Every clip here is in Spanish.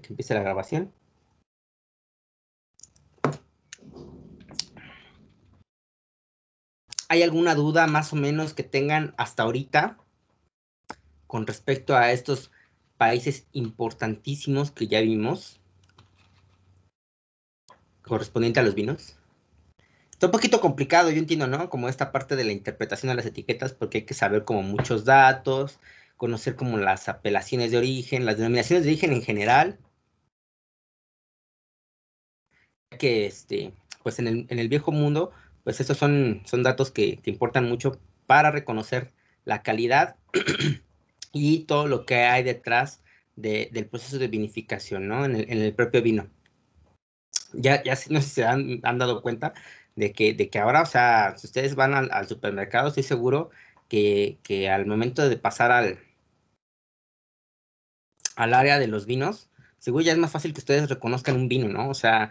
que empiece la grabación. ¿Hay alguna duda más o menos que tengan hasta ahorita con respecto a estos países importantísimos que ya vimos correspondiente a los vinos? Está un poquito complicado, yo entiendo, ¿no? Como esta parte de la interpretación de las etiquetas, porque hay que saber como muchos datos, conocer como las apelaciones de origen, las denominaciones de origen en general, que este, pues en el, viejo mundo, pues esos son, son datos que, que importan mucho para reconocer la calidad y todo lo que hay detrás del proceso de vinificación, ¿no? En el, propio vino. Ya, ya no sé si se han, dado cuenta de que, de que ahora, o sea, si ustedes van al, supermercado, estoy seguro que, que, al momento de pasar al, al área de los vinos, seguro ya es más fácil que ustedes reconozcan un vino, ¿no? O sea,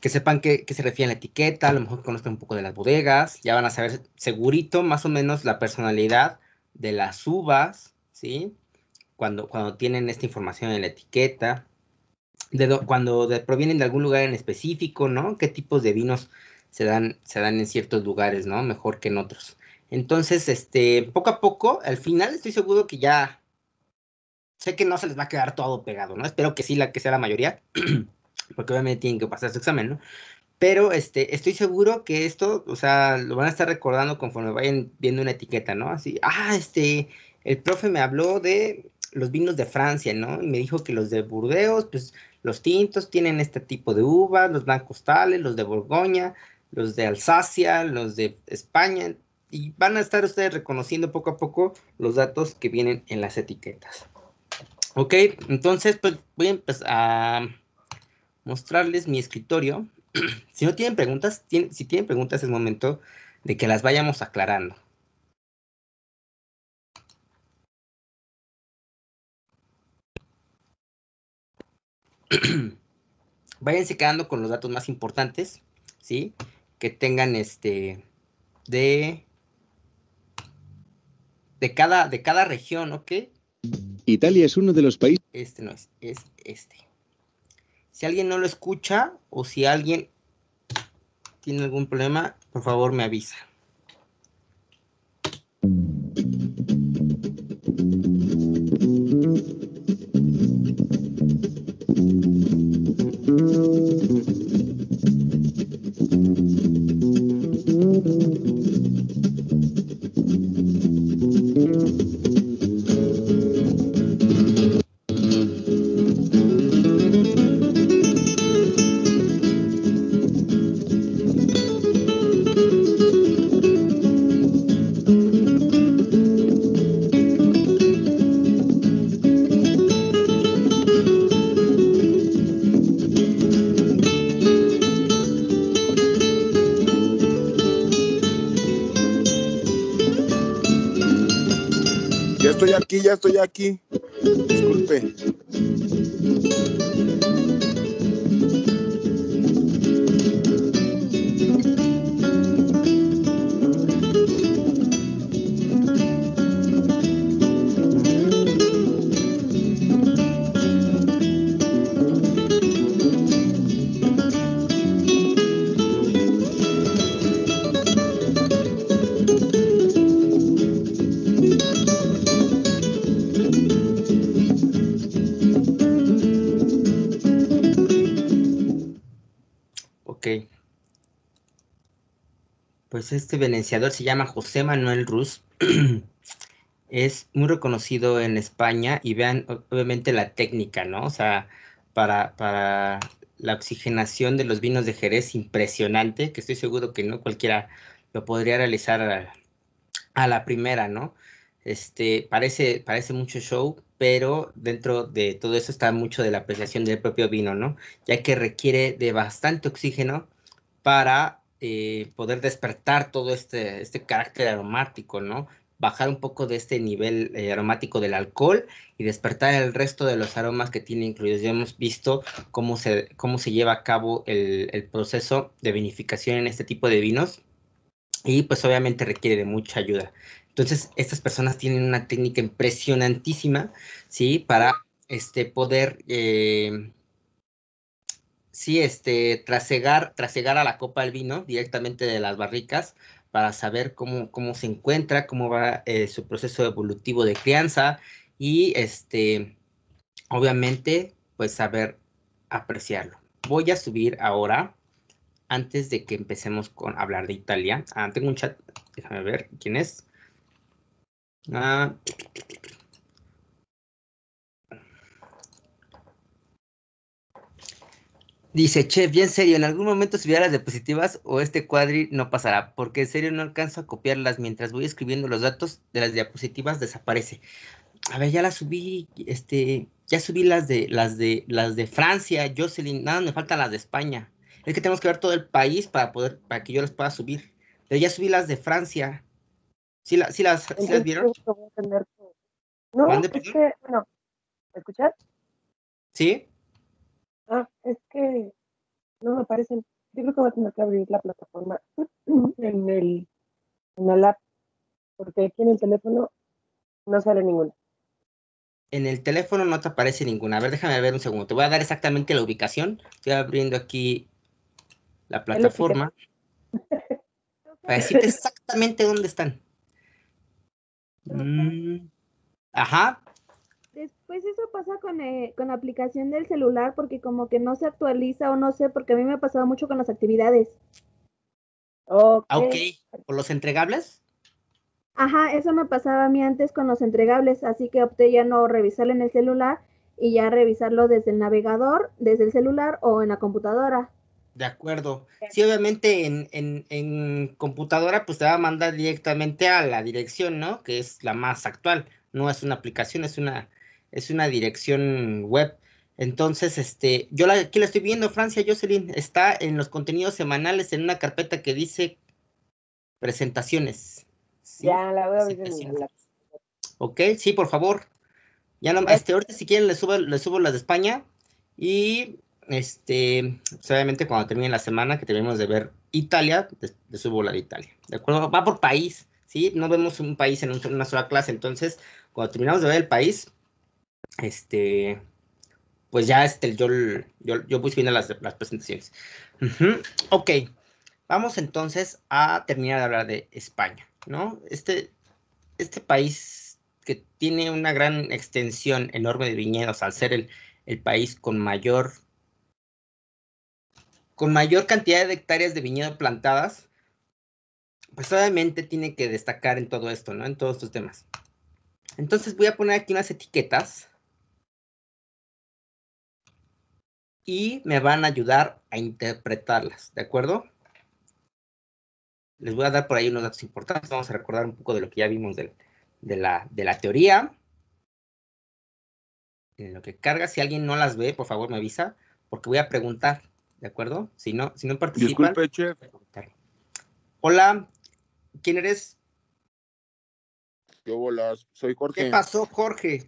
que sepan qué, se refiere a la etiqueta, a lo mejor conozcan un poco de las bodegas, ya van a saber segurito más o menos la personalidad de las uvas, ¿sí? Cuando, cuando tienen esta información en la etiqueta, cuando provienen de algún lugar en específico, ¿no? ¿Qué tipos de vinos se dan, se dan en ciertos lugares, ¿no? Mejor que en otros. Entonces, este, poco a poco, al final estoy seguro que ya, sé que no se les va a quedar todo pegado, ¿no? Espero que sí, la que sea la mayoría. porque obviamente tienen que pasar su examen, ¿no? Pero este, estoy seguro que esto, o sea, lo van a estar recordando conforme vayan viendo una etiqueta, ¿no? Así, ah, este, el profe me habló de los vinos de Francia, ¿no? Y me dijo que los de Burdeos, pues los tintos tienen este tipo de uvas, los blancos tales, los de Borgoña, los de Alsacia, los de España. Y van a estar ustedes reconociendo poco a poco los datos que vienen en las etiquetas. Ok, entonces pues voy a empezar a mostrarles mi escritorio. si no tienen preguntas, si tienen preguntas es momento de que las vayamos aclarando. Váyanse quedando con los datos más importantes, ¿sí? Que tengan este de de cada de cada región, ¿ok? Italia es uno de los países. Este no es, es este. Si alguien no lo escucha o si alguien tiene algún problema, por favor me avisa. este venenciador se llama José Manuel Ruz. es muy reconocido en España y vean obviamente la técnica, ¿no? O sea, para, para la oxigenación de los vinos de Jerez impresionante, que estoy seguro que no cualquiera lo podría realizar a la, primera, ¿no? Este, parece, parece mucho show, pero dentro de todo eso está mucho de la apreciación del propio vino, ¿no? Ya que requiere de bastante oxígeno para eh, poder despertar todo este, este carácter aromático, ¿no? Bajar un poco de este nivel eh, aromático del alcohol y despertar el resto de los aromas que tiene incluidos. Ya hemos visto cómo se, cómo se lleva a cabo el, el proceso de vinificación en este tipo de vinos y pues obviamente requiere de mucha ayuda. Entonces, estas personas tienen una técnica impresionantísima, ¿sí? Para este, poder eh, sí, este, trasegar, trasegar a la copa del vino directamente de las barricas para saber cómo, se encuentra, cómo va eh, su proceso evolutivo de crianza y, este, obviamente, pues saber apreciarlo. Voy a subir ahora, antes de que empecemos con hablar de Italia. Ah, tengo un chat, déjame ver quién es. Ah, Dice, che, bien serio, en algún momento subirá las diapositivas o este cuadri no pasará, porque en serio no alcanzo a copiarlas. Mientras voy escribiendo los datos de las diapositivas, desaparece. A ver, ya las subí, este, ya subí las de, las de, las de Francia, Jocelyn, nada, me faltan las de España. Es que tenemos que ver todo el país para poder, para que yo las pueda subir. Pero ya subí las de Francia. ¿Sí, las, las vieron? No, es que, bueno, ¿me escuchas? Sí ah, es que no me aparecen. yo creo que voy a tener que abrir la plataforma en el, en app, porque aquí en el teléfono no sale ninguna. En el teléfono no te aparece ninguna. A ver, déjame ver un segundo. Te voy a dar exactamente la ubicación. Estoy abriendo aquí la plataforma para decirte exactamente dónde están. Mm, ajá, pues eso pasa con, eh, con la aplicación del celular porque como que no se actualiza o no sé, porque a mí me ha pasado mucho con las actividades. Ah, ok. ¿Con los entregables? Ajá, eso me pasaba a mí antes con los entregables, así que opté ya no revisarlo en el celular y ya revisarlo desde el navegador, desde el celular o en la computadora. De acuerdo. Sí, obviamente en, en, en, computadora pues te va a mandar directamente a la dirección, ¿no? Que es la más actual. No es una aplicación, es una es una dirección web. Entonces, este, yo la, aquí la estoy viendo, Francia Jocelyn, está en los contenidos semanales en una carpeta que dice presentaciones. Ya, la voy a ver. Ok, sí, por favor. Ya no, este, ahorita si quieren les subo, le subo las de España y este, pues, obviamente cuando termine la semana que tenemos de ver Italia, le subo la de Italia. ¿De acuerdo? Va por país, ¿sí? No vemos un país en una sola clase, entonces cuando terminamos de ver el país, este, pues ya este, yo, yo, yo las, presentaciones. Ok, vamos entonces a terminar de hablar de España, ¿no? Este, este país que tiene una gran extensión enorme de viñedos, al ser el, el país con mayor, con mayor cantidad de hectáreas de viñedo plantadas, pues obviamente tiene que destacar en todo esto, ¿no? En todos estos temas. Entonces voy a poner aquí unas etiquetas y me van a ayudar a interpretarlas, ¿de acuerdo? Les voy a dar por ahí unos datos importantes, vamos a recordar un poco de lo que ya vimos de, la, teoría. En lo que carga, si alguien no las ve, por favor me avisa, porque voy a preguntar, ¿de acuerdo? Si no, si no participan... Disculpe, chef. Hola, ¿quién eres? Yo, hola, soy Jorge. ¿Qué pasó, Jorge?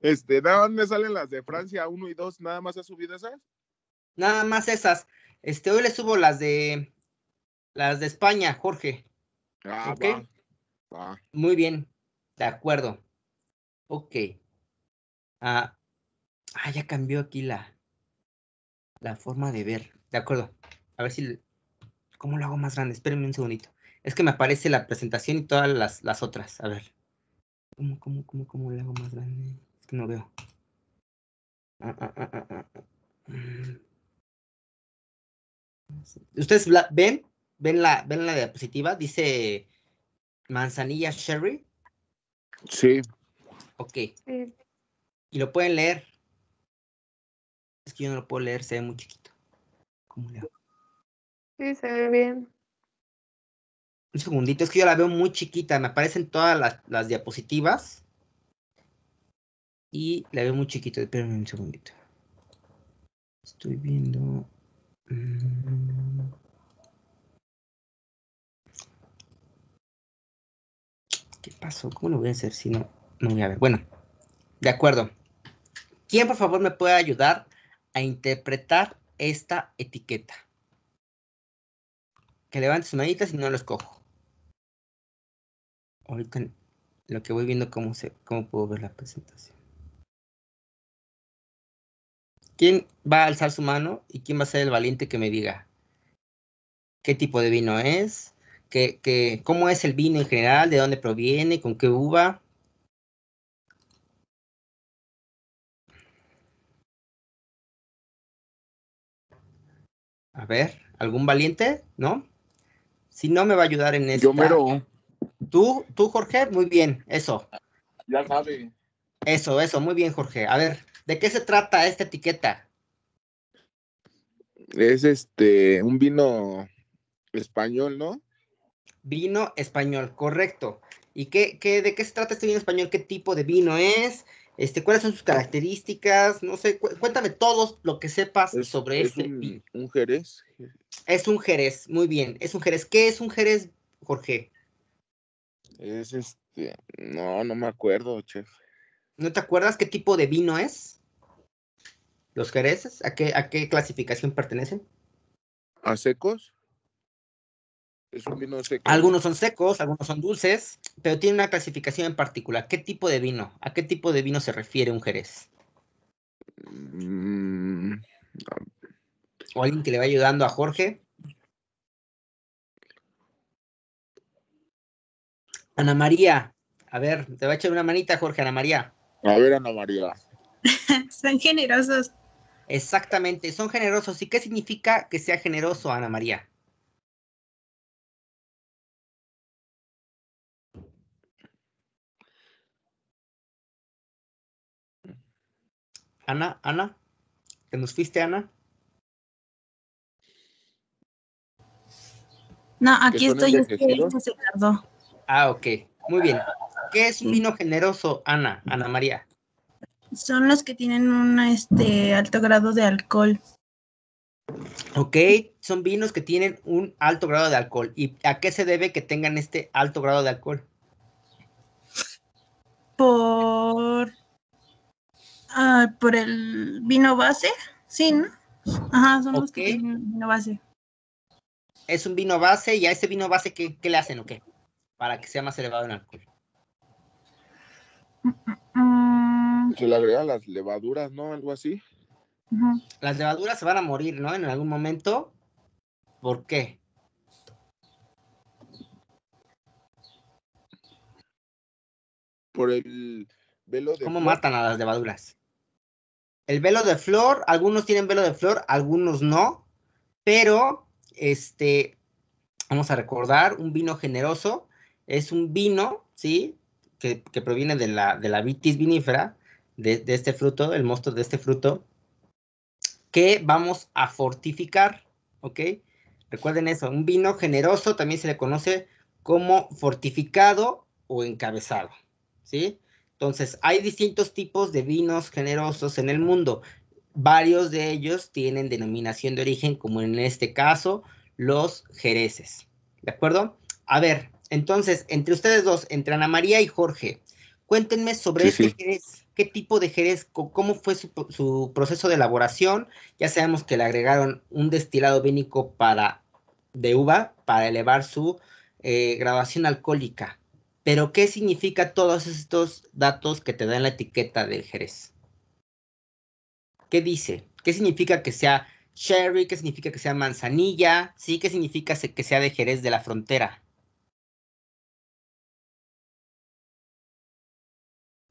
Este, nada me salen las de Francia 1 y 2, nada más ha subido esas. Nada más esas. Este, hoy le subo las de las de España, Jorge. Ah, Muy bien, de acuerdo. Ok. Ah, ah, ya cambió aquí la, la forma de ver. De acuerdo. A ver si. ¿Cómo lo hago más grande? Espérenme un segundito. Es que me aparece la presentación y todas las, las otras. A ver. ¿Cómo, cómo, cómo, cómo lo hago más grande? no veo. Ah, ah, ah, mm. Ustedes ven, ven la, la diapositiva, dice manzanilla sherry. Sí. Ok. Y lo pueden leer. Es que yo no lo puedo leer, se ve muy chiquito. Sí, se ve bien. Un segundito, es que yo la veo muy chiquita, me aparecen todas las, las diapositivas y la veo muy chiquita, espérenme un segundito. Estoy viendo... Mm, ¿Qué pasó? ¿Cómo lo voy a hacer si no, no voy a ver? Bueno, de acuerdo. ¿Quién por favor me puede ayudar a interpretar esta etiqueta? Que levante su manita si no lo escojo. Ahorita lo que voy viendo cómo, se, cómo puedo ver la presentación. ¿Quién va a alzar su mano y quién va a ser el valiente que me diga qué tipo de vino es? ¿Qué, qué, ¿Cómo es el vino en general? ¿De dónde proviene? ¿Con qué uva? A ver, ¿algún valiente? ¿No? Si no me va a ayudar en esto. Yo mero. Tú, tú, Jorge, muy bien, eso. Ya sabe. Eso, eso, muy bien, Jorge. A ver, ¿de qué se trata esta etiqueta? Es este, un vino español, ¿no? Vino español, correcto. ¿Y qué, de qué se trata este vino español? ¿Qué tipo de vino es? Este, ¿Cuáles son sus características? No sé, cuéntame todo lo que sepas sobre este un, ¿Un jerez? Es un jerez, muy bien. Es un jerez. ¿Qué es un jerez, Jorge? Es este, no, no me acuerdo, chef. ¿No te acuerdas qué tipo de vino es? ¿Los jereces? ¿A qué, a qué clasificación pertenecen? ¿A secos? Es un vino seco. Algunos son secos, algunos son dulces, pero tiene una clasificación en particular. ¿Qué tipo de vino? ¿A qué tipo de vino se refiere un jerez? Mm, ¿O alguien que le va ayudando a Jorge? Ana María, a ver, te va a echar una manita, Jorge, Ana María. A ver, Ana María. son generosos. Exactamente, son generosos. ¿Y qué significa que sea generoso, Ana María? Ana, Ana, ¿te nos fuiste, Ana? No, aquí estoy, es Ah, ok. Muy bien. ¿Qué es un vino generoso, Ana, Ana María? Son los que tienen un este, alto grado de alcohol. Ok, son vinos que tienen un alto grado de alcohol. ¿Y a qué se debe que tengan este alto grado de alcohol? Por, ah, por el vino base, sí, ¿no? Ajá, son los que tienen vino base. Es un vino base y a ese vino base, ¿qué, le hacen o qué? para que sea más elevado en alcohol? Mm, se le agregan las levaduras, ¿no? Algo así. Las levaduras se van a morir, ¿no? En algún momento. ¿Por qué? Por el velo de. ¿Cómo matan a las levaduras? El velo de flor, algunos tienen velo de flor, algunos no. Pero, este, vamos a recordar, un vino generoso es un vino, ¿sí? Que, proviene de la, vitis vinifera, de, este fruto, el mosto de este fruto, que vamos a fortificar, ¿ok? Recuerden eso, un vino generoso también se le conoce como fortificado o encabezado, ¿sí? Entonces, hay distintos tipos de vinos generosos en el mundo. Varios de ellos tienen denominación de origen, como en este caso, los jereces. ¿De acuerdo? A ver, entonces, entre ustedes dos, entre Ana María y Jorge, cuéntenme sobre este Jerez, qué tipo de Jerez, cómo fue su, proceso de elaboración. Ya sabemos que le agregaron un destilado vínico para, de uva para elevar su eh, graduación alcohólica. Pero, ¿qué significa todos estos datos que te dan la etiqueta del Jerez? ¿Qué dice? ¿Qué significa que sea sherry? ¿Qué significa que sea manzanilla? ¿Sí? ¿Qué significa que sea de Jerez de la frontera?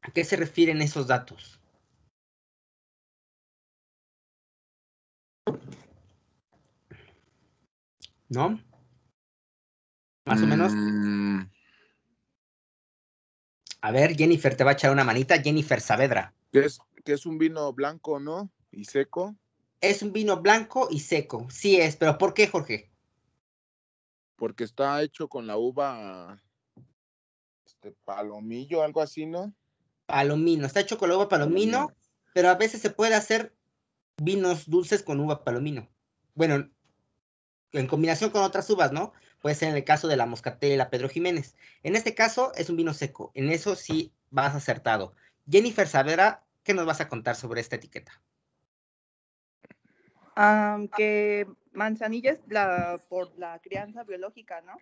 ¿A qué se refieren esos datos? ¿No? Más o menos. Mm. A ver, Jennifer te va a echar una manita. Jennifer Saavedra. ¿Qué es, es un vino blanco, ¿no? Y seco. Es un vino blanco y seco. Sí es, pero ¿por qué, Jorge? Porque está hecho con la uva este, palomillo, algo así, ¿no? palomino. Está hecho con uva palomino, pero a veces se puede hacer vinos dulces con uva palomino. Bueno, en combinación con otras uvas, ¿no? Puede ser en el caso de la moscatel la Pedro Jiménez. En este caso es un vino seco. En eso sí vas acertado. Jennifer Savera, ¿qué nos vas a contar sobre esta etiqueta? Que manzanilla es por la crianza biológica, ¿no?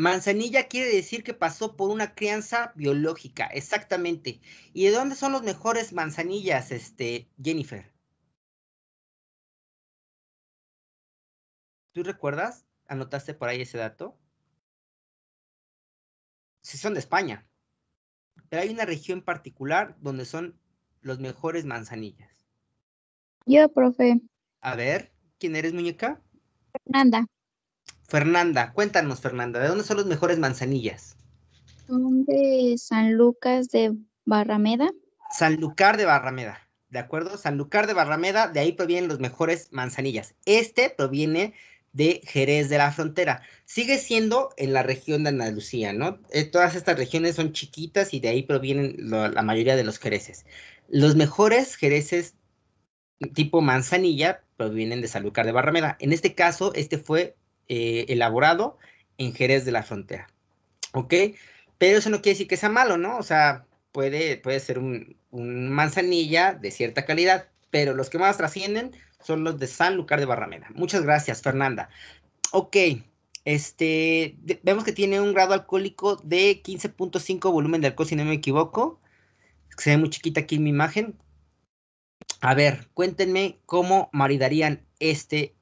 Manzanilla quiere decir que pasó por una crianza biológica, exactamente. ¿Y de dónde son los mejores manzanillas, este, Jennifer? ¿Tú recuerdas? ¿Anotaste por ahí ese dato? Sí, son de España. Pero hay una región particular donde son los mejores manzanillas. Yo, profe. A ver, ¿quién eres, muñeca? Fernanda. Fernanda, cuéntanos, Fernanda, ¿de dónde son los mejores manzanillas? Son de San Lucas de Barrameda. San Lucar de Barrameda, ¿de acuerdo? San Lucar de Barrameda, de ahí provienen los mejores manzanillas. Este proviene de Jerez de la Frontera. Sigue siendo en la región de Andalucía, ¿no? Eh, todas estas regiones son chiquitas y de ahí provienen la mayoría de los jereces. Los mejores jereces tipo manzanilla provienen de San Lucar de Barrameda. En este caso, este fue eh, elaborado en Jerez de la Frontera. ¿Ok? Pero eso no quiere decir que sea malo, ¿no? O sea, puede, puede ser un, manzanilla de cierta calidad, pero los que más trascienden son los de San Lucar de Barrameda. Muchas gracias, Fernanda. Ok, este, vemos que tiene un grado alcohólico de 15.5 volumen de alcohol, si no me equivoco. Se ve muy chiquita aquí en mi imagen. A ver, cuéntenme cómo maridarían este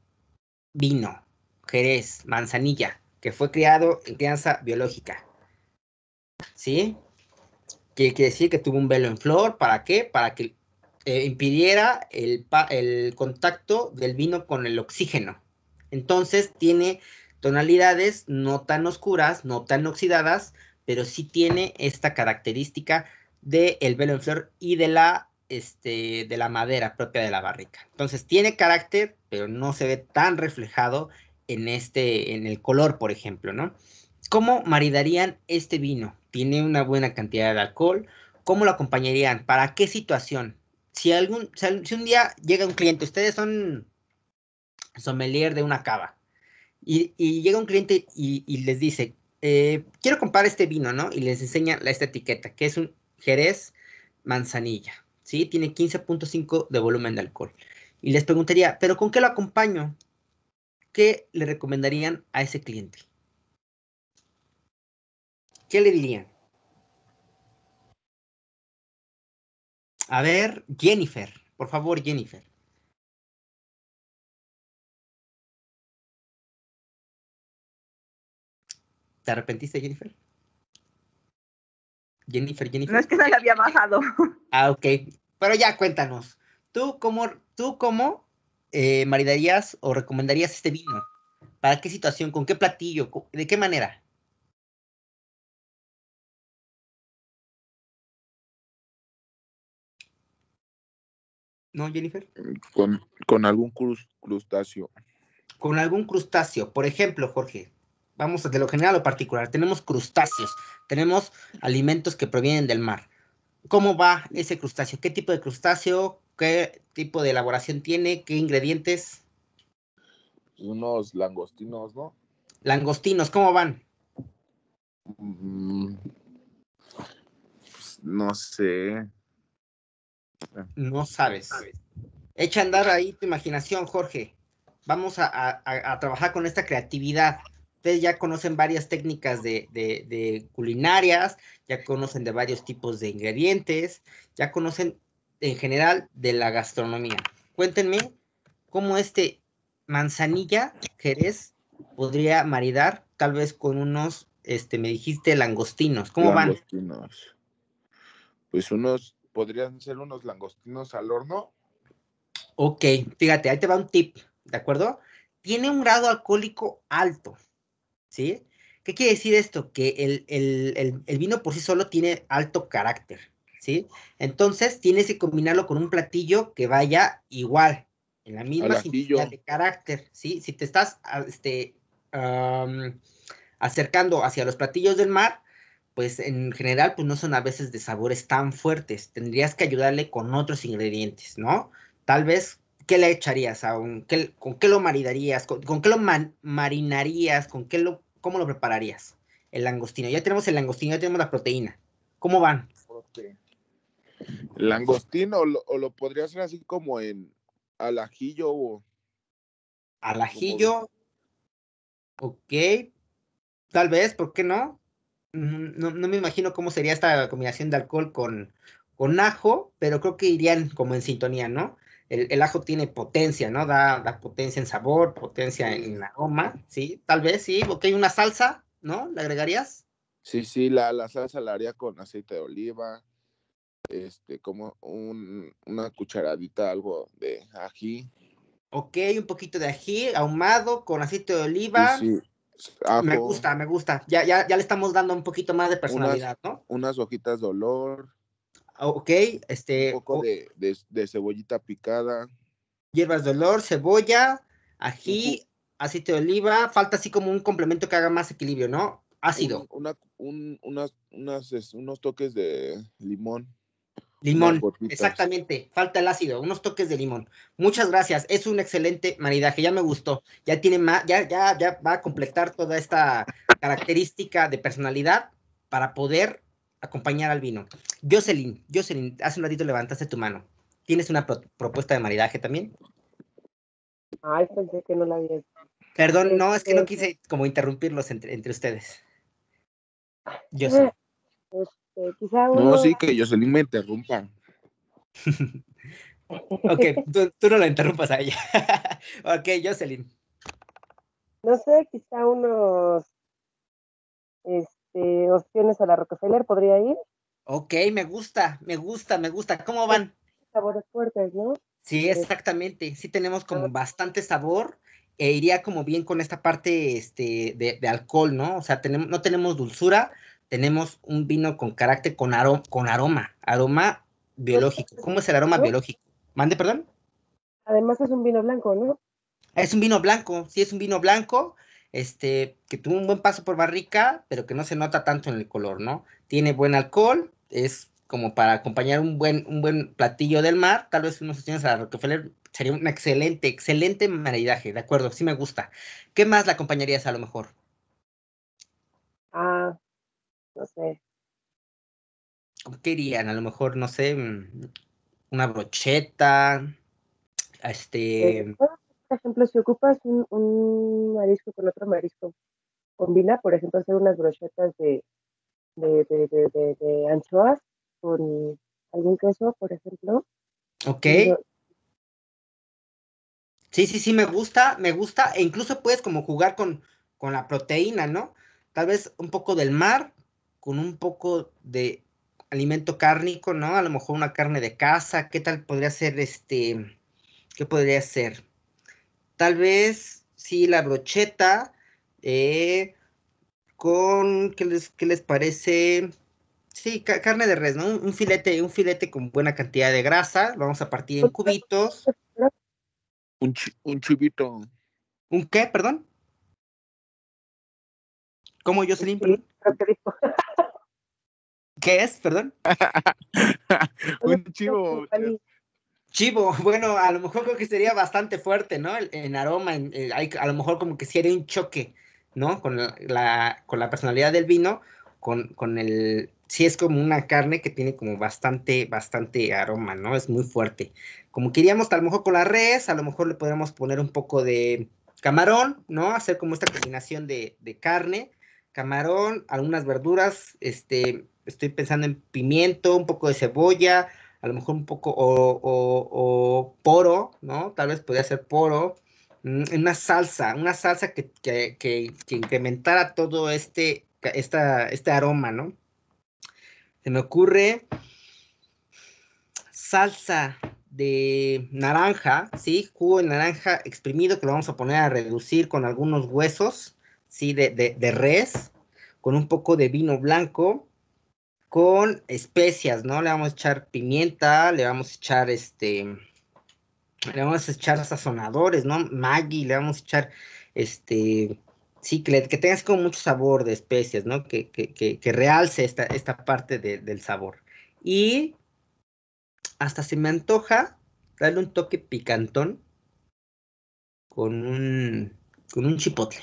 vino. Jerez, Manzanilla, que fue criado en crianza biológica. ¿Sí? Que quiere decir que tuvo un velo en flor, ¿para qué? Para que eh, impidiera el, contacto del vino con el oxígeno. Entonces tiene tonalidades no tan oscuras, no tan oxidadas, pero sí tiene esta característica del velo en flor y de la, este, de la madera propia de la barrica. Entonces tiene carácter, pero no se ve tan reflejado en este, en el color, por ejemplo, ¿no? ¿Cómo maridarían este vino? Tiene una buena cantidad de alcohol. ¿Cómo lo acompañarían? ¿Para qué situación? Si algún, si un día llega un cliente, ustedes son sommelier de una cava, y, llega un cliente y, les dice, eh, quiero comprar este vino, ¿no? Y les enseña esta etiqueta, que es un Jerez manzanilla, ¿sí? Tiene 15.5 de volumen de alcohol. Y les preguntaría, ¿pero con qué lo acompaño? ¿Qué le recomendarían a ese cliente? ¿Qué le dirían? A ver, Jennifer, por favor, Jennifer. ¿Te arrepentiste, Jennifer? Jennifer, Jennifer. No es que no la había bajado. Ah, ok. Pero ya cuéntanos. ¿Tú cómo, tú cómo eh, maridarías o recomendarías este vino? ¿Para qué situación? ¿Con qué platillo? ¿De qué manera? ¿No, Jennifer? Con, algún crustáceo. Con algún crustáceo. Por ejemplo, Jorge, vamos de lo general a lo particular. Tenemos crustáceos, tenemos alimentos que provienen del mar. ¿Cómo va ese crustáceo? ¿Qué tipo de crustáceo? ¿Qué tipo de elaboración tiene? ¿Qué ingredientes? Unos langostinos, ¿no? Langostinos, ¿cómo van? Mm, pues, no sé. No sabes. Echa a andar ahí tu imaginación, Jorge. Vamos a, trabajar con esta creatividad ustedes ya conocen varias técnicas de, culinarias, ya conocen de varios tipos de ingredientes, ya conocen en general de la gastronomía. Cuéntenme cómo este manzanilla jerez podría maridar tal vez con unos, este, me dijiste, langostinos. ¿Cómo langostinos. Pues unos, podrían ser unos langostinos al horno. Ok, fíjate, ahí te va un tip, ¿de acuerdo? Tiene un grado alcohólico alto, ¿sí? ¿Qué quiere decir esto? Que el, el, el vino por sí solo tiene alto carácter. ¿sí? Entonces tienes que combinarlo con un platillo que vaya igual, en la misma simplicidad de carácter, ¿sí? Si te estás ah, este, acercando hacia los platillos del mar, pues en general pues no son a veces de sabores tan fuertes. Tendrías que ayudarle con otros ingredientes, ¿no? Tal vez, ¿qué le echarías? ¿Con qué lo maridarías? ¿Con, qué lo marinarías? ¿Con qué lo, ¿Cómo lo prepararías? El langostino. Ya tenemos el langostino, ya tenemos la proteína. ¿Cómo van? Langostino, o, lo, podría hacer así como en alajillo? ajillo o. Al ajillo. Ok. Tal vez, ¿por qué mm, no? no? me imagino cómo sería esta combinación de alcohol con, con ajo, pero creo que irían como en sintonía, ¿no? El, ajo tiene potencia, ¿no? Da, potencia en sabor, potencia en aroma, ¿sí? Tal vez, sí. Ok, una salsa, ¿no? ¿La agregarías? Sí, sí, la, la salsa la haría con aceite de oliva, este, como una cucharadita, algo de ají. Ok, un poquito de ají ahumado con aceite de oliva. Sí, me gusta, me gusta. Ya, ya, le estamos dando un poquito más de personalidad, ¿no? Unas hojitas de olor. Ah, ok, este. Un poco de, cebollita picada. Hierbas de olor, cebolla, ají, aceite de oliva. Falta así como un complemento que haga más equilibrio, ¿no? Ácido. una, unos toques de limón. Limón, exactamente, falta el ácido, unos toques de limón. Muchas gracias, es un excelente maridaje, ya me gustó, ya tiene más, ya, ya, ya va a completar toda esta característica de personalidad para poder acompañar al vino. Jocelyn, Jocelyn, hace un ratito levantaste tu mano. ¿Tienes una propuesta de maridaje también? Ay, pensé que no la había Perdón, no, es que no este, quise como interrumpirlos entre, entre ustedes. Eh, Jocelyn. Pues, este, no, sí, que Jocelyn me interrumpa. ok, tú, no la interrumpas a ella. ok, Jocelyn. No sé, quizá unos este, opciones a la Rockefeller podría ir. Ok, me gusta, me gusta, me gusta. ¿Cómo van? Sabores fuertes, ¿no? Sí, este, exactamente. Sí tenemos como bastante sabor e iría como bien con esta parte este, de, de alcohol, ¿no? O sea, tenemos, no tenemos dulzura, tenemos un vino con carácter, con, aro, con aroma, aroma biológico. ¿Cómo es el aroma biológico? Mande, perdón. Además es un vino blanco, ¿no? Es un vino blanco, sí, es un vino blanco, este, que tuvo un buen paso por barrica, pero que no se nota tanto en el color, ¿no? Tiene buen alcohol, es como para acompañar un buen, un buen platillo del mar, tal vez unos señores a Rockefeller sería un excelente, excelente maridaje, de acuerdo, sí me gusta. ¿Qué más le acompañarías a lo mejor? no sé. ¿Qué irían? A lo mejor, no sé, mm, una brocheta, este... Eh, por ejemplo, si ocupas un, marisco con otro marisco, combina, por ejemplo, hacer unas brochetas de, de, anchoas con algún queso, por ejemplo. Ok. Sí, sí, sí, me gusta, me gusta. E incluso puedes como jugar con, con la proteína, ¿no? Tal vez un poco del mar, con un poco de alimento cárnico, ¿no? A lo mejor una carne de casa, ¿qué tal podría ser este? ¿Qué podría ser? Tal vez, sí, la brocheta, eh, con, ¿qué les, parece? Sí, carne de res, ¿no? Un, filete, un filete con buena cantidad de grasa, vamos a partir en cubitos. Un, ch un chivito. ¿Un qué, perdón? ¿Cómo, se Perdón? ¿Qué es? Perdón. un chivo. Chivo, bueno, a lo mejor creo que sería bastante fuerte, ¿no? En aroma, eh, a lo mejor como que sería un choque, ¿no? Con la, con la personalidad del vino, con, el... si es como una carne que tiene como bastante, bastante aroma, ¿no? Es muy fuerte. Como queríamos, tal lo mejor con la res, a lo mejor le podríamos poner un poco de camarón, ¿no? Hacer como esta combinación de carne camarón, algunas verduras, este, estoy pensando en pimiento, un poco de cebolla, a lo mejor un poco o, poro, ¿no? Tal vez podría ser poro, mm, una salsa, una salsa que, incrementara todo este, esta, este aroma, ¿no? Se me ocurre salsa de naranja, ¿sí? Jugo de naranja exprimido que lo vamos a poner a reducir con algunos huesos ¿sí? De, de, de, res, con un poco de vino blanco, con especias, ¿no? Le vamos a echar pimienta, le vamos a echar este, le vamos a echar sazonadores, ¿no? Maggi, le vamos a echar este, sí, que, tengas como mucho sabor de especias, ¿no? Que, que, que, realce esta, parte del sabor. Y hasta se me antoja darle un toque picantón con un, con un chipotle.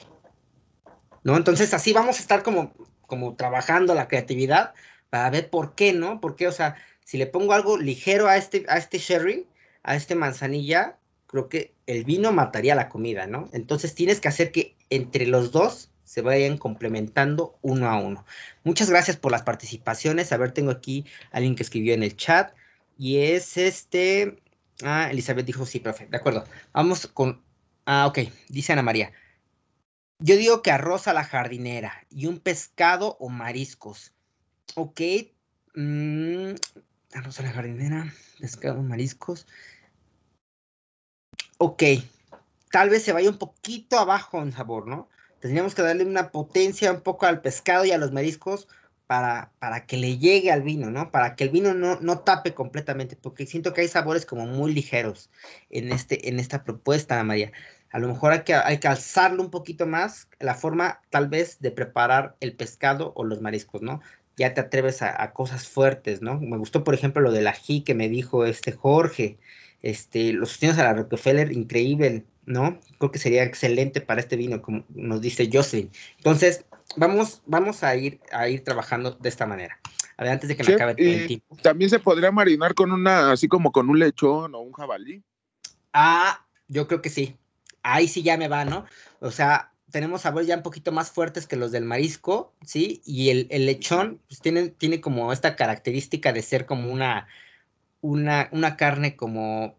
¿no? Entonces así vamos a estar como, como trabajando la creatividad para ver por qué, ¿no? Porque, o sea, si le pongo algo ligero a este, a este sherry, a este manzanilla, creo que el vino mataría la comida, ¿no? Entonces tienes que hacer que entre los dos se vayan complementando uno a uno. Muchas gracias por las participaciones. A ver, tengo aquí a alguien que escribió en el chat y es este... Ah, Elizabeth dijo sí, profe. De acuerdo. Vamos con... Ah, ok. Dice Ana María. Yo digo que arroz a la jardinera y un pescado o mariscos. Ok. Mm, arroz a la jardinera, pescado, mariscos. Ok. Tal vez se vaya un poquito abajo en sabor, ¿no? Tendríamos que darle una potencia un poco al pescado y a los mariscos para, para que le llegue al vino, ¿no? Para que el vino no, tape completamente, porque siento que hay sabores como muy ligeros en, este, en esta propuesta, María. A lo mejor hay que, hay que alzarlo un poquito más, la forma tal vez de preparar el pescado o los mariscos, ¿no? Ya te atreves a, cosas fuertes, ¿no? Me gustó, por ejemplo, lo del ají que me dijo este Jorge, este, los sustenidos a la Rockefeller, increíble, ¿no? Creo que sería excelente para este vino, como nos dice Jocelyn. Entonces, vamos, vamos a ir, a ir trabajando de esta manera. A ver, antes de que me acabe el tiempo. También se podría marinar con una, así como con un lechón o un jabalí. Ah, yo creo que sí ahí sí ya me va, ¿no? O sea, tenemos sabores ya un poquito más fuertes que los del marisco, ¿sí? Y el, lechón pues, tiene, como esta característica de ser como una, una, una carne como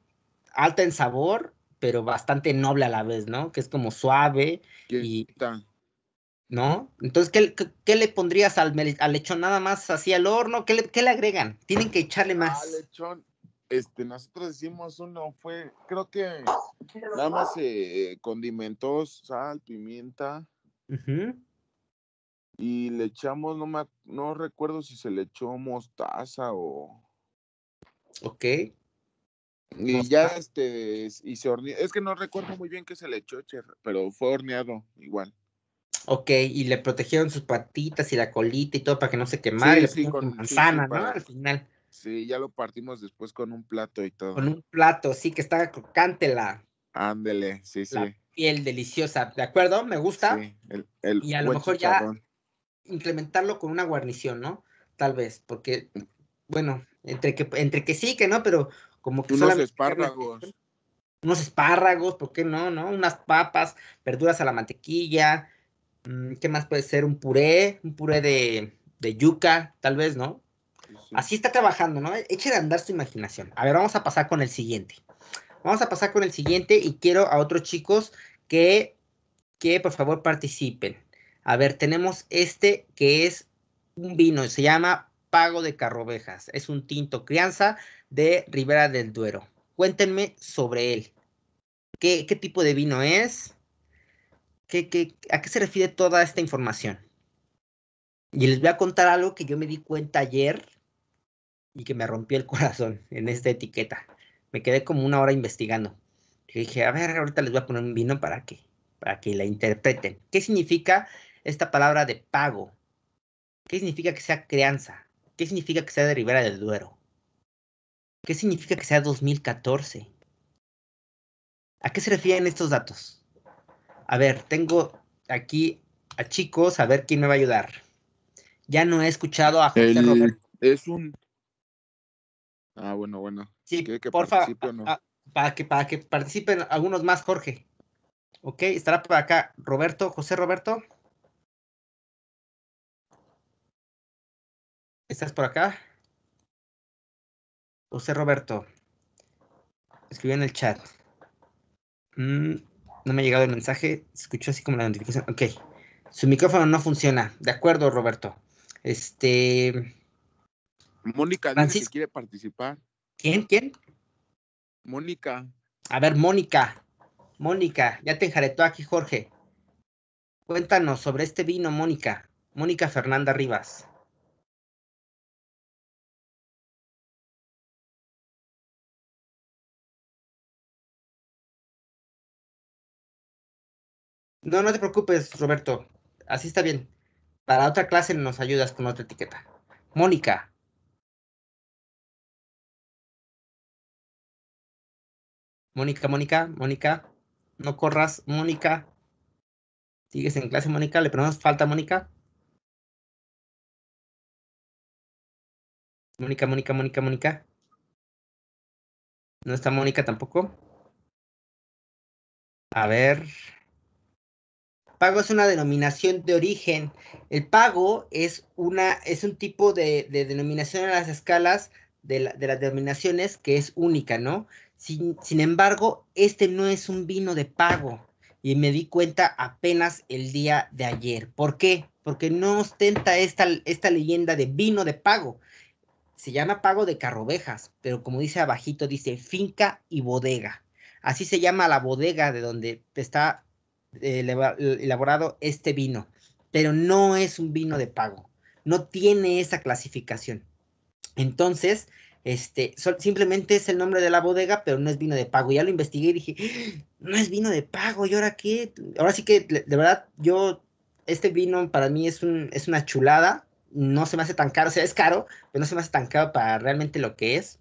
alta en sabor, pero bastante noble a la vez, ¿no? Que es como suave y... ¿No? Entonces, ¿qué, le pondrías al, al, lechón nada más así al horno? ¿Qué le, qué le agregan? Tienen que echarle ah, más. Al lechón, este, nosotros hicimos uno, fue, creo que nada más eh, condimentó sal, pimienta. Y le echamos, no, me, no recuerdo si se le echó mostaza o. Ok. Y ya este, y se horneó. Es que no recuerdo muy bien qué se le echó, pero fue horneado igual. Ok, y le protegieron sus patitas y la colita y todo para que no se quemara. y le sí, con, manzana, ¿no? Al final. Sí, ya lo partimos después con un plato y todo. Con un plato, sí, que está crocante la. Ándele, sí, la sí. Piel deliciosa, ¿de acuerdo? Me gusta. Sí, el, el y a lo mejor ya implementarlo con una guarnición, ¿no? Tal vez, porque, bueno, entre que, entre que sí, que no, pero como que. Unos espárragos. unos espárragos, ¿por qué no? ¿No? Unas papas, verduras a la mantequilla. Mm, ¿Qué más puede ser? Un puré, un puré de yuca, tal vez, ¿no? Así está trabajando, ¿no? Eche de andar su imaginación. A ver, vamos a pasar con el siguiente. Vamos a pasar con el siguiente y quiero a otros chicos que, que por favor participen. A ver, tenemos este que es un vino, se llama Pago de Carrovejas. Es un tinto crianza de Ribera del Duero. Cuéntenme sobre él. ¿Qué, tipo de vino es? ¿Qué, qué, a qué se refiere toda esta información? Y les voy a contar algo que yo me di cuenta ayer y que me rompió el corazón en esta etiqueta. Me quedé como una hora investigando. Y dije, a ver, ahorita les voy a poner un vino para que, para que la interpreten. ¿Qué significa esta palabra de pago? ¿Qué significa que sea crianza? ¿Qué significa que sea de Rivera del Duero? ¿Qué significa que sea 2014? ¿A qué se refieren estos datos? A ver, tengo aquí a chicos, a ver quién me va a ayudar. Ya no he escuchado a José Es un Ah, bueno, bueno. Sí, por favor, para, que, para que participen algunos más, Jorge. Ok, estará por acá Roberto, José Roberto. ¿Estás por acá? José Roberto. Escribió en el chat. Mm, no me ha llegado el mensaje. Se escuchó así como la notificación. Ok. Su micrófono no funciona. De acuerdo, Roberto. Este. Mónica dice quiere participar. ¿Quién? ¿Quién? Mónica. A ver, Mónica. Mónica, ya te enjaretó aquí, Jorge. Cuéntanos sobre este vino, Mónica. Mónica Fernanda Rivas. No, no te preocupes, Roberto. Así está bien. Para otra clase nos ayudas con otra etiqueta. Mónica, Mónica, Mónica, Mónica, no corras, Mónica. ¿Sigues en clase, Mónica? ¿Le ponemos falta, Mónica? Mónica, Mónica, Mónica, Mónica. ¿No está Mónica tampoco? A ver. Pago es una denominación de origen. El pago es, una, es un tipo de, denominación en las escalas de, de las denominaciones que es única, ¿no? Sin, embargo, este no es un vino de pago y me di cuenta apenas el día de ayer. ¿Por qué? Porque no ostenta esta, esta leyenda de vino de pago. Se llama pago de carrovejas, pero como dice abajito, dice finca y bodega. Así se llama la bodega de donde está eh, elaborado este vino, pero no es un vino de pago, no tiene esa clasificación. Entonces, este, simplemente es el nombre de la bodega, pero no es vino de pago. Ya lo investigué y dije, ¡Ah! no es vino de pago, ¿y ahora qué? Ahora sí que, de verdad, yo, este vino para mí es, un, es una chulada, no se me hace tan caro, o sea, es caro, pero no se me hace tan caro para realmente lo que es.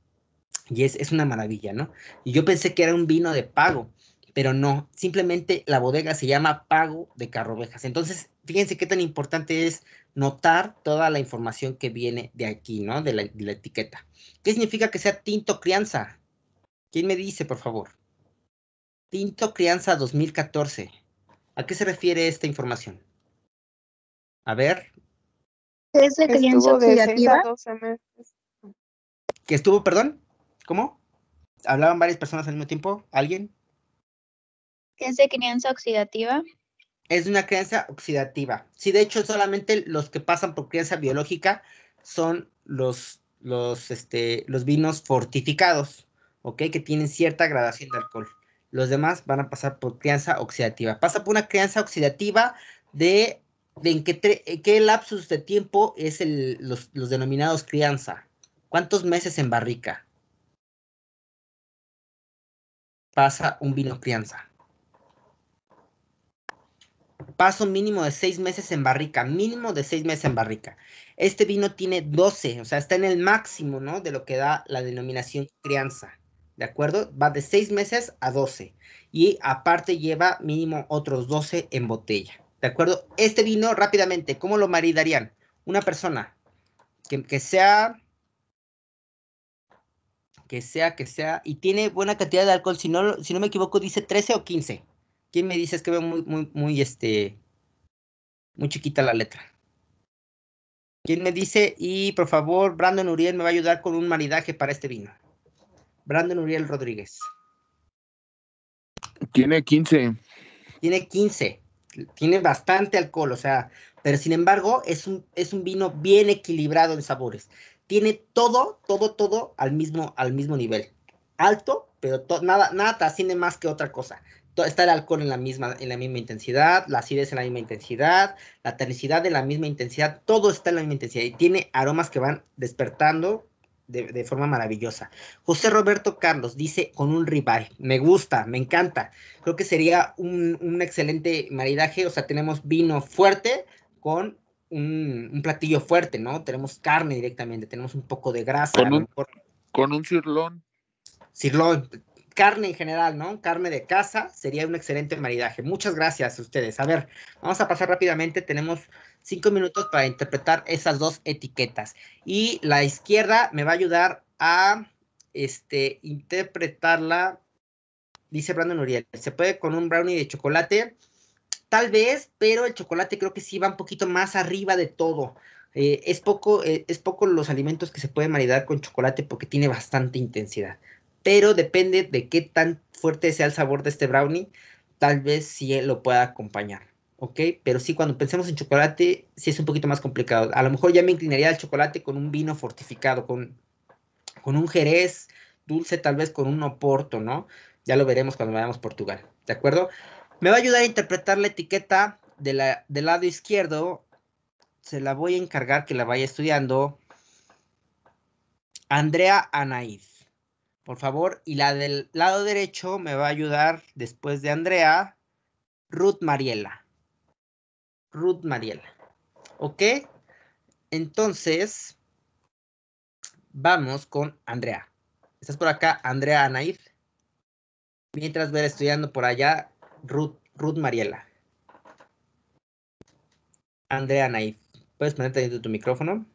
Y es, es una maravilla, ¿no? Y yo pensé que era un vino de pago, pero no, simplemente la bodega se llama Pago de Carrovejas. Entonces, fíjense qué tan importante es notar toda la información que viene de aquí, ¿no? De la, etiqueta. ¿Qué significa que sea tinto crianza? ¿Quién me dice, por favor? Tinto crianza 2014. ¿A qué se refiere esta información? A ver. ¿Es de crianza oxidativa? ¿Que estuvo, perdón? ¿Cómo? ¿Hablaban varias personas al mismo tiempo? ¿Alguien? ¿Es de crianza oxidativa? es una crianza oxidativa. Sí, de hecho, solamente los que pasan por crianza biológica son los, los, este, los vinos fortificados, ¿ok? Que tienen cierta gradación de alcohol. Los demás van a pasar por crianza oxidativa. Pasa por una crianza oxidativa de, de en qué, qué lapsus de tiempo es los, los denominados crianza. ¿Cuántos meses en barrica? Pasa un vino crianza paso mínimo de seis meses en barrica, mínimo de seis meses en barrica. Este vino tiene 12, o sea, está en el máximo, ¿no? De lo que da la denominación crianza, ¿de acuerdo? Va de seis meses a 12 y aparte lleva mínimo otros 12 en botella, ¿de acuerdo? Este vino rápidamente, ¿cómo lo maridarían? Una persona que, sea que sea, que sea, y tiene buena cantidad de alcohol, si no, si no me equivoco, dice 13 o 15. ¿Quién me dice? es que veo muy, muy, muy, este, muy chiquita la letra? ¿Quién me dice? Y por favor, Brandon Uriel me va a ayudar con un maridaje para este vino. Brandon Uriel Rodríguez. Tiene 15. Tiene 15. Tiene bastante alcohol, o sea, pero sin embargo es un, es un vino bien equilibrado en sabores. Tiene todo, todo, todo al mismo, al mismo nivel. Alto, pero nada, nada te asciende más que otra cosa está el alcohol en la misma, en la misma intensidad, la acidez en la misma intensidad, la ternicidad en la misma intensidad, todo está en la misma intensidad y tiene aromas que van despertando de, forma maravillosa. José Roberto Carlos dice con un rival, me gusta, me encanta. Creo que sería un, excelente maridaje, o sea, tenemos vino fuerte con un, platillo fuerte, ¿no? Tenemos carne directamente, tenemos un poco de grasa. Con un, Con un cirlón. Cirlón, carne en general, ¿no? Carne de casa sería un excelente maridaje. Muchas gracias a ustedes. A ver, vamos a pasar rápidamente. Tenemos cinco minutos para interpretar esas dos etiquetas. Y la izquierda me va a ayudar a este, interpretarla, dice Brandon Uriel. Se puede con un brownie de chocolate, tal vez, pero el chocolate creo que sí va un poquito más arriba de todo. Eh, es, poco, eh, es poco los alimentos que se pueden maridar con chocolate porque tiene bastante intensidad pero depende de qué tan fuerte sea el sabor de este brownie, tal vez sí lo pueda acompañar, ¿ok? Pero sí, cuando pensemos en chocolate, sí es un poquito más complicado. A lo mejor ya me inclinaría al chocolate con un vino fortificado, con, con un jerez dulce, tal vez con un oporto, ¿no? Ya lo veremos cuando vayamos a Portugal, ¿de acuerdo? Me va a ayudar a interpretar la etiqueta del lado izquierdo. Se la voy a encargar que la vaya estudiando. Andrea Anaíz por favor. Y la del lado derecho me va a ayudar después de Andrea, Ruth Mariela. Ruth Mariela. ¿Ok? Entonces, vamos con Andrea. ¿Estás por acá, Andrea Naif Mientras ver estudiando por allá, Ruth, Ruth Mariela. Andrea Naif ¿puedes ponerte dentro de tu micrófono?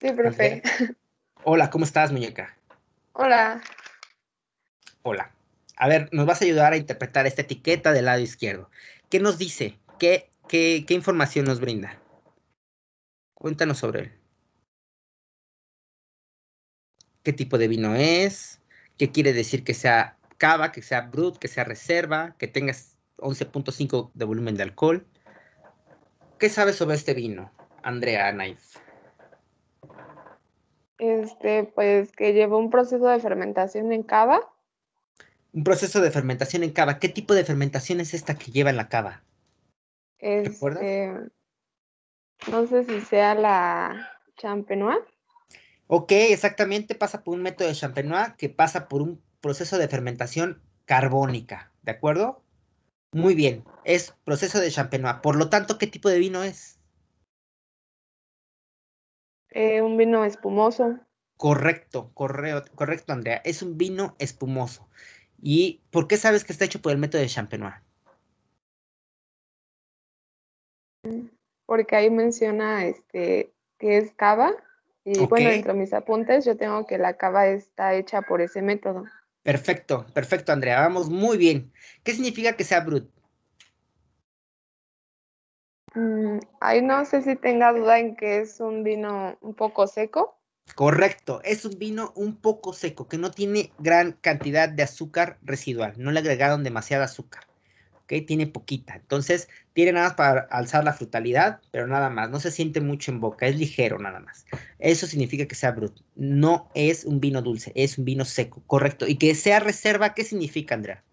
Sí, profe. Hola, ¿cómo estás, muñeca? Hola. Hola. A ver, nos vas a ayudar a interpretar esta etiqueta del lado izquierdo. ¿Qué nos dice? ¿Qué, qué, información nos brinda? Cuéntanos sobre él. ¿Qué tipo de vino es? ¿Qué quiere decir que sea cava, que sea brut, que sea reserva, que tengas 11.5 de volumen de alcohol? ¿Qué sabes sobre este vino, Andrea Knife? Este, pues que lleva un proceso de fermentación en cava. Un proceso de fermentación en cava. ¿Qué tipo de fermentación es esta que lleva en la cava? Es, este, No sé si sea la champenois. Ok, exactamente, pasa por un método de champenois que pasa por un proceso de fermentación carbónica, ¿de acuerdo? Muy bien, es proceso de champenois. Por lo tanto, ¿qué tipo de vino es? Eh, un vino espumoso. Correcto, correcto correcto, Andrea. Es un vino espumoso. ¿Y por qué sabes que está hecho por el método de Champenois? Porque ahí menciona este, que es cava. Y bueno, dentro de mis apuntes yo tengo que la cava está hecha por ese método. Perfecto, perfecto, Andrea. Vamos muy bien. ¿Qué significa que sea brut? Mm, ay, no sé si tenga duda en que es un vino un poco seco. Correcto, es un vino un poco seco, que no tiene gran cantidad de azúcar residual, no le agregaron demasiada azúcar, ¿ok? Tiene poquita, entonces tiene nada más para alzar la frutalidad, pero nada más, no se siente mucho en boca, es ligero nada más. Eso significa que sea bruto, no es un vino dulce, es un vino seco, correcto. Y que sea reserva, ¿qué significa, Andrea?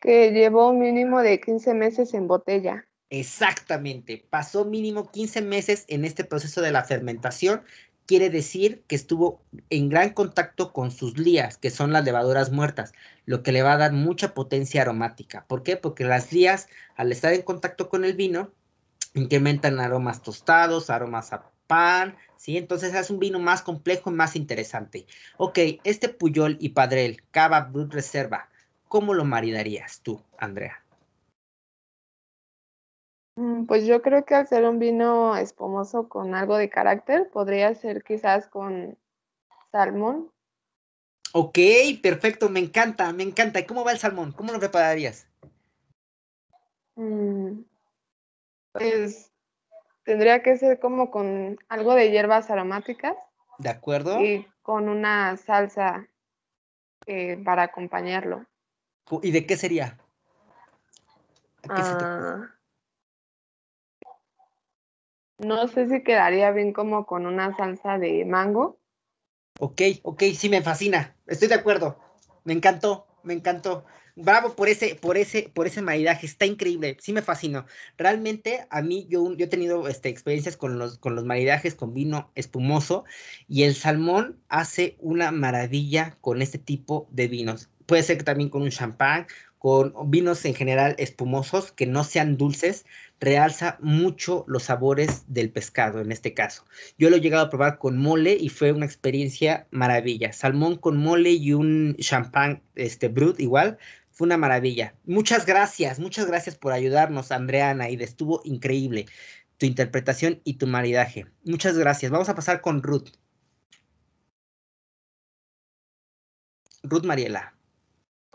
que llevó un mínimo de 15 meses en botella. Exactamente, pasó mínimo 15 meses en este proceso de la fermentación, quiere decir que estuvo en gran contacto con sus lías, que son las levaduras muertas, lo que le va a dar mucha potencia aromática. ¿Por qué? Porque las lías, al estar en contacto con el vino, incrementan aromas tostados, aromas a pan, ¿sí? Entonces es un vino más complejo y más interesante. Ok, este Puyol y Padrel, Cava Brut Reserva, ¿Cómo lo maridarías tú, Andrea? Mm, pues yo creo que hacer un vino espumoso con algo de carácter podría ser quizás con salmón. Ok, perfecto, me encanta, me encanta. ¿Y cómo va el salmón? ¿Cómo lo prepararías? Mm, pues tendría que ser como con algo de hierbas aromáticas. De acuerdo. Y con una salsa eh, para acompañarlo. ¿Y de qué sería? Ah. no sé si quedaría bien como con una salsa de mango. Ok, ok, sí me fascina. Estoy de acuerdo. Me encantó, me encantó. Bravo por ese, por ese, por ese maridaje, está increíble, sí me fascinó. Realmente a mí yo, he tenido este, experiencias con los, con los maridajes con vino espumoso y el salmón hace una maravilla con este tipo de vinos puede ser que también con un champán, con vinos en general espumosos que no sean dulces, realza mucho los sabores del pescado en este caso. Yo lo he llegado a probar con mole y fue una experiencia maravilla. Salmón con mole y un champán este brut igual, fue una maravilla. Muchas gracias, muchas gracias por ayudarnos, Andreana, y estuvo increíble tu interpretación y tu maridaje. Muchas gracias. Vamos a pasar con Ruth. Ruth Mariela.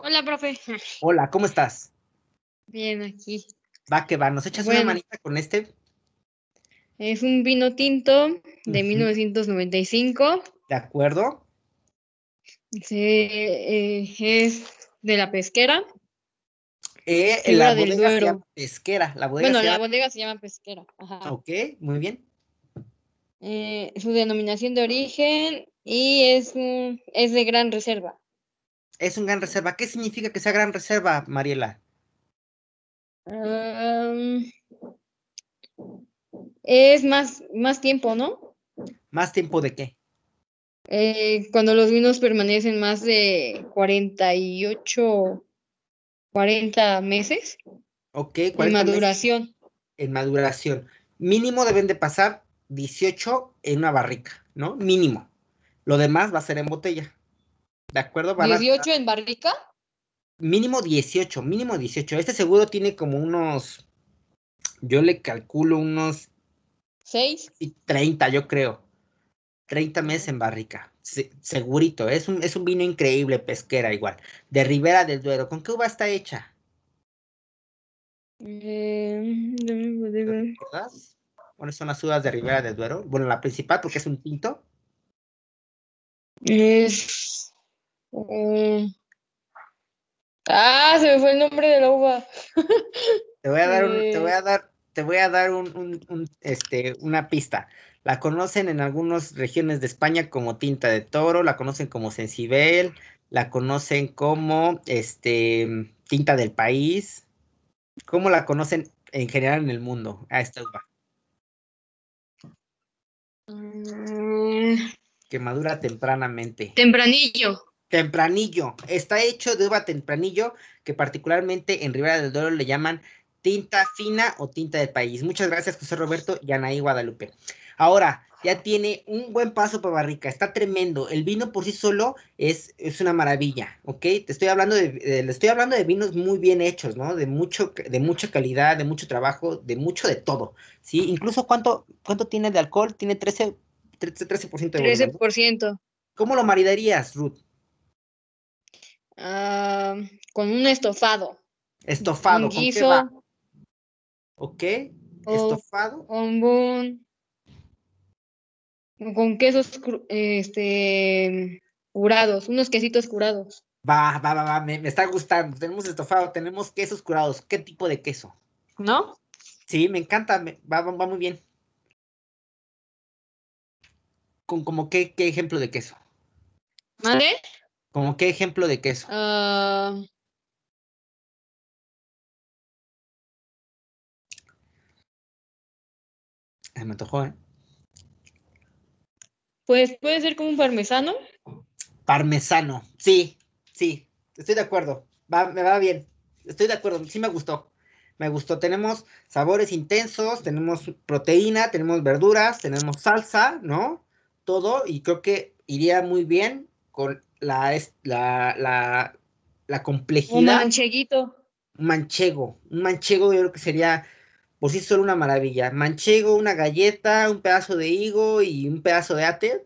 Hola, profe. Hola, ¿cómo estás? Bien, aquí. Va que va, ¿nos echas una manita con este? Es un vino tinto de 1995. De acuerdo. Sí, eh, es de la pesquera. Eh, la bodega se llama pesquera. bueno, la bodega se llama pesquera. Ajá. Ok, muy bien. Eh, su denominación de origen y es, es de gran reserva. Es un gran reserva. ¿Qué significa que sea gran reserva, Mariela? es más, más tiempo, ¿no? ¿Más tiempo de qué? Eh, cuando los vinos permanecen más de 48, 40 meses. Ok, 40 En maduración. En maduración. Mínimo deben de pasar 18 en una barrica, ¿no? Mínimo. Lo demás va a ser en botella. ¿De acuerdo? Para ¿18 en barrica? Mínimo 18, mínimo 18. Este seguro tiene como unos, yo le calculo unos... ¿6? Y 30, yo creo. 30 meses en barrica. segurito, es un, es un vino increíble, pesquera igual. De Ribera del Duero. ¿Con qué uva está hecha? Eh, ¿Cuáles son las uvas de Ribera del Duero? Bueno, la principal porque es un tinto. Es Mm. Ah, se me fue el nombre de la uva. te voy eh. a dar, te voy a dar, te voy a dar este, una pista. La conocen en algunas regiones de España como tinta de toro, la conocen como sensibel, la conocen como este, tinta del país. ¿Cómo la conocen en general en el mundo a esta uva? Quemadura mm. Que madura tempranamente. Tempranillo. Tempranillo. Está hecho de uva tempranillo, que particularmente en Ribera del Duero le llaman tinta fina o tinta del país. Muchas gracias, José Roberto y Anaí Guadalupe. Ahora, ya tiene un buen paso para barrica, está tremendo. El vino por sí solo es, es una maravilla, ¿ok? Te estoy hablando de, eh, le estoy hablando de vinos muy bien hechos, ¿no? De, mucho, de mucha calidad, de mucho trabajo, de mucho de todo, ¿sí? Incluso cuánto, cuánto tiene de alcohol, tiene 13, 13%, 13 de alcohol. 13%. ¿Cómo lo maridarías, Ruth? Ah, con un estofado. Estofado, ¿con qué va? Ok, estofado. Con quesos este curados, unos quesitos curados. Va, va, va, me, está gustando. Tenemos estofado, tenemos quesos curados. ¿Qué tipo de queso? ¿No? Sí, me encanta, va, va, va, muy bien. ¿Con como qué, qué ejemplo de queso? ¿Vale? ¿Como qué ejemplo de queso? Ah, me antojo. ¿eh? Pues puede ser como un parmesano. Parmesano, sí, sí, estoy de acuerdo. me va bien. Estoy de acuerdo, sí me gustó. Me gustó. Tenemos sabores intensos, tenemos proteína, tenemos verduras, tenemos salsa, ¿no? Todo, y creo que iría muy bien con la, la, complejidad. Un mancheguito. Manchego, un manchego yo creo que sería por sí solo una maravilla. Manchego, una galleta, un pedazo de higo y un pedazo de ate.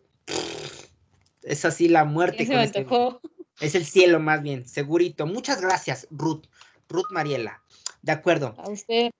Es así la muerte. Con este Es el cielo más bien, segurito. Muchas gracias, Ruth. Ruth Mariela. De acuerdo. A usted.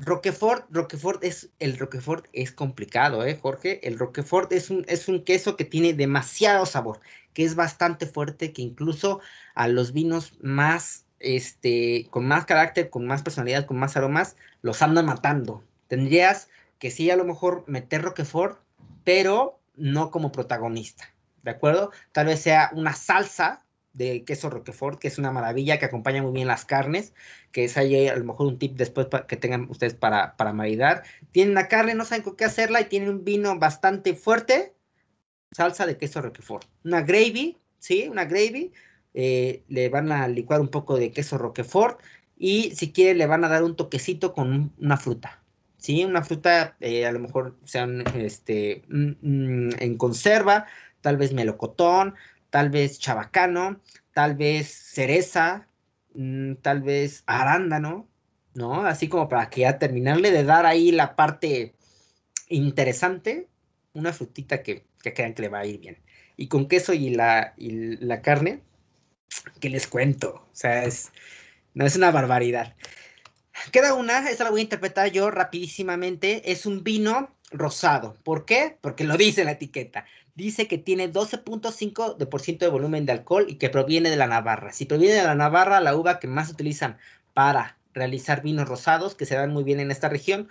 Roquefort, Roquefort es, el Roquefort es complicado, ¿eh, Jorge? El Roquefort es un, es un queso que tiene demasiado sabor, que es bastante fuerte, que incluso a los vinos más, este, con más carácter, con más personalidad, con más aromas, los andan matando. Tendrías que sí, a lo mejor meter Roquefort, pero no como protagonista, ¿de acuerdo? Tal vez sea una salsa de queso Roquefort, que es una maravilla, que acompaña muy bien las carnes, que es ahí eh, a lo mejor un tip después que tengan ustedes para, maridar. Tienen la carne, no saben con qué hacerla y tienen un vino bastante fuerte, salsa de queso Roquefort. Una gravy, ¿sí? Una gravy. Eh, le van a licuar un poco de queso Roquefort y si quieren le van a dar un toquecito con una fruta. ¿Sí? Una fruta, eh, a lo mejor sean este, mm, mm, en conserva, tal vez melocotón, tal vez chabacano, tal vez cereza, mm, tal vez arándano, ¿no? Así como para que ya terminarle de dar ahí la parte interesante, una frutita que, que crean que le va a ir bien. Y con queso y la, y la carne, que les cuento? O sea, es, no es una barbaridad. Queda una, esta la voy a interpretar yo rapidísimamente. Es un vino rosado. ¿Por qué? Porque lo dice la etiqueta dice que tiene 12.5% de, de volumen de alcohol y que proviene de la Navarra. Si proviene de la Navarra, la uva que más utilizan para realizar vinos rosados, que se dan muy bien en esta región,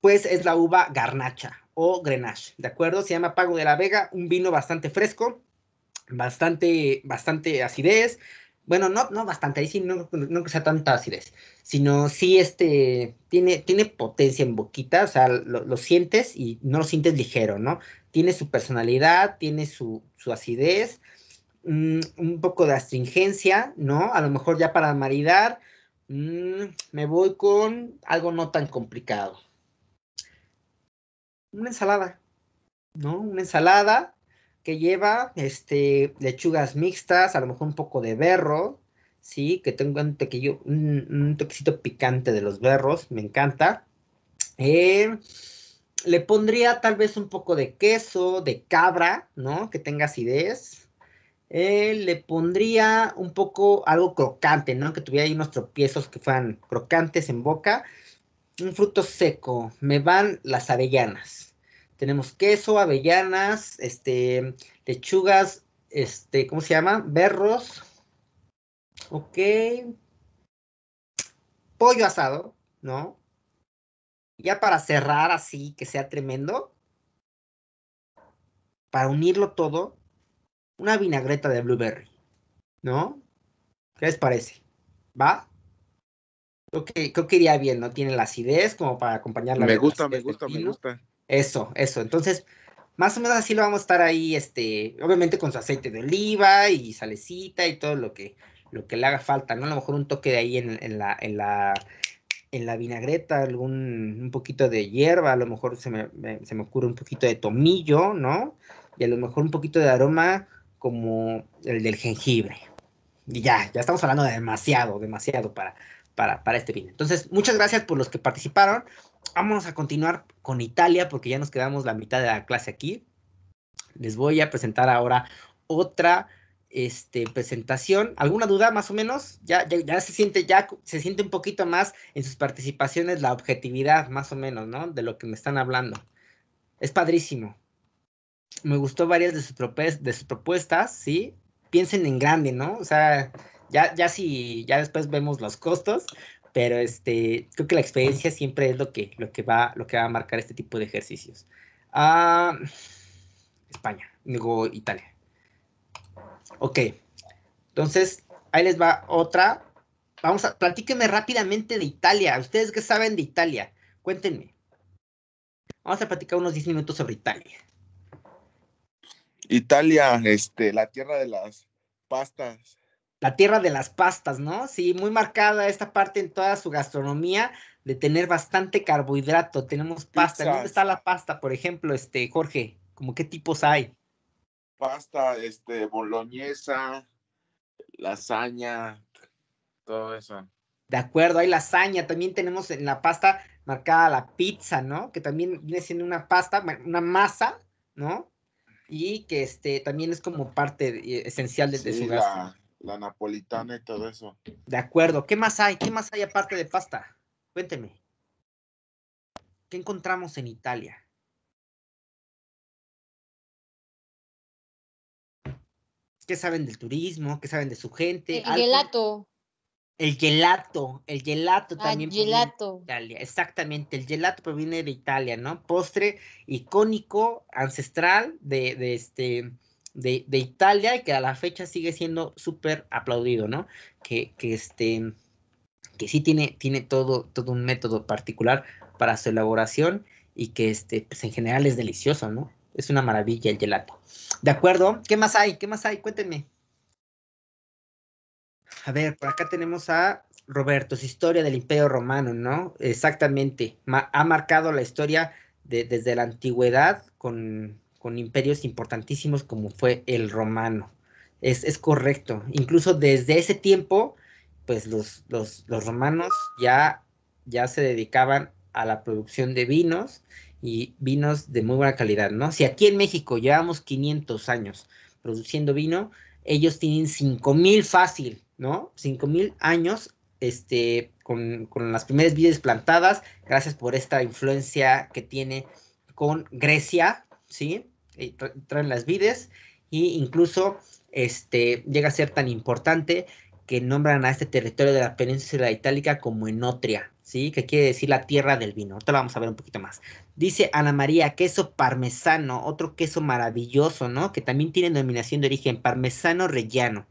pues es la uva garnacha o grenache, ¿de acuerdo? Se llama Pago de la Vega, un vino bastante fresco, bastante, bastante acidez. Bueno, no, no bastante, ahí sí no, que sea tanta acidez, sino sí este, tiene, tiene potencia en boquita, o sea, lo sientes y no lo sientes ligero, ¿no? tiene su personalidad, tiene su, acidez, mm, un poco de astringencia, ¿no? A lo mejor ya para maridar, mm, me voy con algo no tan complicado. Una ensalada, ¿no? Una ensalada que lleva este, lechugas mixtas, a lo mejor un poco de berro, ¿sí? Que tengo un, un toquecito picante de los berros, me encanta. Eh, le pondría tal vez un poco de queso, de cabra, ¿no? Que tenga acidez. Eh, le pondría un poco algo crocante, ¿no? Que tuviera ahí unos tropiezos que fueran crocantes en boca. Un fruto seco. Me van las avellanas. Tenemos queso, avellanas, este, lechugas, este, ¿cómo se llama? Berros. Ok. Pollo asado, ¿no? ya para cerrar así, que sea tremendo, para unirlo todo, una vinagreta de blueberry, ¿no? ¿Qué les parece? ¿Va? Creo que, iría bien, ¿no? Tiene la acidez como para acompañar la Me gusta, me gusta, me gusta. Eso, eso. Entonces, más o menos así lo vamos a estar ahí, este, obviamente con su aceite de oliva y salecita y todo lo que, lo que le haga falta, ¿no? A lo mejor un toque de ahí en la en la vinagreta algún un poquito de hierba, a lo mejor se me, ocurre un poquito de tomillo, ¿no? Y a lo mejor un poquito de aroma como el del jengibre. Y ya, ya estamos hablando de demasiado, demasiado para, para, para este vino. Entonces, muchas gracias por los que participaron. Vámonos a continuar con Italia porque ya nos quedamos la mitad de la clase aquí. Les voy a presentar ahora otra este, presentación. ¿Alguna duda más o menos? Ya, ya, se siente, ya se siente un poquito más en sus participaciones la objetividad, más o menos, ¿no? De lo que me están hablando. Es padrísimo. Me gustó varias de sus, de sus propuestas, ¿sí? Piensen en grande, ¿no? O sea, ya, ya sí, ya después vemos los costos, pero este, creo que la experiencia siempre es lo que, lo que, va, lo que va a marcar este tipo de ejercicios. Ah, España, digo Italia. Ok, entonces ahí les va otra. Vamos a, platíquenme rápidamente de Italia. ¿Ustedes qué saben de Italia? Cuéntenme. Vamos a platicar unos 10 minutos sobre Italia. Italia, este, la tierra de las pastas. La tierra de las pastas, ¿no? Sí, muy marcada esta parte en toda su gastronomía de tener bastante carbohidrato. Tenemos pasta. ¿Dónde está la pasta, por ejemplo, este, Jorge? ¿Cómo qué tipos hay? pasta, este, boloñesa, lasaña, todo eso. De acuerdo, hay lasaña, también tenemos en la pasta marcada la pizza, ¿no? Que también viene siendo una pasta, una masa, ¿no? Y que este también es como parte eh, esencial de, su la, la napolitana y todo eso. De acuerdo, ¿qué más hay? ¿Qué más hay aparte de pasta? Cuénteme. ¿Qué encontramos en Italia? qué saben del turismo, qué saben de su gente. El gelato. El gelato, el gelato ah, también. El gelato. De Italia. Exactamente, el gelato proviene de Italia, ¿no? Postre icónico, ancestral de, de este, de, de, Italia y que a la fecha sigue siendo súper aplaudido, ¿no? Que, que, este, que sí tiene, tiene todo, todo un método particular para su elaboración y que este, pues en general es delicioso, ¿no? Es una maravilla el gelato. ¿De acuerdo? ¿Qué más hay? ¿Qué más hay? Cuéntenme. A ver, por acá tenemos a Roberto, su historia del Imperio Romano, ¿no? Exactamente. ha marcado la historia desde la antigüedad con, imperios importantísimos como fue el romano. Es, correcto. Incluso desde ese tiempo, pues los, los, los romanos ya, ya se dedicaban a la producción de vinos y vinos de muy buena calidad, ¿no? Si aquí en México llevamos 500 años produciendo vino, ellos tienen 5000 fácil, ¿no? 5000 años este, con, las primeras vides plantadas, gracias por esta influencia que tiene con Grecia, ¿sí? Eh, traen las vides e incluso este, llega a ser tan importante que nombran a este territorio de la península itálica como Enotria, ¿sí? Que quiere decir la tierra del vino. Ahorita vamos a ver un poquito más. Dice Ana María, queso parmesano, otro queso maravilloso, ¿no? Que también tiene denominación de origen, parmesano rellano.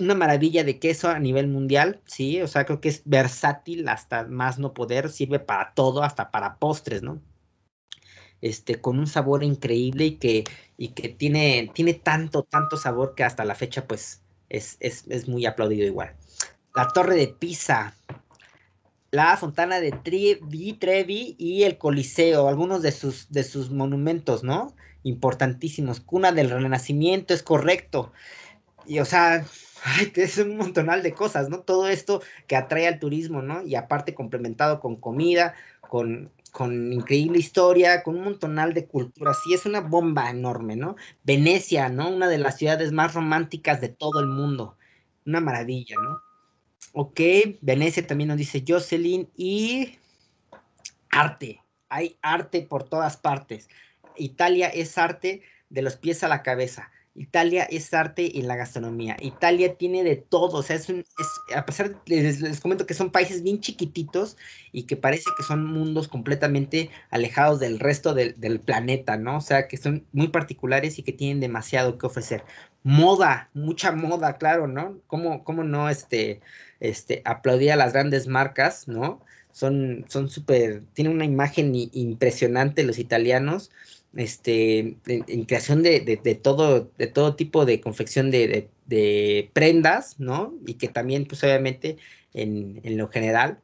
Una maravilla de queso a nivel mundial, ¿sí? O sea, creo que es versátil hasta más no poder, sirve para todo, hasta para postres, ¿no? Este, con un sabor increíble y que, y que tiene, tiene tanto, tanto sabor que hasta la fecha, pues, es, es muy aplaudido igual. La torre de Pisa, la Fontana de Trevi, Trevi y el Coliseo, algunos de sus, de sus monumentos, ¿no? Importantísimos. Cuna del Renacimiento, es correcto. Y o sea, es un montonal de cosas, ¿no? Todo esto que atrae al turismo, ¿no? Y aparte complementado con comida, con, con increíble historia, con un montonal de cultura. Sí, es una bomba enorme, ¿no? Venecia, ¿no? Una de las ciudades más románticas de todo el mundo. Una maravilla, ¿no? Ok, Venecia también nos dice Jocelyn y arte. Hay arte por todas partes. Italia es arte de los pies a la cabeza. Italia es arte y la gastronomía. Italia tiene de todo, o sea, es, a pesar, de, les, les, comento que son países bien chiquititos y que parece que son mundos completamente alejados del resto del, planeta, ¿no? O sea, que son muy particulares y que tienen demasiado que ofrecer. Moda, mucha moda, claro, ¿no? ¿Cómo, no este, este, aplaudir a las grandes marcas, ¿no? Son súper, tiene tienen una imagen impresionante los italianos este, en, creación de, todo, de todo tipo de confección de, prendas, ¿no? Y que también, pues obviamente, en, lo general,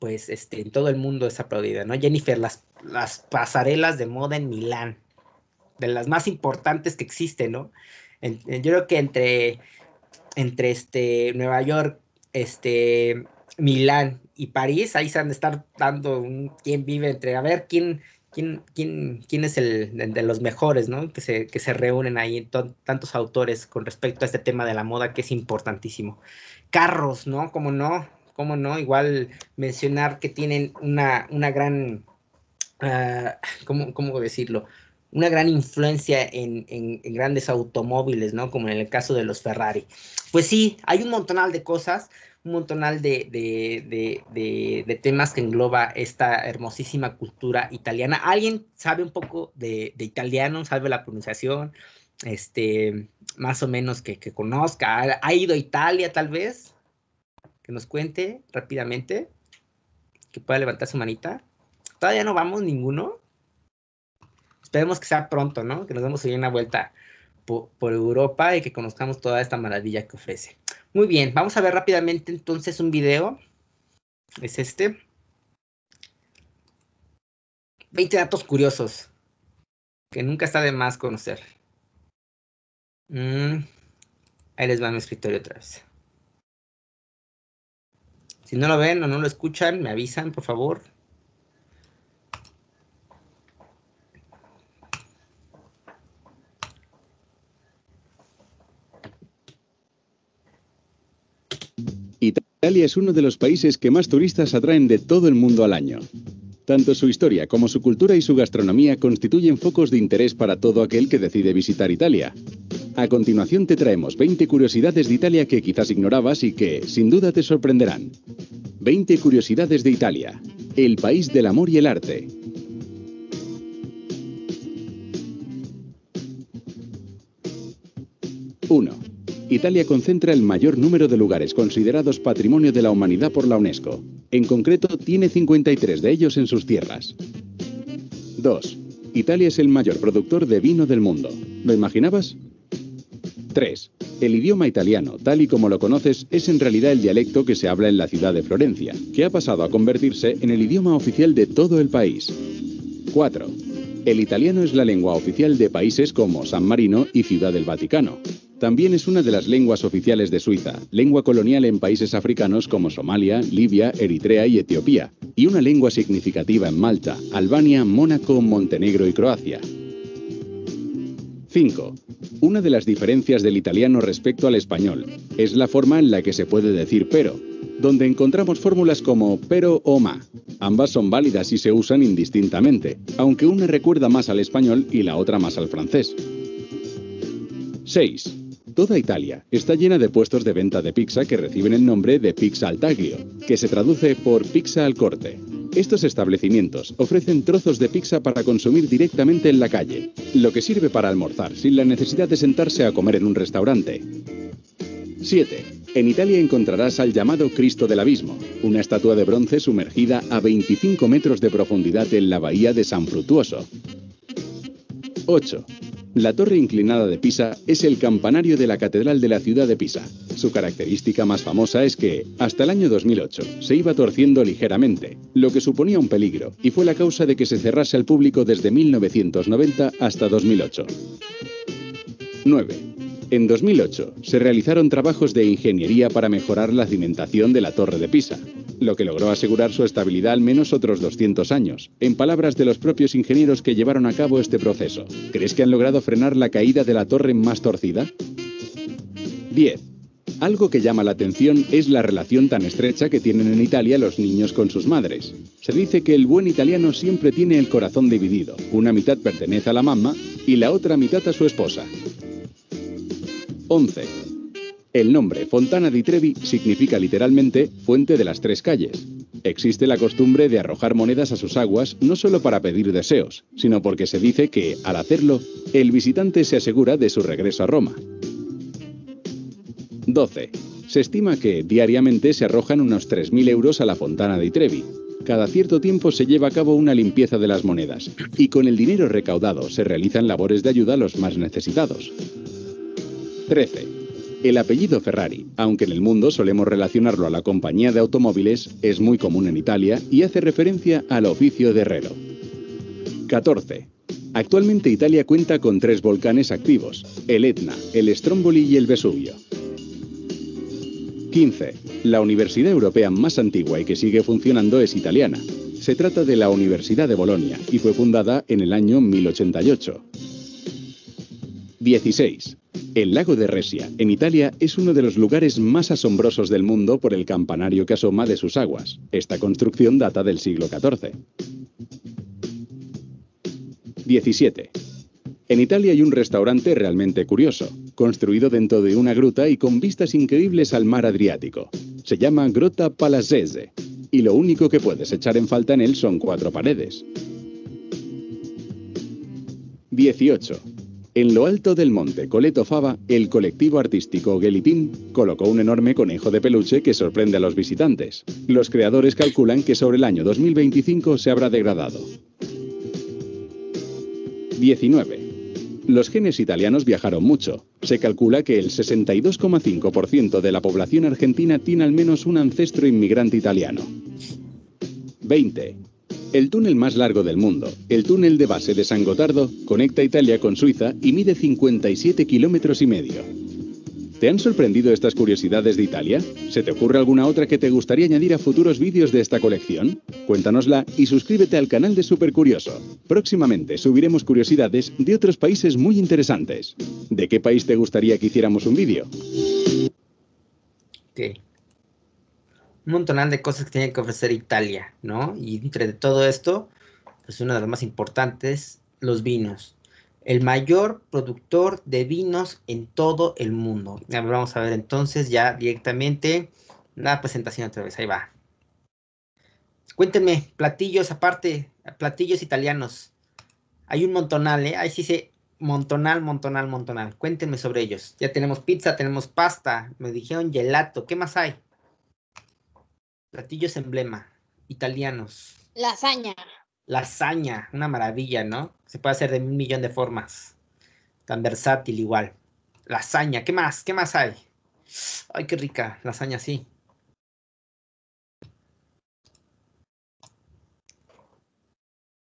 pues este, en todo el mundo es aplaudida, ¿no? Jennifer, las, las pasarelas de moda en Milán, de las más importantes que existen, ¿no? yo creo que entre, entre este, Nueva York, este, Milán y París, ahí se han de estar dando un quién vive entre, a ver, quién, ¿Quién, quién, es el de, los mejores, ¿no? Que se, reúnen ahí tantos autores con respecto a este tema de la moda que es importantísimo. Carros, ¿no? ¿Cómo no? ¿Cómo no? Igual mencionar que tienen una, una gran, ah, ¿cómo, decirlo? una gran influencia en, en, grandes automóviles, ¿no? Como en el caso de los Ferrari. Pues sí, hay un montonal de cosas, un montonal de, de, de, de, temas que engloba esta hermosísima cultura italiana. ¿Alguien sabe un poco de, italiano? ¿Sabe la pronunciación? Este, más o menos que, conozca. ¿Ha ido a Italia tal vez? Que nos cuente rápidamente. Que pueda levantar su manita. Todavía no vamos ninguno. Esperemos que sea pronto, ¿no? Que nos demos una vuelta por Europa y que conozcamos toda esta maravilla que ofrece. Muy bien, vamos a ver rápidamente entonces un video. Es este. 20 datos curiosos que nunca está de más conocer. Mm, ahí les va mi escritorio otra vez. Si no lo ven o no lo escuchan, me avisan, por favor. Italia es uno de los países que más turistas atraen de todo el mundo al año. Tanto su historia como su cultura y su gastronomía constituyen focos de interés para todo aquel que decide visitar Italia. A continuación te traemos 20 curiosidades de Italia que quizás ignorabas y que, sin duda, te sorprenderán. 20 curiosidades de Italia, el país del amor y el arte. 1 Italia concentra el mayor número de lugares considerados Patrimonio de la Humanidad por la UNESCO. En concreto, tiene 53 de ellos en sus tierras. 2. Italia es el mayor productor de vino del mundo. ¿Lo imaginabas? 3. El idioma italiano, tal y como lo conoces, es en realidad el dialecto que se habla en la ciudad de Florencia, que ha pasado a convertirse en el idioma oficial de todo el país. 4. El italiano es la lengua oficial de países como San Marino y Ciudad del Vaticano. También es una de las lenguas oficiales de Suiza, lengua colonial en países africanos como Somalia, Libia, Eritrea y Etiopía, y una lengua significativa en Malta, Albania, Mónaco, Montenegro y Croacia. 5. Una de las diferencias del italiano respecto al español es la forma en la que se puede decir pero, donde encontramos fórmulas como pero o ma. Ambas son válidas y se usan indistintamente, aunque una recuerda más al español y la otra más al francés. 6. Toda Italia está llena de puestos de venta de pizza que reciben el nombre de pizza al taglio, que se traduce por pizza al corte. Estos establecimientos ofrecen trozos de pizza para consumir directamente en la calle, lo que sirve para almorzar sin la necesidad de sentarse a comer en un restaurante. 7. En Italia encontrarás al llamado Cristo del Abismo, una estatua de bronce sumergida a 25 metros de profundidad en la bahía de San Frutuoso. 8. La torre inclinada de Pisa es el campanario de la Catedral de la ciudad de Pisa. Su característica más famosa es que, hasta el año 2008, se iba torciendo ligeramente, lo que suponía un peligro, y fue la causa de que se cerrase al público desde 1990 hasta 2008. 9. En 2008 se realizaron trabajos de ingeniería para mejorar la cimentación de la Torre de Pisa, lo que logró asegurar su estabilidad al menos otros 200 años, en palabras de los propios ingenieros que llevaron a cabo este proceso. ¿Crees que han logrado frenar la caída de la torre más torcida? 10. Algo que llama la atención es la relación tan estrecha que tienen en Italia los niños con sus madres. Se dice que el buen italiano siempre tiene el corazón dividido. Una mitad pertenece a la mamá y la otra mitad a su esposa. 11. El nombre Fontana di Trevi significa literalmente fuente de las tres calles. Existe la costumbre de arrojar monedas a sus aguas no solo para pedir deseos, sino porque se dice que, al hacerlo, el visitante se asegura de su regreso a Roma. 12. Se estima que diariamente se arrojan unos 3.000 euros a la Fontana di Trevi. Cada cierto tiempo se lleva a cabo una limpieza de las monedas y con el dinero recaudado se realizan labores de ayuda a los más necesitados. 13. El apellido Ferrari, aunque en el mundo solemos relacionarlo a la compañía de automóviles, es muy común en Italia y hace referencia al oficio de herrero. 14. Actualmente Italia cuenta con tres volcanes activos, el Etna, el Stromboli y el Vesubio. 15. La universidad europea más antigua y que sigue funcionando es italiana. Se trata de la Universidad de Bolonia y fue fundada en el año 1088. 16. El lago de Resia, en Italia, es uno de los lugares más asombrosos del mundo por el campanario que asoma de sus aguas. Esta construcción data del siglo XIV. 17. En Italia hay un restaurante realmente curioso, construido dentro de una gruta y con vistas increíbles al mar Adriático. Se llama Grotta Palazzese, y lo único que puedes echar en falta en él son cuatro paredes. 18. En lo alto del monte Coleto Fava, el colectivo artístico Gelitín colocó un enorme conejo de peluche que sorprende a los visitantes. Los creadores calculan que sobre el año 2025 se habrá degradado. 19. Los genes italianos viajaron mucho. Se calcula que el 62,5% de la población argentina tiene al menos un ancestro inmigrante italiano. 20. El túnel más largo del mundo, el túnel de base de San Gotardo, conecta Italia con Suiza y mide 57 kilómetros y medio. ¿Te han sorprendido estas curiosidades de Italia? ¿Se te ocurre alguna otra que te gustaría añadir a futuros vídeos de esta colección? Cuéntanosla y suscríbete al canal de Super Curioso. Próximamente subiremos curiosidades de otros países muy interesantes. ¿De qué país te gustaría que hiciéramos un vídeo? un montonal de cosas que tiene que ofrecer Italia, ¿no? Y entre todo esto, pues uno de los más importantes, los vinos. El mayor productor de vinos en todo el mundo. vamos a ver entonces ya directamente la presentación otra vez. Ahí va. Cuéntenme, platillos aparte, platillos italianos. Hay un montonal, ¿eh? Ahí sí se, montonal, montonal, montonal. Cuéntenme sobre ellos. Ya tenemos pizza, tenemos pasta, me dijeron gelato. ¿Qué más hay? Platillos emblema, italianos. Lasaña. Lasaña, una maravilla, ¿no? Se puede hacer de un millón de formas. Tan versátil igual. Lasaña, ¿qué más? ¿Qué más hay? Ay, qué rica, lasaña, sí.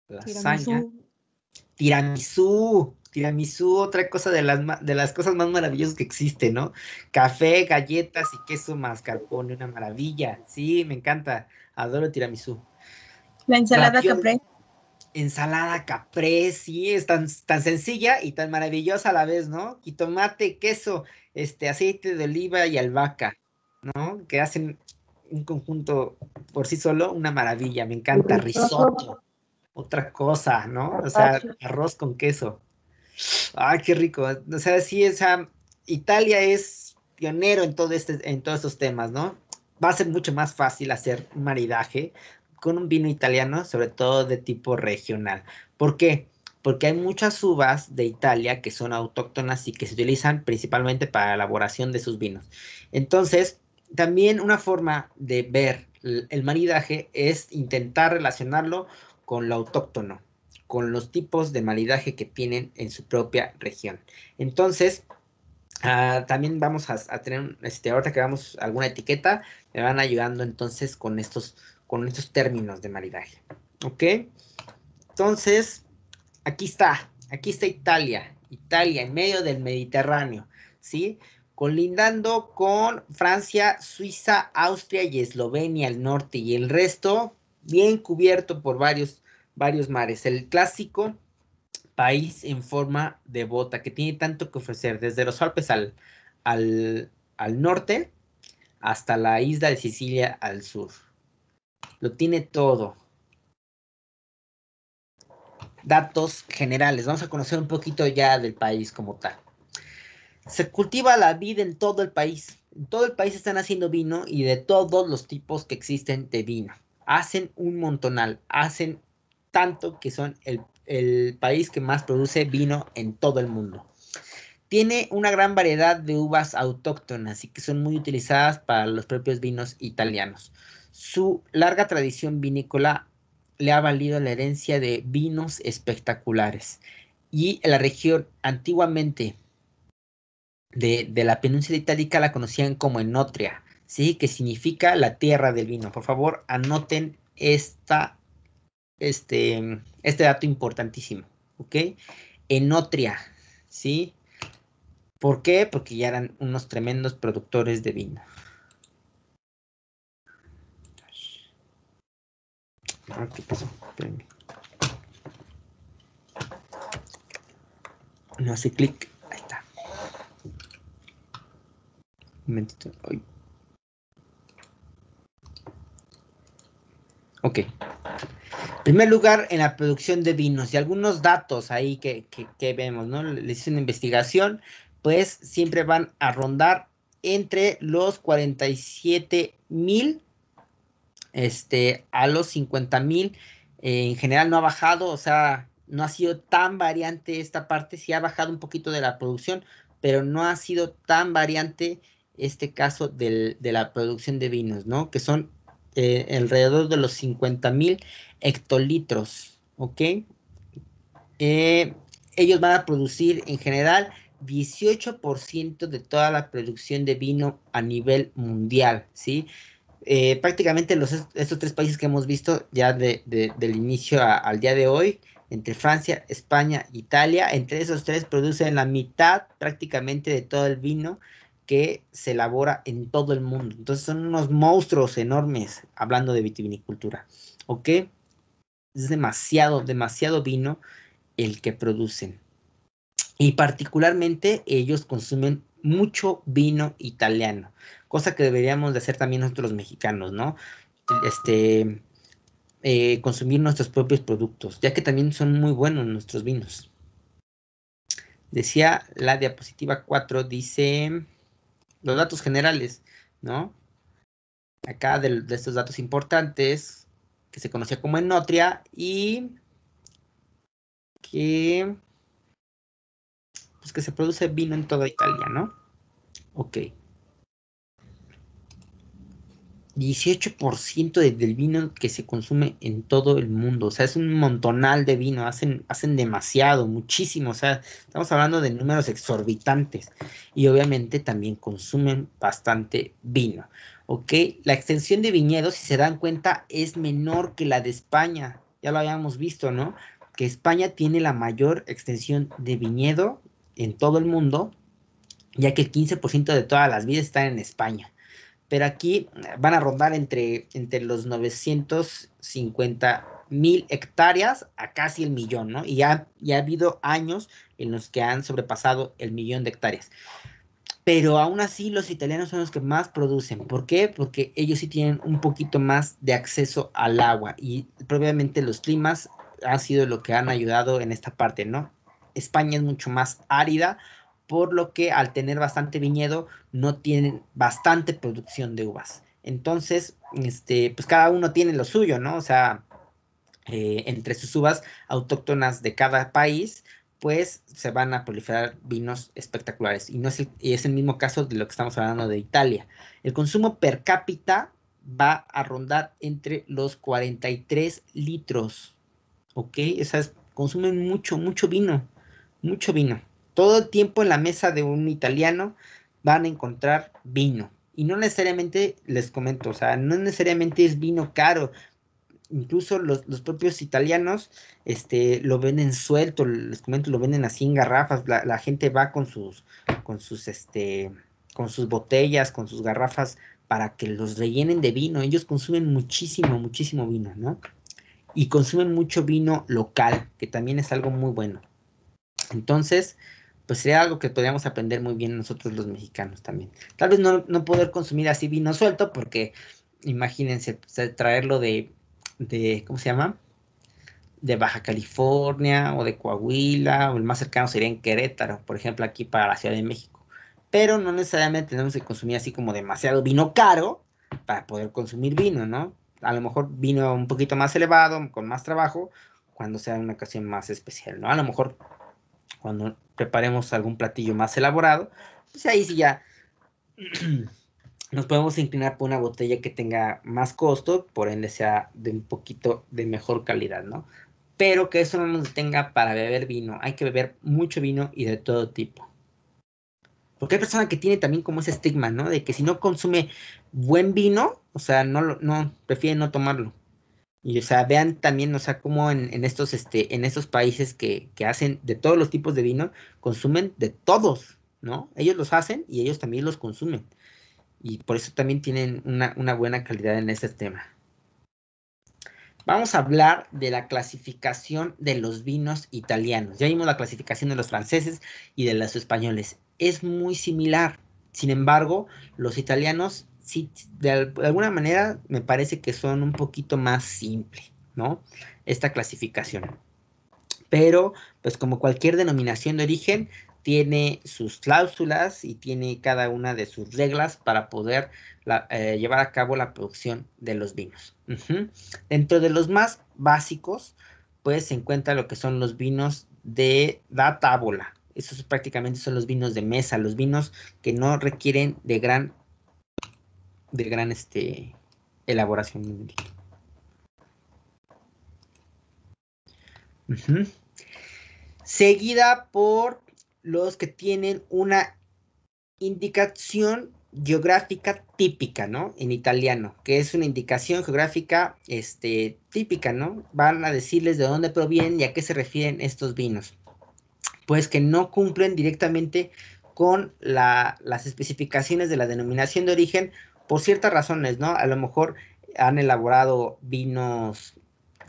Lasaña. Tiramisú. Tiramisú tiramisú, otra cosa de las, de las cosas más maravillosas que existen ¿no? Café, galletas y queso mascarpone, una maravilla. Sí, me encanta. Adoro tiramisú. La ensalada Ensalada capré, sí, es tan, tan sencilla y tan maravillosa a la vez, ¿no? tomate queso, este, aceite de oliva y albahaca, ¿no? Que hacen un conjunto por sí solo, una maravilla, me encanta. Risotto, otra cosa, ¿no? O sea, arroz con queso. ¡Ay, qué rico. O sea, sí, esa Italia es pionero en, este, en todos estos temas, ¿no? Va a ser mucho más fácil hacer maridaje con un vino italiano, sobre todo de tipo regional. ¿Por qué? Porque hay muchas uvas de Italia que son autóctonas y que se utilizan principalmente para la elaboración de sus vinos. Entonces, también una forma de ver el maridaje es intentar relacionarlo con lo autóctono con los tipos de maridaje que tienen en su propia región. Entonces, ah, también vamos a, tener, este, ahorita que vamos alguna etiqueta, me van ayudando entonces con estos, con estos términos de maridaje. ¿Ok? Entonces, aquí está, aquí está Italia, Italia, en medio del Mediterráneo, ¿sí? Colindando con Francia, Suiza, Austria y Eslovenia al norte y el resto bien cubierto por varios varios mares. El clásico país en forma de bota que tiene tanto que ofrecer, desde los Alpes al, al, norte hasta la isla de Sicilia al sur. Lo tiene todo. Datos generales. Vamos a conocer un poquito ya del país como tal. Se cultiva la vida en todo el país. En todo el país están haciendo vino y de todos los tipos que existen de vino. Hacen un montonal, hacen tanto que son el, país que más produce vino en todo el mundo. Tiene una gran variedad de uvas autóctonas y que son muy utilizadas para los propios vinos italianos. Su larga tradición vinícola le ha valido la herencia de vinos espectaculares. Y la región antiguamente de, de, la península itálica la conocían como Enotria, ¿sí? que significa la tierra del vino. Por favor, anoten esta este, este dato importantísimo, ¿ok? Enotria, ¿sí? ¿Por qué? Porque ya eran unos tremendos productores de vino. ¿Qué No hace clic. Ahí está. Un momentito. Ok primer lugar, en la producción de vinos y algunos datos ahí que, vemos, ¿no? Les hice una investigación, pues siempre van a rondar entre los 47 mil este, a los 50 mil. Eh, en general no ha bajado, o sea, no ha sido tan variante esta parte, sí ha bajado un poquito de la producción, pero no ha sido tan variante este caso de la producción de vinos, ¿no? Que son eh, alrededor de los 50 50.000 hectolitros, ¿ok? Eh, ellos van a producir en general 18% de toda la producción de vino a nivel mundial, ¿sí? Eh, prácticamente los, estos tres países que hemos visto ya del inicio al día de hoy, entre Francia, España, Italia, entre esos tres producen la mitad prácticamente de todo el vino que se elabora en todo el mundo. Entonces son unos monstruos enormes hablando de vitivinicultura. ¿Ok? Es demasiado, demasiado vino el que producen. Y particularmente ellos consumen mucho vino italiano, cosa que deberíamos de hacer también nosotros los mexicanos, ¿no? Este, eh, consumir nuestros propios productos, ya que también son muy buenos nuestros vinos. Decía la diapositiva 4, dice los datos generales, ¿no? Acá de, estos datos importantes, que se conocía como Enotria y que, pues que se produce vino en toda Italia, ¿no? Ok. 18% del vino que se consume en todo el mundo. O sea, es un montonal de vino. Hacen, hacen demasiado, muchísimo. O sea, estamos hablando de números exorbitantes. Y obviamente también consumen bastante vino. ¿Ok? La extensión de viñedos, si se dan cuenta, es menor que la de España. Ya lo habíamos visto, ¿no? Que España tiene la mayor extensión de viñedo en todo el mundo, ya que el 15% de todas las vidas están en España pero aquí van a rondar entre, entre los 950 mil hectáreas a casi el millón, ¿no? Y ya, ya ha habido años en los que han sobrepasado el millón de hectáreas. Pero aún así los italianos son los que más producen. ¿Por qué? Porque ellos sí tienen un poquito más de acceso al agua y probablemente los climas han sido lo que han ayudado en esta parte, ¿no? España es mucho más árida, por lo que al tener bastante viñedo no tienen bastante producción de uvas. Entonces, este, pues cada uno tiene lo suyo, ¿no? O sea, eh, entre sus uvas autóctonas de cada país, pues se van a proliferar vinos espectaculares. Y no es el, mismo caso de lo que estamos hablando de Italia. El consumo per cápita va a rondar entre los 43 litros. ¿Ok? O sea, consumen mucho, mucho vino. Mucho vino todo el tiempo en la mesa de un italiano van a encontrar vino. Y no necesariamente, les comento, o sea, no necesariamente es vino caro. Incluso los, propios italianos este, lo venden suelto, les comento, lo venden así en garrafas. La, gente va con sus, con sus, este, con sus botellas, con sus garrafas para que los rellenen de vino. Ellos consumen muchísimo, muchísimo vino, ¿no? Y consumen mucho vino local, que también es algo muy bueno. Entonces, pues sería algo que podríamos aprender muy bien nosotros los mexicanos también. Tal vez no, poder consumir así vino suelto, porque imagínense, traerlo de, de, ¿cómo se llama? De Baja California o de Coahuila, o el más cercano sería en Querétaro, por ejemplo, aquí para la Ciudad de México. Pero no necesariamente tenemos que consumir así como demasiado vino caro para poder consumir vino, ¿no? A lo mejor vino un poquito más elevado, con más trabajo, cuando sea una ocasión más especial, ¿no? A lo mejor cuando preparemos algún platillo más elaborado, pues ahí sí ya nos podemos inclinar por una botella que tenga más costo, por ende sea de un poquito de mejor calidad, ¿no? Pero que eso no nos detenga para beber vino. Hay que beber mucho vino y de todo tipo. Porque hay personas que tiene también como ese estigma, ¿no? De que si no consume buen vino, o sea, no, no prefiere no tomarlo. Y o sea, vean también, o sea, cómo en, estos, este, en países que, hacen de todos los tipos de vino, consumen de todos, ¿no? Ellos los hacen y ellos también los consumen. Y por eso también tienen una, una buena calidad en este tema. Vamos a hablar de la clasificación de los vinos italianos. Ya vimos la clasificación de los franceses y de los españoles. Es muy similar. Sin embargo, los italianos sí, de, alguna manera me parece que son un poquito más simple, ¿no? Esta clasificación. Pero, pues como cualquier denominación de origen, tiene sus cláusulas y tiene cada una de sus reglas para poder eh, llevar a cabo la producción de los vinos. Dentro de los más básicos, pues se encuentra lo que son los vinos de la tábola. Esos prácticamente son los vinos de mesa, los vinos que no requieren de gran de gran este, elaboración. Seguida por los que tienen una indicación geográfica típica, ¿no? En italiano, que es una indicación geográfica este, típica, ¿no? Van a decirles de dónde provienen y a qué se refieren estos vinos. Pues que no cumplen directamente con las especificaciones de la denominación de origen por ciertas razones, ¿no? A lo mejor han elaborado vinos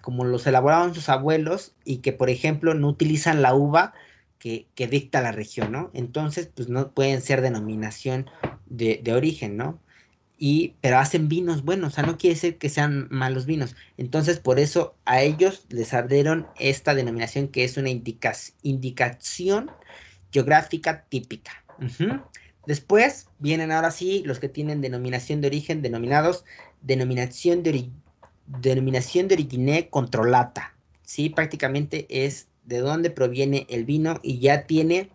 como los elaboraban sus abuelos y que, por ejemplo, no utilizan la uva que, dicta la región, ¿no? Entonces, pues no pueden ser denominación de, origen, ¿no? Y, pero hacen vinos buenos, o sea, no quiere decir que sean malos vinos. Entonces, por eso a ellos les ardieron esta denominación que es una indicación geográfica típica. Después vienen ahora sí los que tienen denominación de origen, denominados denominación de, denominación de origine controlata. Sí, prácticamente es de dónde proviene el vino y ya tiene,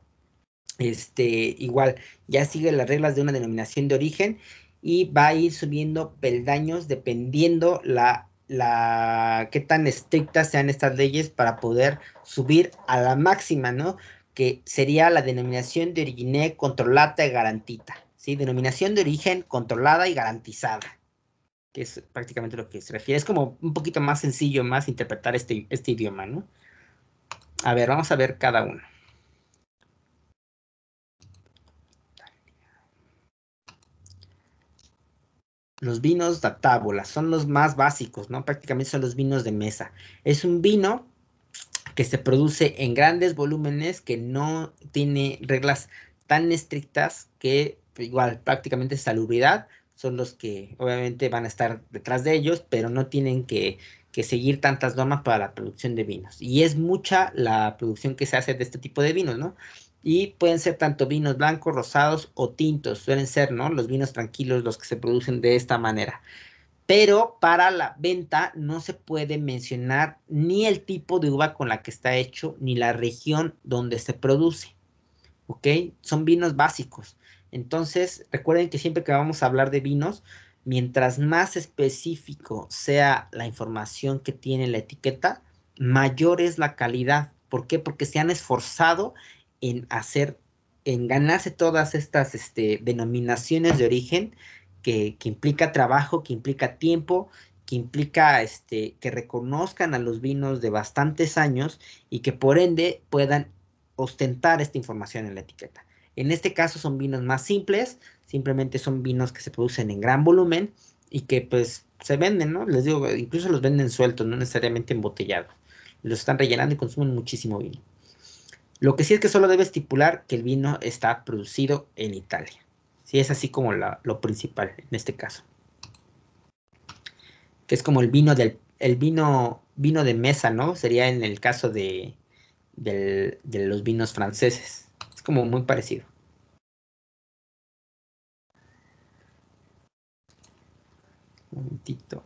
este, igual, ya sigue las reglas de una denominación de origen y va a ir subiendo peldaños dependiendo la, la, qué tan estrictas sean estas leyes para poder subir a la máxima, ¿no? que sería la denominación de origen controlada y garantita. ¿sí? Denominación de origen controlada y garantizada, que es prácticamente lo que se refiere. Es como un poquito más sencillo, más interpretar este, este idioma, ¿no? A ver, vamos a ver cada uno. Los vinos de tábula son los más básicos, ¿no? Prácticamente son los vinos de mesa. Es un vino que se produce en grandes volúmenes, que no tiene reglas tan estrictas que pues, igual prácticamente salubridad son los que obviamente van a estar detrás de ellos, pero no tienen que, que seguir tantas normas para la producción de vinos. Y es mucha la producción que se hace de este tipo de vinos, ¿no? y pueden ser tanto vinos blancos, rosados o tintos, suelen ser, ¿no? Los vinos tranquilos los que se producen de esta manera pero para la venta no se puede mencionar ni el tipo de uva con la que está hecho ni la región donde se produce. ¿Ok? Son vinos básicos. Entonces, recuerden que siempre que vamos a hablar de vinos, mientras más específico sea la información que tiene la etiqueta, mayor es la calidad. ¿Por qué? Porque se han esforzado en hacer, en ganarse todas estas este, denominaciones de origen que, implica trabajo, que implica tiempo, que implica este, que reconozcan a los vinos de bastantes años y que por ende puedan ostentar esta información en la etiqueta. En este caso son vinos más simples, simplemente son vinos que se producen en gran volumen y que pues se venden, ¿no? Les digo, incluso los venden sueltos, no necesariamente embotellados. Los están rellenando y consumen muchísimo vino. Lo que sí es que solo debe estipular que el vino está producido en Italia. Sí, es así como lo principal en este caso. Que es como el vino del el vino, vino de mesa, ¿no? Sería en el caso de, los vinos franceses. Es como muy parecido. Un momentito.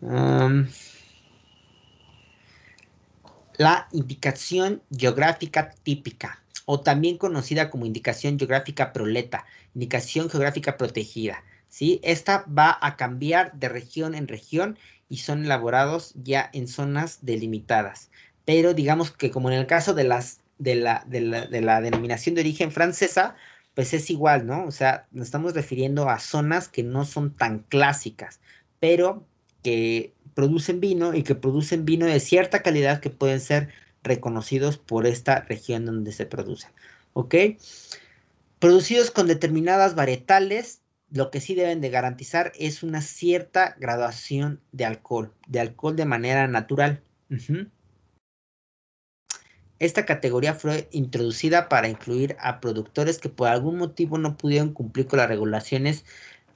la indicación geográfica típica o también conocida como indicación geográfica proleta, indicación geográfica protegida. ¿sí? Esta va a cambiar de región en región y son elaborados ya en zonas delimitadas. Pero digamos que como en el caso de, las, de, la, de, la, de la denominación de origen francesa, pues es igual, ¿no? O sea, nos estamos refiriendo a zonas que no son tan clásicas, pero que producen vino y que producen vino de cierta calidad que pueden ser reconocidos por esta región donde se producen. ¿Ok? Producidos con determinadas varietales, lo que sí deben de garantizar es una cierta graduación de alcohol, de alcohol de manera natural. Esta categoría fue introducida para incluir a productores que por algún motivo no pudieron cumplir con las regulaciones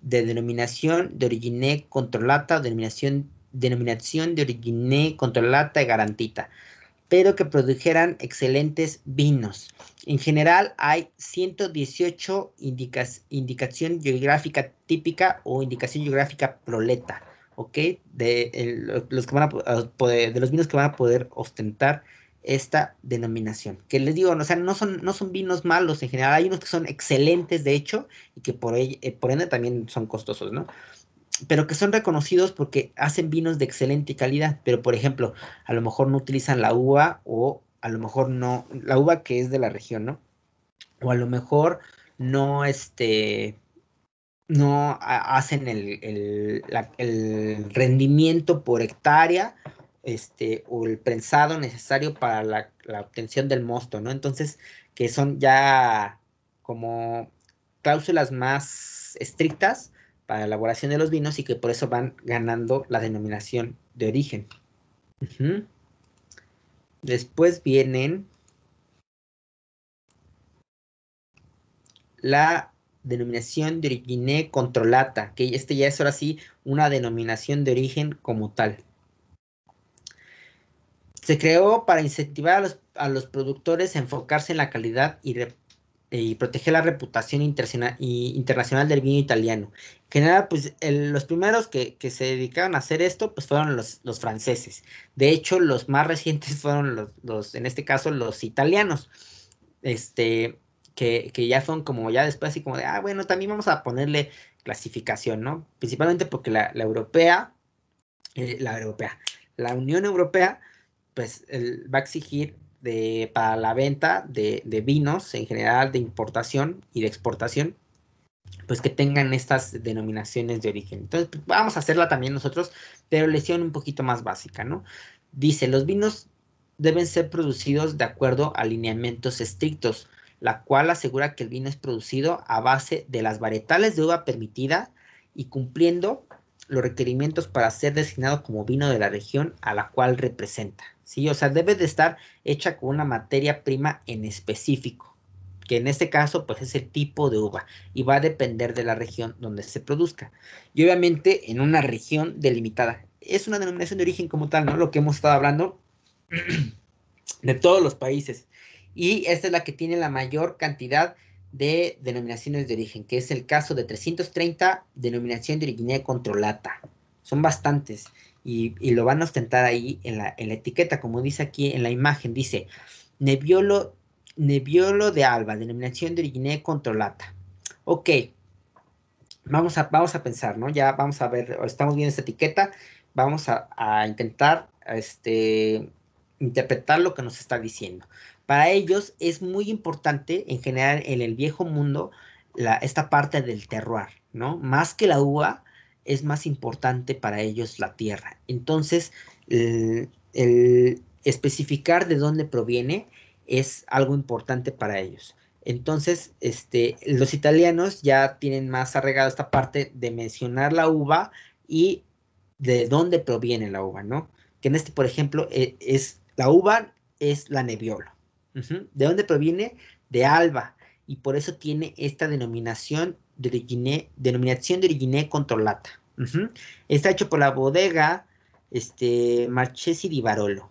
de denominación de origine controlata o denominación, denominación de origine controlata y garantita pero que produjeran excelentes vinos. En general hay 118 indicación geográfica típica o indicación geográfica proleta, ¿ok? De, eh, los que van a de los vinos que van a poder ostentar esta denominación. Que les digo, o sea, no son, no son vinos malos en general, hay unos que son excelentes de hecho y que por, eh, por ende también son costosos, ¿no? pero que son reconocidos porque hacen vinos de excelente calidad, pero por ejemplo, a lo mejor no utilizan la uva o a lo mejor no, la uva que es de la región, ¿no? O a lo mejor no, este, no hacen el, rendimiento por hectárea este, o el prensado necesario para la obtención del mosto, ¿no? Entonces, que son ya como cláusulas más estrictas para la elaboración de los vinos y que por eso van ganando la denominación de origen. Después vienen la denominación de origine controlata, que este ya es ahora sí una denominación de origen como tal. Se creó para incentivar a los, productores a enfocarse en la calidad y, y proteger la reputación internacional del vino italiano. En general, pues los primeros que, se dedicaron a hacer esto, pues fueron los, los franceses. De hecho, los más recientes fueron los, los en este caso, los italianos. Este, que, ya son como ya después así como de, ah, bueno, también vamos a ponerle clasificación, ¿no? Principalmente porque la, europea, eh, la europea, la Unión Europea, pues va a exigir de, para la venta de, vinos en general de importación y de exportación, pues que tengan estas denominaciones de origen. Entonces, pues, vamos a hacerla también nosotros, pero lesión un poquito más básica, ¿no? Dice, los vinos deben ser producidos de acuerdo a lineamientos estrictos, la cual asegura que el vino es producido a base de las varietales de uva permitida y cumpliendo los requerimientos para ser designado como vino de la región a la cual representa. ¿sí? O sea, debe de estar hecha con una materia prima en específico, que en este caso pues es el tipo de uva y va a depender de la región donde se produzca. Y obviamente en una región delimitada. Es una denominación de origen como tal, ¿no? Lo que hemos estado hablando de todos los países. Y esta es la que tiene la mayor cantidad de de denominaciones de origen, que es el caso de 330 denominación de origen controlata. Son bastantes y, lo van a ostentar ahí en la, etiqueta, como dice aquí en la imagen, dice Nebbiolo, de Alba, denominación de origen controlata. Ok, vamos a, vamos a pensar, ¿no? Ya vamos a ver, estamos viendo esta etiqueta, vamos a, intentar este, interpretar lo que nos está diciendo. Para ellos es muy importante, en general, en el viejo mundo, esta parte del terroir, ¿no? Más que la uva, es más importante para ellos la tierra. Entonces, el, especificar de dónde proviene es algo importante para ellos. Entonces, este, los italianos ya tienen más arreglado esta parte de mencionar la uva y de dónde proviene la uva, ¿no? Que en este, por ejemplo, e, es, la uva es la nebbiolo, ¿De dónde proviene? De Alba. Y por eso tiene esta denominación de origine, denominación de controlata. Está hecho por la bodega este, Marchesi di Barolo.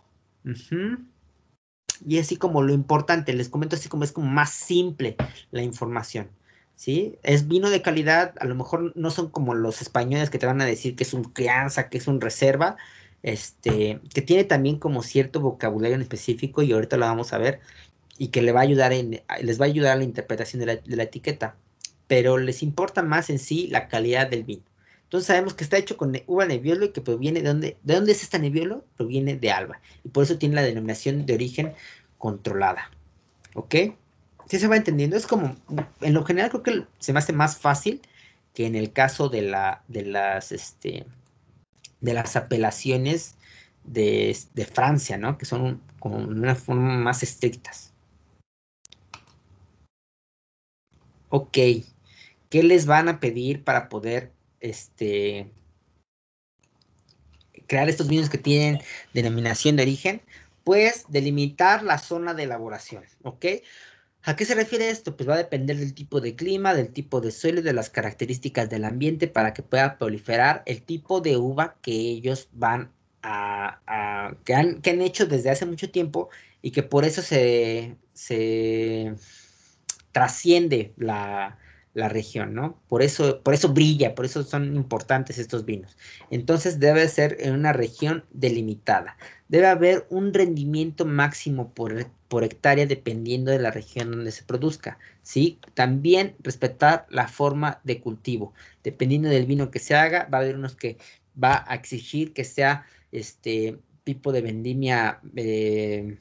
Y así como lo importante, les comento así como es como más simple la información. ¿Sí? Es vino de calidad, a lo mejor no son como los españoles que te van a decir que es un crianza, que es un reserva, este, que tiene también como cierto vocabulario en específico y ahorita lo vamos a ver y que le va a ayudar en, les va a ayudar la interpretación de la, etiqueta, pero les importa más en sí la calidad del vino. Entonces sabemos que está hecho con uva nebbiolo y que proviene de dónde, de dónde es esta nebbiolo, proviene de Alba y por eso tiene la denominación de origen controlada, ¿ok? Si se va entendiendo, es como, en lo general creo que se me hace más fácil que en el caso de la, de las, este, de las apelaciones de, Francia, ¿no? Que son con una forma más estrictas. Ok, ¿qué les van a pedir para poder este, crear estos vinos que tienen denominación de origen? Pues delimitar la zona de elaboración, ¿ok? ¿A qué se refiere esto? Pues va a depender del tipo de clima, del tipo de suelo de las características del ambiente para que pueda proliferar el tipo de uva que ellos van a, a que, han, que han hecho desde hace mucho tiempo y que por eso se, se trasciende la, la región, ¿no? Por eso, por eso brilla, por eso son importantes estos vinos. Entonces debe ser en una región delimitada. Debe haber un rendimiento máximo por, hectárea dependiendo de la región donde se produzca, ¿sí? También respetar la forma de cultivo. Dependiendo del vino que se haga, va a haber unos que va a exigir que sea este tipo de vendimia eh,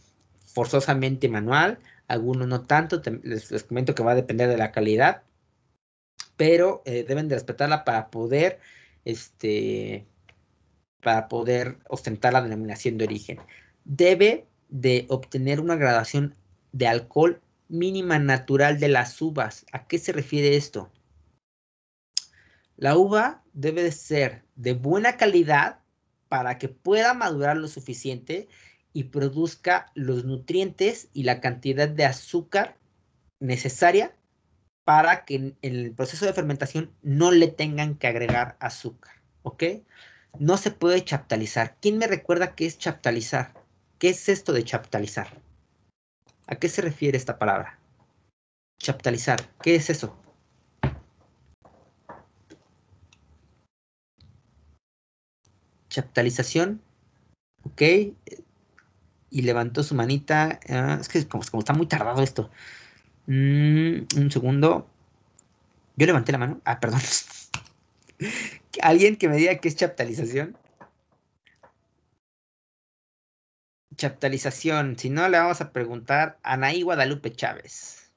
forzosamente manual, algunos no tanto, les comento que va a depender de la calidad, pero eh, deben de respetarla para poder, este, para poder ostentar la denominación de origen. Debe de obtener una gradación de alcohol mínima natural de las uvas. ¿A qué se refiere esto? La uva debe de ser de buena calidad para que pueda madurar lo suficiente y produzca los nutrientes y la cantidad de azúcar necesaria para que en el proceso de fermentación no le tengan que agregar azúcar, ¿ok? No se puede chaptalizar. ¿Quién me recuerda qué es chaptalizar? ¿Qué es esto de chaptalizar? ¿A qué se refiere esta palabra? Chaptalizar, ¿qué es eso? Chaptalización, ¿ok? Y levantó su manita, ah, es que como está muy tardado esto. Mm, un segundo. Yo levanté la mano. Ah, perdón. Alguien que me diga qué es chaptalización. Chaptalización. Si no, le vamos a preguntar a Anaí Guadalupe Chávez.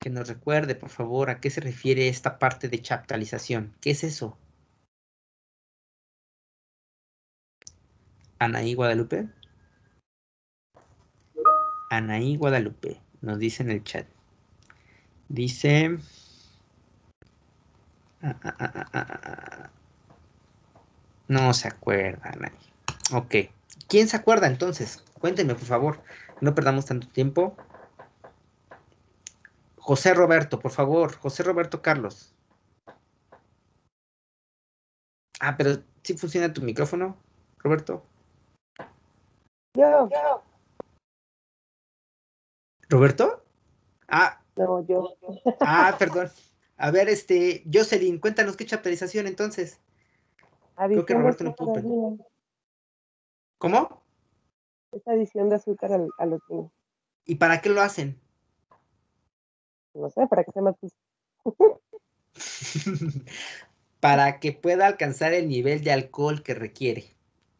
Que nos recuerde, por favor, a qué se refiere esta parte de chaptalización. ¿Qué es eso? Anaí Guadalupe. Anaí Guadalupe nos dice en el chat. Dice... Ah, ah, ah, no se acuerda nadie. Ok. ¿Quién se acuerda entonces? Cuéntenme, por favor. No perdamos tanto tiempo. José Roberto, por favor. José Roberto Carlos. Ah, pero ¿sí funciona tu micrófono, Roberto? Yo. yo. ¿Roberto? Ah. No, yo. Ah, perdón. A ver, este, Jocelyn, cuéntanos qué chapterización entonces. Creo que Roberto ¿Cómo? Esta adición de azúcar al, a ¿Y para qué lo hacen? No sé, para que sea más para que pueda alcanzar el nivel de alcohol que requiere.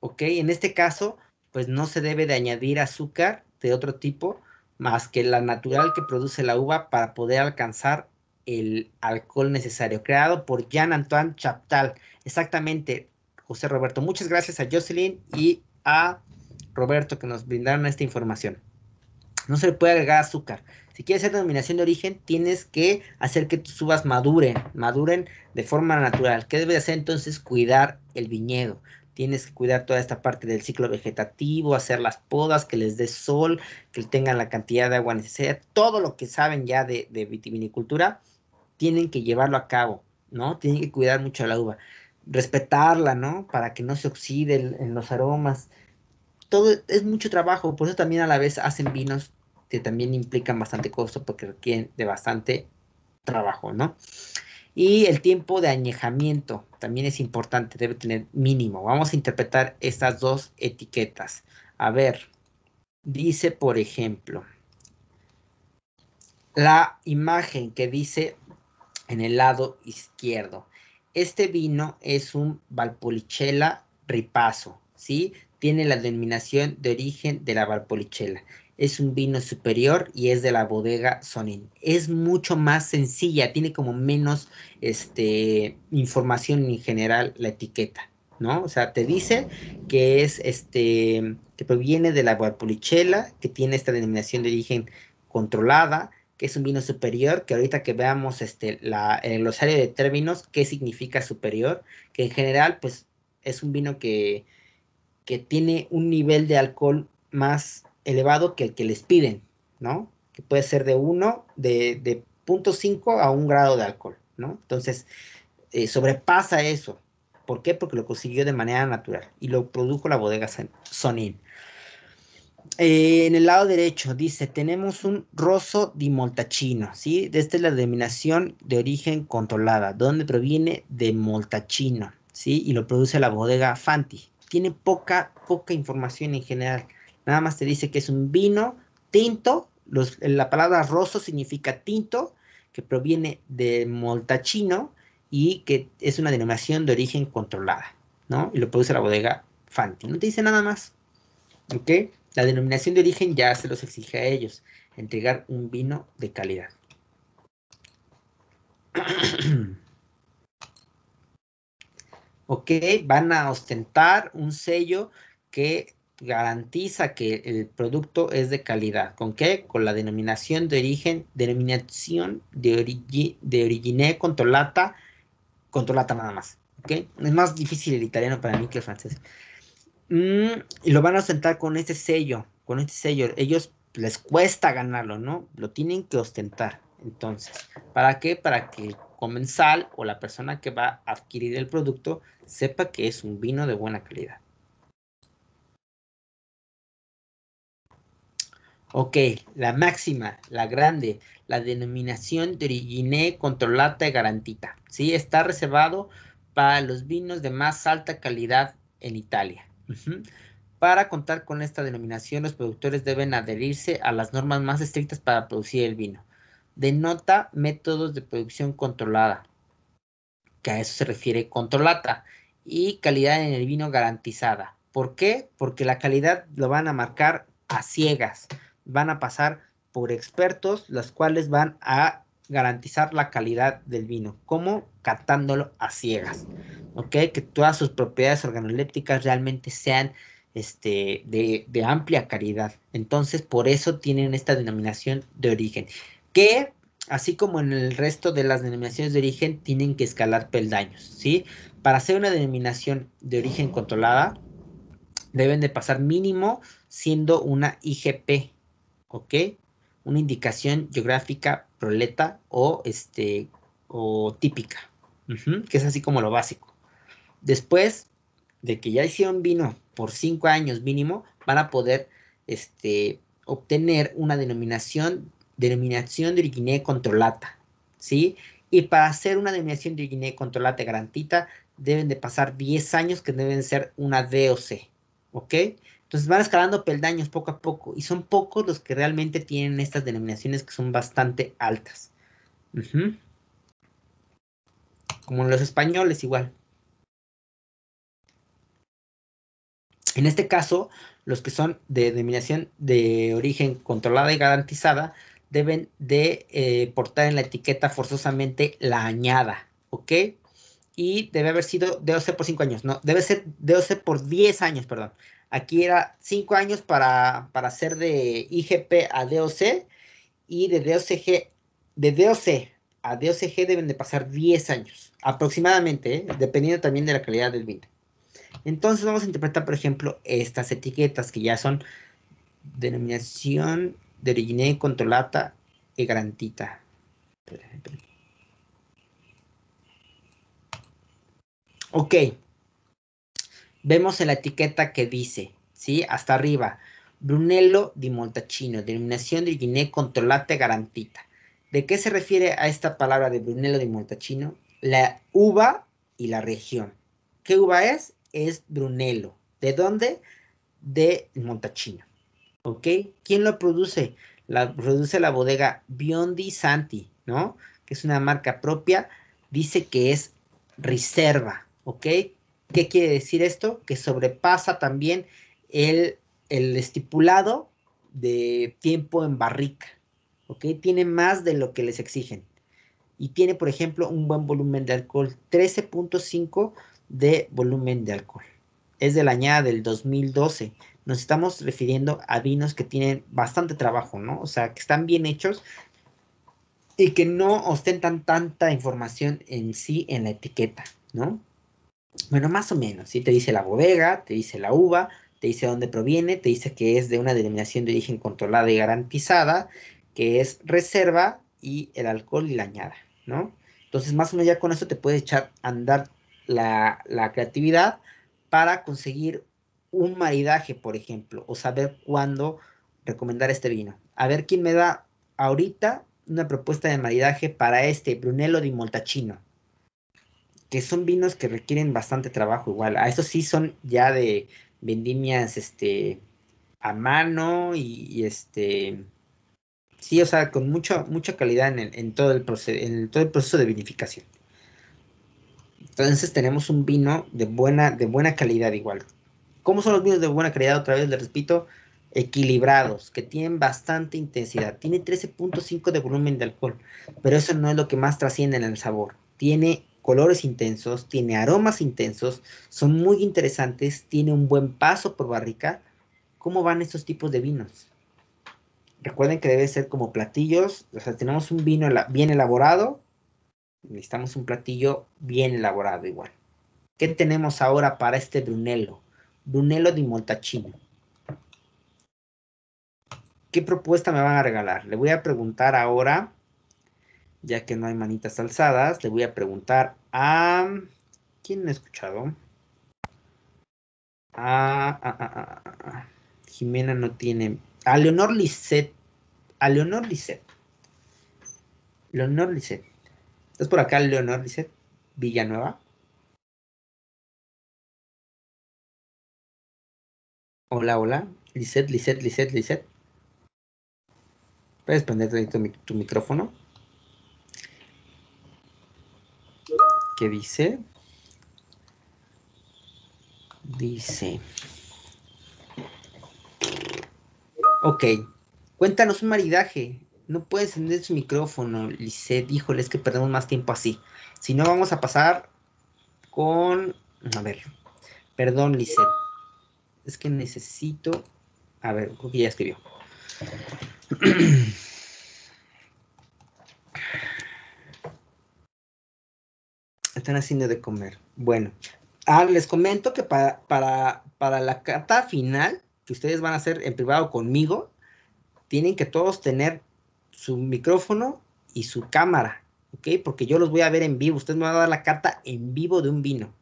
¿Ok? En este caso, pues no se debe de añadir azúcar de otro tipo más que la natural que produce la uva para poder alcanzar el alcohol necesario, creado por Jean-Antoine Chaptal. Exactamente, José Roberto. Muchas gracias a Jocelyn y a Roberto que nos brindaron esta información. No se le puede agregar azúcar. Si quieres hacer denominación de origen, tienes que hacer que tus uvas maduren, maduren de forma natural. ¿Qué debe hacer entonces? Cuidar el viñedo tienes que cuidar toda esta parte del ciclo vegetativo, hacer las podas, que les dé sol, que tengan la cantidad de agua necesaria, todo lo que saben ya de, vitivinicultura, tienen que llevarlo a cabo, ¿no? Tienen que cuidar mucho la uva, respetarla, ¿no? Para que no se oxide en los aromas. Todo es mucho trabajo, por eso también a la vez hacen vinos que también implican bastante costo porque requieren de bastante trabajo, ¿no? Y el tiempo de añejamiento también es importante, debe tener mínimo. Vamos a interpretar estas dos etiquetas. A ver, dice por ejemplo, la imagen que dice en el lado izquierdo. Este vino es un Valpolicella Ripasso, ¿sí? Tiene la denominación de origen de la Valpolicella es un vino superior y es de la bodega Sonin. Es mucho más sencilla, tiene como menos este, información en general la etiqueta, ¿no? O sea, te dice que es este, que proviene de la Guapulichela, que tiene esta denominación de origen controlada, que es un vino superior, que ahorita que veamos este, la, el glosario de términos, qué significa superior, que en general, pues, es un vino que, que tiene un nivel de alcohol más elevado que el que les piden, ¿no? Que puede ser de 1, de, de 0.5 a 1 grado de alcohol, ¿no? Entonces, eh, sobrepasa eso. ¿Por qué? Porque lo consiguió de manera natural y lo produjo la bodega Sonin. Eh, en el lado derecho dice, tenemos un roso di Moltachino, ¿sí? Esta es la denominación de origen controlada, donde proviene de Moltachino, ¿sí? Y lo produce la bodega Fanti. Tiene poca, poca información en general. Nada más te dice que es un vino tinto. la palabra rosso significa tinto, que proviene de Moltachino y que es una denominación de origen controlada, ¿no? Y lo produce la bodega Fanti. No te dice nada más. ¿Ok? La denominación de origen ya se los exige a ellos, entregar un vino de calidad. ok, van a ostentar un sello que garantiza que el producto es de calidad. ¿Con qué? Con la denominación de origen, denominación de, origen de origine controlata, controlata nada más. ¿okay? Es más difícil el italiano para mí que el francés. Mm, y lo van a ostentar con este sello, con este sello. Ellos les cuesta ganarlo, ¿no? Lo tienen que ostentar. Entonces, ¿para qué? Para que el comensal o la persona que va a adquirir el producto sepa que es un vino de buena calidad. Ok, la máxima, la grande, la denominación de controlata y garantita. Sí, está reservado para los vinos de más alta calidad en Italia. Para contar con esta denominación, los productores deben adherirse a las normas más estrictas para producir el vino. Denota métodos de producción controlada, que a eso se refiere controlata, y calidad en el vino garantizada. ¿Por qué? Porque la calidad lo van a marcar a ciegas van a pasar por expertos, las cuales van a garantizar la calidad del vino, como catándolo a ciegas, ¿ok? Que todas sus propiedades organolépticas realmente sean este, de, amplia calidad. Entonces, por eso tienen esta denominación de origen, que, así como en el resto de las denominaciones de origen, tienen que escalar peldaños, ¿sí? Para hacer una denominación de origen controlada, deben de pasar mínimo siendo una IGP, ¿ok? Una indicación geográfica proleta o, este, típica, que es así como lo básico. Después de que ya hicieron vino por cinco años mínimo, van a poder este, obtener una denominación, denominación de origine controlata, ¿sí? Y para hacer una denominación de origine controlata garantita, deben de pasar 10 años que deben ser una DOC, ¿ok? Entonces van escalando peldaños poco a poco y son pocos los que realmente tienen estas denominaciones que son bastante altas. Como los españoles igual. En este caso, los que son de denominación de origen controlada y garantizada deben de eh, portar en la etiqueta forzosamente la añada, ¿ok? Y debe haber sido de 12 por 5 años, no, debe ser de 12 por 10 años, perdón. Aquí era 5 años para, para hacer de IGP a DOC y de de DOC a DOCG deben de pasar 10 años, aproximadamente, ¿eh? dependiendo también de la calidad del vino. Entonces vamos a interpretar, por ejemplo, estas etiquetas que ya son denominación de origen controlata y garantita. Ok, vemos en la etiqueta que dice, ¿sí? Hasta arriba, Brunello di Montalcino, denominación de Guinea Controlate Garantita. ¿De qué se refiere a esta palabra de Brunello di Montalcino? La uva y la región. ¿Qué uva es? Es Brunello. ¿De dónde? De Montalcino. ¿Ok? ¿Quién lo produce? La produce la bodega Biondi Santi, ¿no? Que es una marca propia. Dice que es reserva, ¿ok? ¿Qué quiere decir esto? Que sobrepasa también el, el estipulado de tiempo en barrica. ¿Ok? Tiene más de lo que les exigen. Y tiene, por ejemplo, un buen volumen de alcohol, 13.5 de volumen de alcohol. Es de la añada del 2012. Nos estamos refiriendo a vinos que tienen bastante trabajo, ¿no? O sea, que están bien hechos y que no ostentan tanta información en sí en la etiqueta, ¿no? Bueno, más o menos, si Te dice la bodega, te dice la uva, te dice dónde proviene, te dice que es de una denominación de origen controlada y garantizada, que es reserva y el alcohol y la añada, ¿no? Entonces, más o menos ya con eso te puede echar a andar la, creatividad para conseguir un maridaje, por ejemplo, o saber cuándo recomendar este vino. A ver quién me da ahorita una propuesta de maridaje para este Brunello di Montalcino, que son vinos que requieren bastante trabajo igual. A estos sí son ya de vendimias este, a mano y, este... Sí, o sea, con mucha mucha calidad en, todo el proceso, en todo el proceso de vinificación. Entonces tenemos un vino de buena, de buena calidad igual. ¿Cómo son los vinos de buena calidad? Otra vez les repito, equilibrados, que tienen bastante intensidad. Tiene 13.5 de volumen de alcohol, pero eso no es lo que más trasciende en el sabor. Tiene colores intensos, tiene aromas intensos, son muy interesantes, tiene un buen paso por barrica. ¿Cómo van estos tipos de vinos? Recuerden que debe ser como platillos, o sea, tenemos un vino bien elaborado, necesitamos un platillo bien elaborado igual. ¿Qué tenemos ahora para este Brunello? Brunello di Montalcino. ¿Qué propuesta me van a regalar? Le voy a preguntar ahora ya que no hay manitas alzadas, le voy a preguntar a... ¿Quién ha escuchado? A, Jimena no tiene... A Leonor Lisset. A Leonor Lisset. Leonor Lisset. ¿Estás por acá, Leonor Lisset? Villanueva. Hola, hola. Lisset, Lisset, Lisset, Lisset. ¿Puedes prender tu micrófono? dice, dice, ok, cuéntanos un maridaje. No puedes encender su micrófono, lice Híjole, es que perdemos más tiempo así. Si no, vamos a pasar con... A ver. Perdón, lice Es que necesito... A ver, creo que ya escribió. están haciendo de comer. Bueno, ah, les comento que para, para, para la carta final, que ustedes van a hacer en privado conmigo, tienen que todos tener su micrófono y su cámara, ¿ok? Porque yo los voy a ver en vivo. Ustedes me van a dar la carta en vivo de un vino.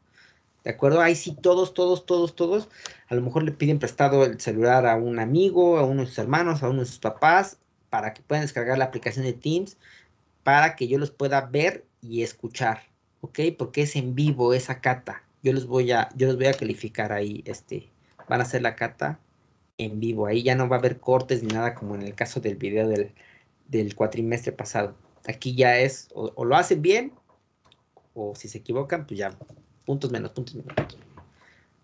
¿De acuerdo? Ahí sí, todos, todos, todos, todos. A lo mejor le piden prestado el celular a un amigo, a uno de sus hermanos, a uno de sus papás, para que puedan descargar la aplicación de Teams, para que yo los pueda ver y escuchar. ¿ok? Porque es en vivo esa cata. Yo los voy a, yo los voy a calificar ahí, este, van a hacer la cata en vivo. Ahí ya no va a haber cortes ni nada como en el caso del video del, cuatrimestre pasado. Aquí ya es, o, lo hacen bien, o si se equivocan, pues ya, puntos menos, puntos menos.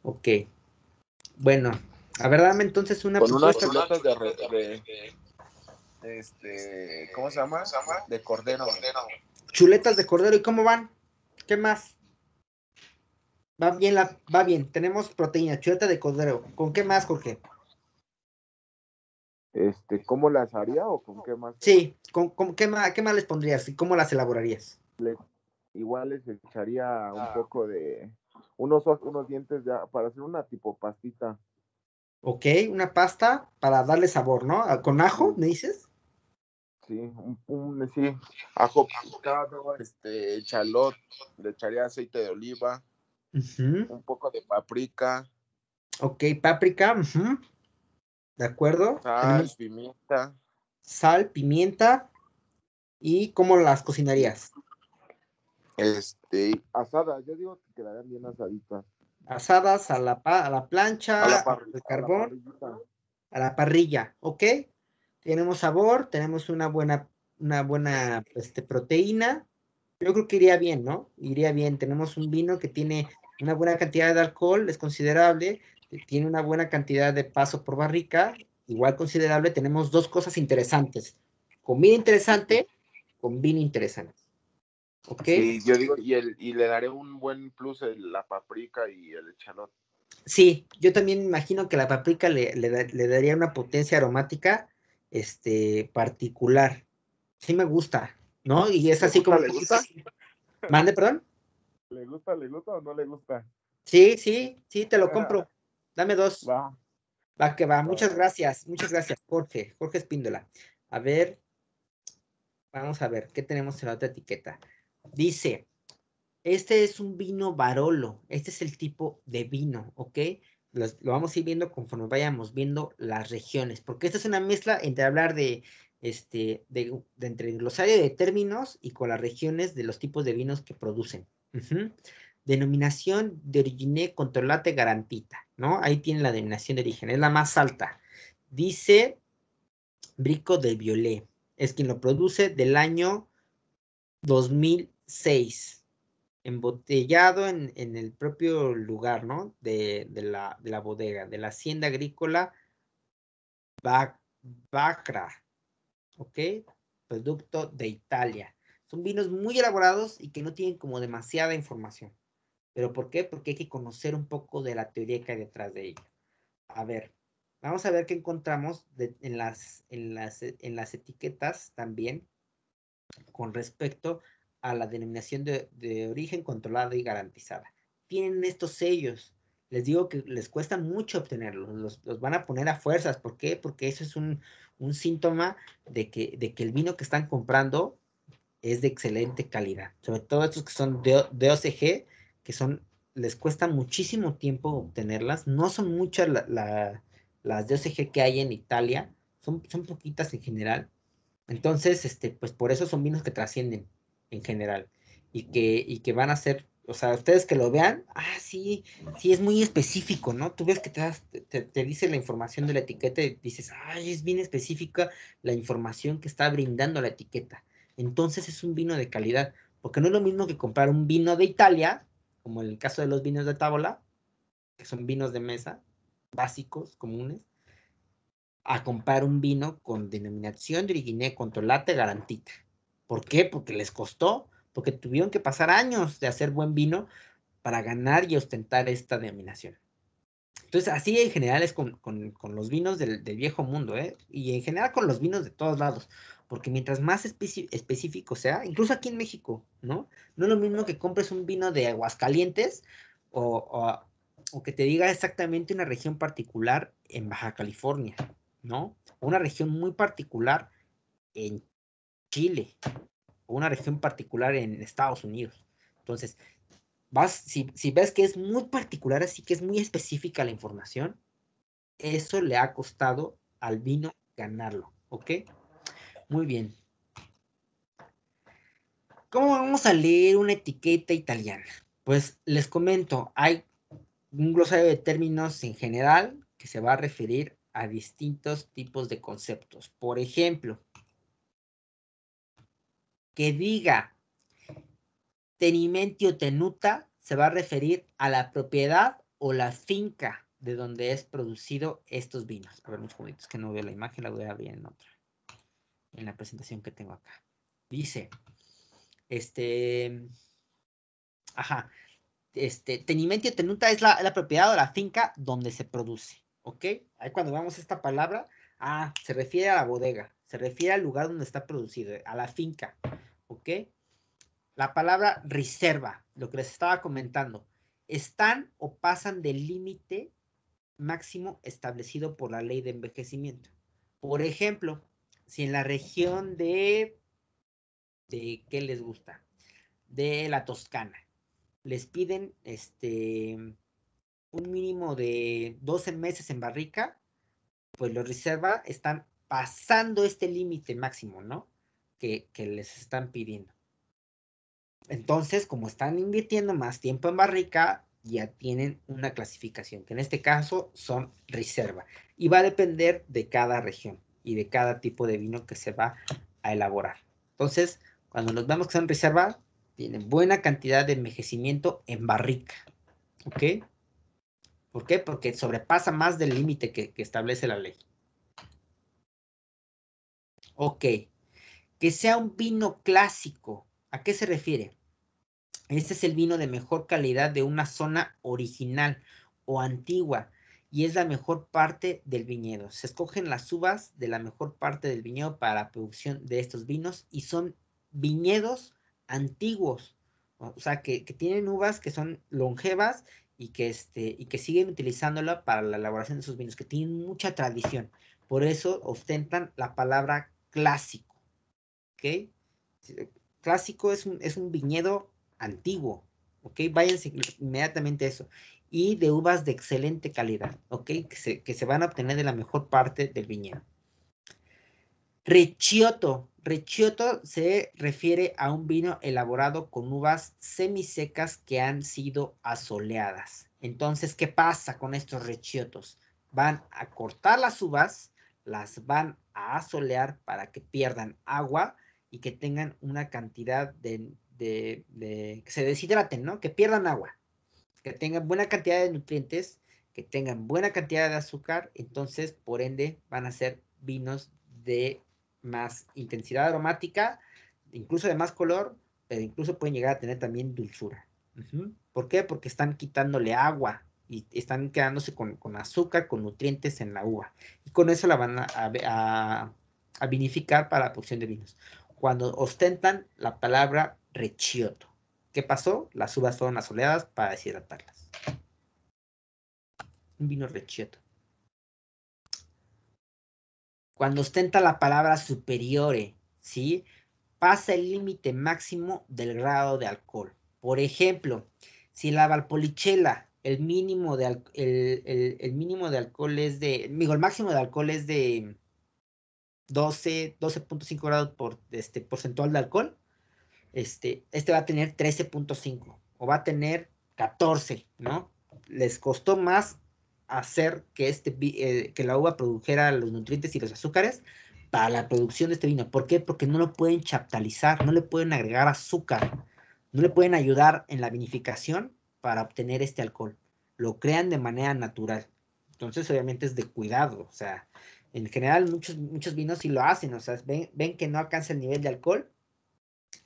Ok. Bueno, a ver, dame entonces una... Con propuesta. de, este, ¿cómo se llama? De cordero. Chuletas de cordero, ¿y cómo van? ¿Qué más? Va bien, la, va bien. Tenemos proteína, chuleta de cordero. ¿Con qué más, Jorge? Este, ¿Cómo las haría o con qué más? Sí, ¿con, con qué, más, qué más les pondrías y cómo las elaborarías? igual les echaría un poco de, unos, unos dientes para hacer una tipo pastita. Ok, una pasta para darle sabor, ¿no? Ah, ¿Con ajo, me dices? Sí, un, un sí, ajo picado, este, chalot, le echaría aceite de oliva, un poco de paprika. Ok, paprika, ¿de acuerdo? Sal, pimienta. Sal, pimienta. ¿Y cómo las cocinarías? Este, asadas, yo digo que quedarían bien asaditas. Asadas a la, a la plancha, a la al carbón, a la, a la parrilla, ¿ok? tenemos sabor, tenemos una buena, una buena este, proteína. Yo creo que iría bien, ¿no? Iría bien. Tenemos un vino que tiene una buena cantidad de alcohol, es considerable, tiene una buena cantidad de paso por barrica, igual considerable. Tenemos dos cosas interesantes. Comida interesante, con vino interesante. ¿Ok? Sí, yo digo, y, el, y le daré un buen plus la paprika y el echalot. Sí, yo también imagino que la paprika le daría una potencia aromática este, particular. Sí me gusta, ¿no? Y es así como... ¿Le gusta? ¿Mande, perdón? ¿Le gusta, le gusta o no le gusta? Sí, sí, sí, te lo compro. Dame dos. Va. Va que va. Muchas gracias, muchas gracias, Jorge, Jorge Espíndola. A ver, vamos a ver, ¿qué tenemos en la otra etiqueta? Dice, este es un vino varolo este es el tipo de vino, ¿ok? lo vamos a ir viendo conforme vayamos viendo las regiones, porque esta es una mezcla entre hablar de, este, de, entre el glosario de términos y con las regiones de los tipos de vinos que producen. Denominación de origen controlate garantita, ¿no? Ahí tiene la denominación de origen, es la más alta. Dice Brico de Violet, es quien lo produce del año 2006 embotellado en, el propio lugar, ¿no? De, la, bodega, de la hacienda agrícola Bacra, ¿ok? Producto de Italia. Son vinos muy elaborados y que no tienen como demasiada información. ¿Pero por qué? Porque hay que conocer un poco de la teoría que hay detrás de ella. A ver, vamos a ver qué encontramos en, las, en, las, en las etiquetas también con respecto a la denominación de, origen controlada y garantizada. Tienen estos sellos. Les digo que les cuesta mucho obtenerlos, los, van a poner a fuerzas. ¿Por qué? Porque eso es un, síntoma de que, de que el vino que están comprando es de excelente calidad. Sobre todo estos que son de, OCG, que son, les cuesta muchísimo tiempo obtenerlas. No son muchas las de OCG que hay en Italia, son, son poquitas en general. Entonces, este, pues por eso son vinos que trascienden en general y que, y que van a ser, o sea, ustedes que lo vean, ah, sí, sí, es muy específico, ¿no? Tú ves que te, te, dice la información de la etiqueta y dices, ay, es bien específica la información que está brindando la etiqueta. Entonces es un vino de calidad, porque no es lo mismo que comprar un vino de Italia, como en el caso de los vinos de Tabola que son vinos de mesa, básicos, comunes, a comprar un vino con denominación de origen controlate garantita. ¿Por qué? Porque les costó, porque tuvieron que pasar años de hacer buen vino para ganar y ostentar esta denominación. Entonces, así en general es con, los vinos del, viejo mundo, ¿eh? Y en general con los vinos de todos lados, porque mientras más específico sea, incluso aquí en México, ¿no? No es lo mismo que compres un vino de Aguascalientes o, que te diga exactamente una región particular en Baja California, ¿no? una región muy particular en Chile o una región particular en Estados Unidos. Entonces, vas, si, si ves que es muy particular, así que es muy específica la información, eso le ha costado al vino ganarlo, ¿ok? Muy bien. ¿Cómo vamos a leer una etiqueta italiana? Pues les comento, hay un glosario de términos en general que se va a referir a distintos tipos de conceptos. Por ejemplo, que diga tenimentio tenuta se va a referir a la propiedad o la finca de donde es producido estos vinos. A ver, unos es que no veo la imagen, la voy a abrir en otra, en la presentación que tengo acá. Dice, este, ajá, este, tenimentio tenuta es la, propiedad o la finca donde se produce, ¿ok? Ahí cuando vemos esta palabra, ah, se refiere a la bodega, refiere al lugar donde está producido, eh, a la finca, ¿ok? La palabra reserva, lo que les estaba comentando, están o pasan del límite máximo establecido por la ley de envejecimiento. Por ejemplo, si en la región de, de ¿qué les gusta? De la Toscana, les piden este un mínimo de 12 meses en barrica, pues los reserva están pasando este límite máximo, ¿no? Que, les están pidiendo. Entonces, como están invirtiendo más tiempo en barrica, ya tienen una clasificación, que en este caso son reserva. Y va a depender de cada región y de cada tipo de vino que se va a elaborar. Entonces, cuando nos vemos que son reserva, tienen buena cantidad de envejecimiento en barrica. ¿Ok? ¿Por qué? Porque sobrepasa más del límite que establece la ley. Ok. Que sea un vino clásico. ¿A qué se refiere? Este es el vino de mejor calidad de una zona original o antigua y es la mejor parte del viñedo. Se escogen las uvas de la mejor parte del viñedo para la producción de estos vinos y son viñedos antiguos, o sea, que, tienen uvas que son longevas y que, este, y que siguen utilizándola para la elaboración de sus vinos, que tienen mucha tradición. Por eso ostentan la palabra clásico. ¿Ok? Clásico es un, es un viñedo antiguo. ¿Ok? Váyanse inmediatamente a eso. Y de uvas de excelente calidad. ¿Ok? Que se, van a obtener de la mejor parte del viñedo. Rechioto. Rechioto se refiere a un vino elaborado con uvas semisecas que han sido asoleadas. Entonces, ¿qué pasa con estos rechiotos? Van a cortar las uvas, las van a solear para que pierdan agua y que tengan una cantidad de, de, que se deshidraten, ¿no? Que pierdan agua, que tengan buena cantidad de nutrientes, que tengan buena cantidad de azúcar, entonces por ende van a ser vinos de más intensidad aromática, incluso de más color, pero incluso pueden llegar a tener también dulzura. ¿Por qué? Porque están quitándole agua y están quedándose con, azúcar, con nutrientes en la uva. Y con eso la van a, vinificar para la producción de vinos. Cuando ostentan la palabra rechioto. ¿Qué pasó? Las uvas fueron asoleadas para deshidratarlas. Un vino rechioto. Cuando ostenta la palabra superiore, ¿sí? Pasa el límite máximo del grado de alcohol. Por ejemplo, si la valpolichela el mínimo de, el, mínimo de alcohol es de, digo, el máximo de alcohol es de 12, 12.5 grados por este porcentual de alcohol, este, este va a tener 13.5 o va a tener 14, ¿no? Les costó más hacer que, este, eh, que la uva produjera los nutrientes y los azúcares para la producción de este vino. ¿Por qué? Porque no lo pueden chaptalizar, no le pueden agregar azúcar, no le pueden ayudar en la vinificación para obtener este alcohol. Lo crean de manera natural. Entonces, obviamente es de cuidado. O sea, en general muchos, muchos vinos sí lo hacen. O sea, ven, ven que no alcanza el nivel de alcohol,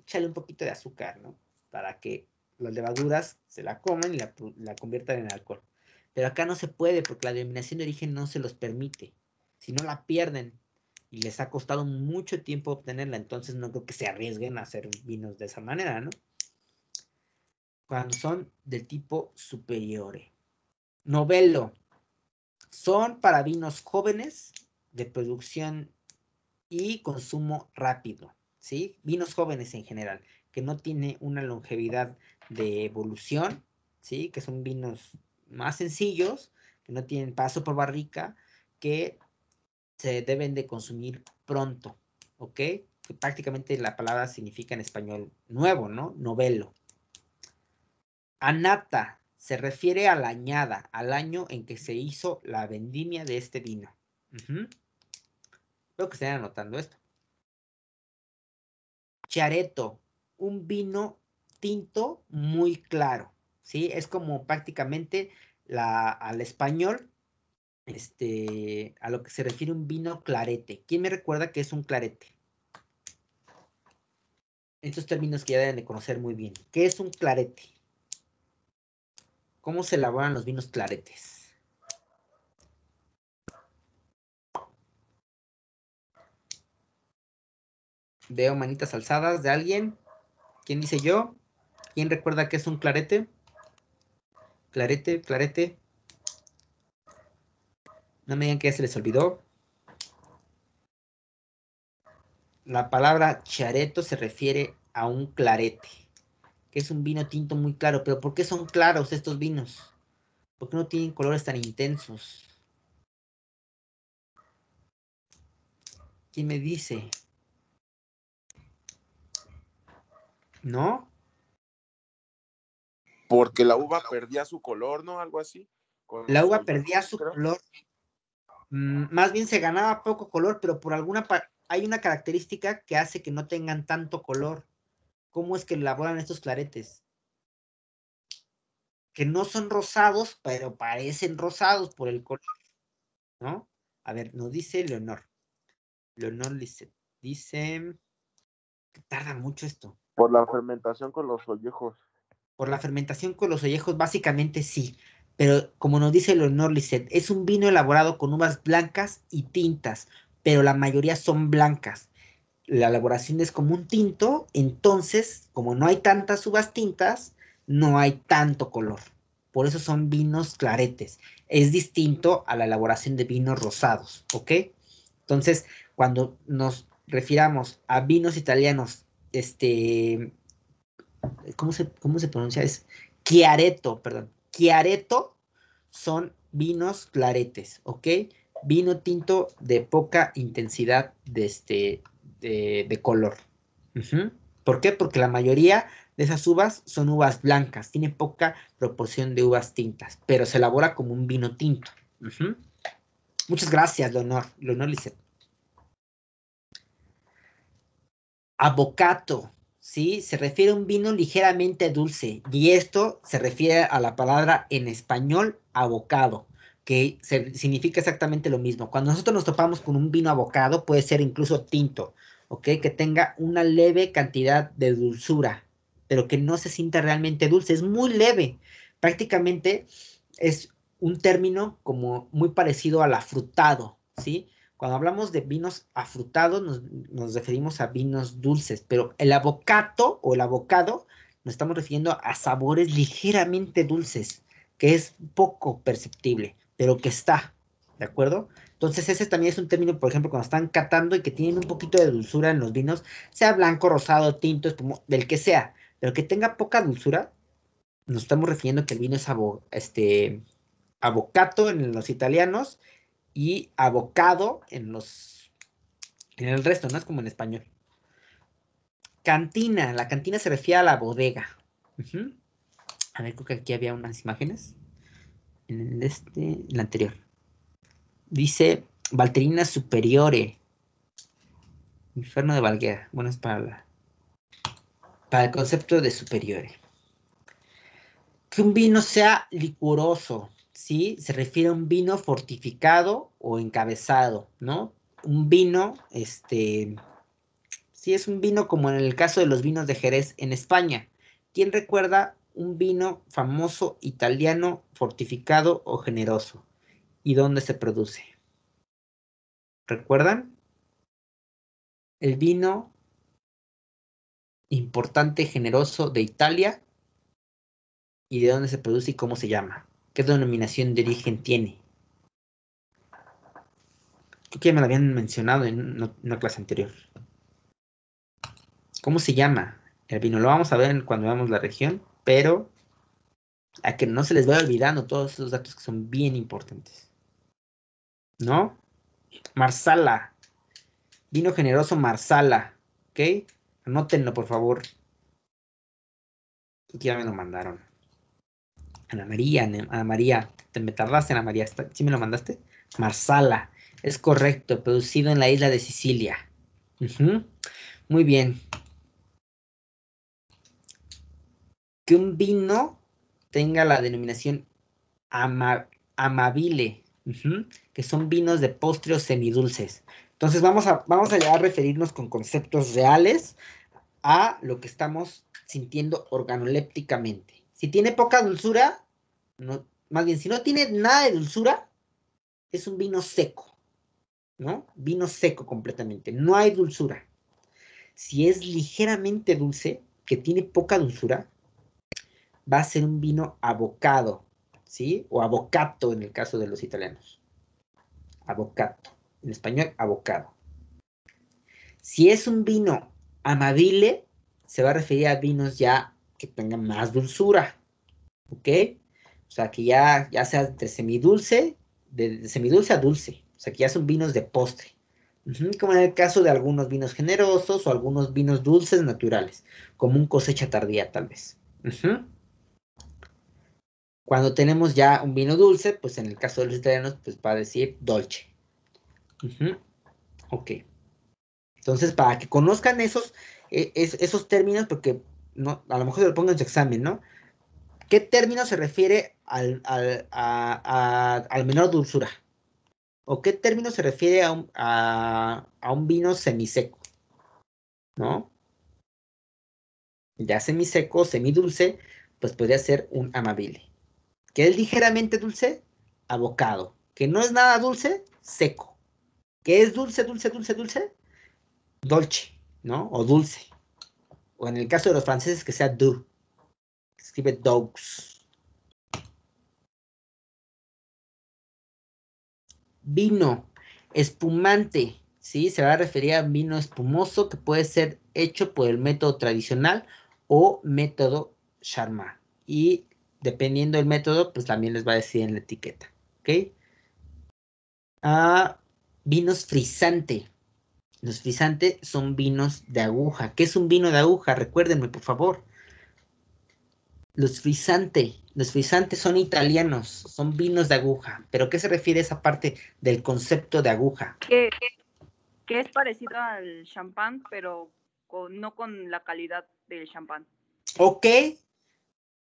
échale un poquito de azúcar, ¿no? Para que las levaduras se la coman y la, la conviertan en alcohol. Pero acá no se puede porque la denominación de origen no se los permite. Si no la pierden y les ha costado mucho tiempo obtenerla, entonces no creo que se arriesguen a hacer vinos de esa manera, ¿no? cuando son del tipo superiore. novelo, Son para vinos jóvenes de producción y consumo rápido, ¿sí? Vinos jóvenes en general, que no tiene una longevidad de evolución, ¿sí? Que son vinos más sencillos, que no tienen paso por barrica, que se deben de consumir pronto, ¿ok? Que prácticamente la palabra significa en español nuevo, ¿no? Novelo. Anata se refiere a la añada, al año en que se hizo la vendimia de este vino. Uh Creo que estén anotando esto. Chareto, un vino tinto muy claro, ¿sí? Es como prácticamente al español, este, a lo que se refiere un vino clarete. ¿Quién me recuerda que es un clarete? Estos términos que ya deben de conocer muy bien. ¿Qué es un clarete? cómo se elaboran los vinos claretes. Veo manitas alzadas de alguien. ¿Quién dice yo? ¿Quién recuerda qué es un clarete? Clarete, clarete. No me digan que ya se les olvidó. La palabra chareto se refiere a un clarete que es un vino tinto muy claro. Pero ¿por qué son claros estos vinos? ¿Por qué no tienen colores tan intensos? ¿Quién me dice? ¿No? Porque la uva perdía su color, ¿no? Algo así. la uva perdía su color. Mm, más bien se ganaba poco color, pero por alguna hay una característica que hace que no tengan tanto color cómo es que elaboran estos claretes. Que no son rosados, pero parecen rosados por el color, ¿no? A ver, nos dice Leonor. Leonor dice, dice que tarda mucho esto. Por la fermentación con los ollejos. Por la fermentación con los ollejos, básicamente sí. Pero como nos dice Leonor Lisset, es un vino elaborado con uvas blancas y tintas, pero la mayoría son blancas la elaboración es como un tinto, entonces, como no hay tantas uvas tintas, no hay tanto color. Por eso son vinos claretes. Es distinto a la elaboración de vinos rosados, ¿ok? Entonces, cuando nos refiramos a vinos italianos, este, ¿cómo se, cómo se pronuncia? Es Chiareto, perdón. Chiareto son vinos claretes, ¿ok? Vino tinto de poca intensidad de, este, de, color. ¿Por qué? Porque la mayoría de esas uvas son uvas blancas, tiene poca proporción de uvas tintas, pero se elabora como un vino tinto. Muchas gracias, Leonor, Leonor Lisset. Avocato, ¿sí? Se refiere a un vino ligeramente dulce y esto se refiere a la palabra en español abocado, que significa exactamente lo mismo. Cuando nosotros nos topamos con un vino abocado, puede ser incluso tinto, que tenga una leve cantidad de dulzura, pero que no se sienta realmente dulce, es muy leve. Prácticamente es un término como muy parecido al afrutado, ¿sí? Cuando hablamos de vinos afrutados nos, referimos a vinos dulces, pero el abocato o el abocado, nos estamos refiriendo a sabores ligeramente dulces, que es poco perceptible, pero que está, ¿de acuerdo? Entonces ese también es un término, por ejemplo, cuando están catando y que tienen un poquito de dulzura en los vinos, sea blanco, rosado, tinto, como del que sea, pero que tenga poca dulzura, nos estamos refiriendo que el vino es abo, este, abocato en los italianos y abocado en los en el resto, no es como en español. Cantina, la cantina se refiere a la bodega. A ver, creo que aquí había unas imágenes. En este, en anterior. Dice Valterina Superiore. Inferno de Valguera. Buenas palabras. Para el concepto de superiore. Que un vino sea licuroso, ¿sí? Se refiere a un vino fortificado o encabezado, ¿no? Un vino, este, sí es un vino como en el caso de los vinos de Jerez en España. ¿Quién recuerda un vino famoso italiano fortificado o generoso? y dónde se produce. ¿Recuerdan? El vino importante, generoso de Italia y de dónde se produce y cómo se llama. ¿Qué denominación de origen tiene? Creo que ya me lo habían mencionado en una clase anterior. ¿Cómo se llama el vino? Lo vamos a ver cuando veamos la región, pero a que no se les vaya olvidando todos esos datos que son bien importantes. ¿no? Marsala. Vino generoso Marsala. ¿Ok? Anótenlo, por favor. ya me lo mandaron. Ana María, Ana María. Te me tardaste, Ana María. ¿Sí me lo mandaste? Marsala. Es correcto. Producido en la isla de Sicilia. Muy bien. Que un vino tenga la denominación amabile que son vinos de postre o semidulces. Entonces vamos a, vamos a referirnos con conceptos reales a lo que estamos sintiendo organolépticamente. Si tiene poca dulzura, más bien, si no tiene nada de dulzura, es un vino seco, ¿no? Vino seco completamente, no hay dulzura. Si es ligeramente dulce, que tiene poca dulzura, va a ser un vino abocado, ¿sí? O abocato en el caso de los italianos. Avocato. En español, abocado. Si es un vino amabile, se va a referir a vinos ya que tengan más dulzura. ¿Ok? O sea, que ya, ya sea de semidulce, de, semidulce a dulce. O sea, que ya son vinos de postre. Como en el caso de algunos vinos generosos o algunos vinos dulces naturales, como un cosecha tardía tal vez. Cuando tenemos ya un vino dulce, pues en el caso de los italianos, pues va a decir dolce. Ok. Entonces, para que conozcan esos, e, esos términos, porque a lo mejor se lo pongan en su examen, ¿no? ¿Qué término se refiere al, a, a, menor dulzura? ¿O qué término se refiere a un, a, a un vino semiseco? ¿No? Ya semiseco, semidulce, pues podría ser un amabile que es ligeramente dulce, abocado, que no es nada dulce, seco, que es dulce, dulce, dulce, dulce, dolce, ¿no? O dulce. O en el caso de los franceses, que sea doux. Escribe doux. Vino, espumante, ¿sí? Se va a referir a vino espumoso que puede ser hecho por el método tradicional o método charmat. Y dependiendo del método, pues también les va a decir en la etiqueta. ¿Ok? Ah, vinos frisante. Los frisantes son vinos de aguja. ¿Qué es un vino de aguja? Recuérdenme, por favor. Los frisantes, los frisantes son italianos, son vinos de aguja. ¿Pero qué se refiere a esa parte del concepto de aguja? Que, es parecido al champán, pero no con la calidad del champán. Ok,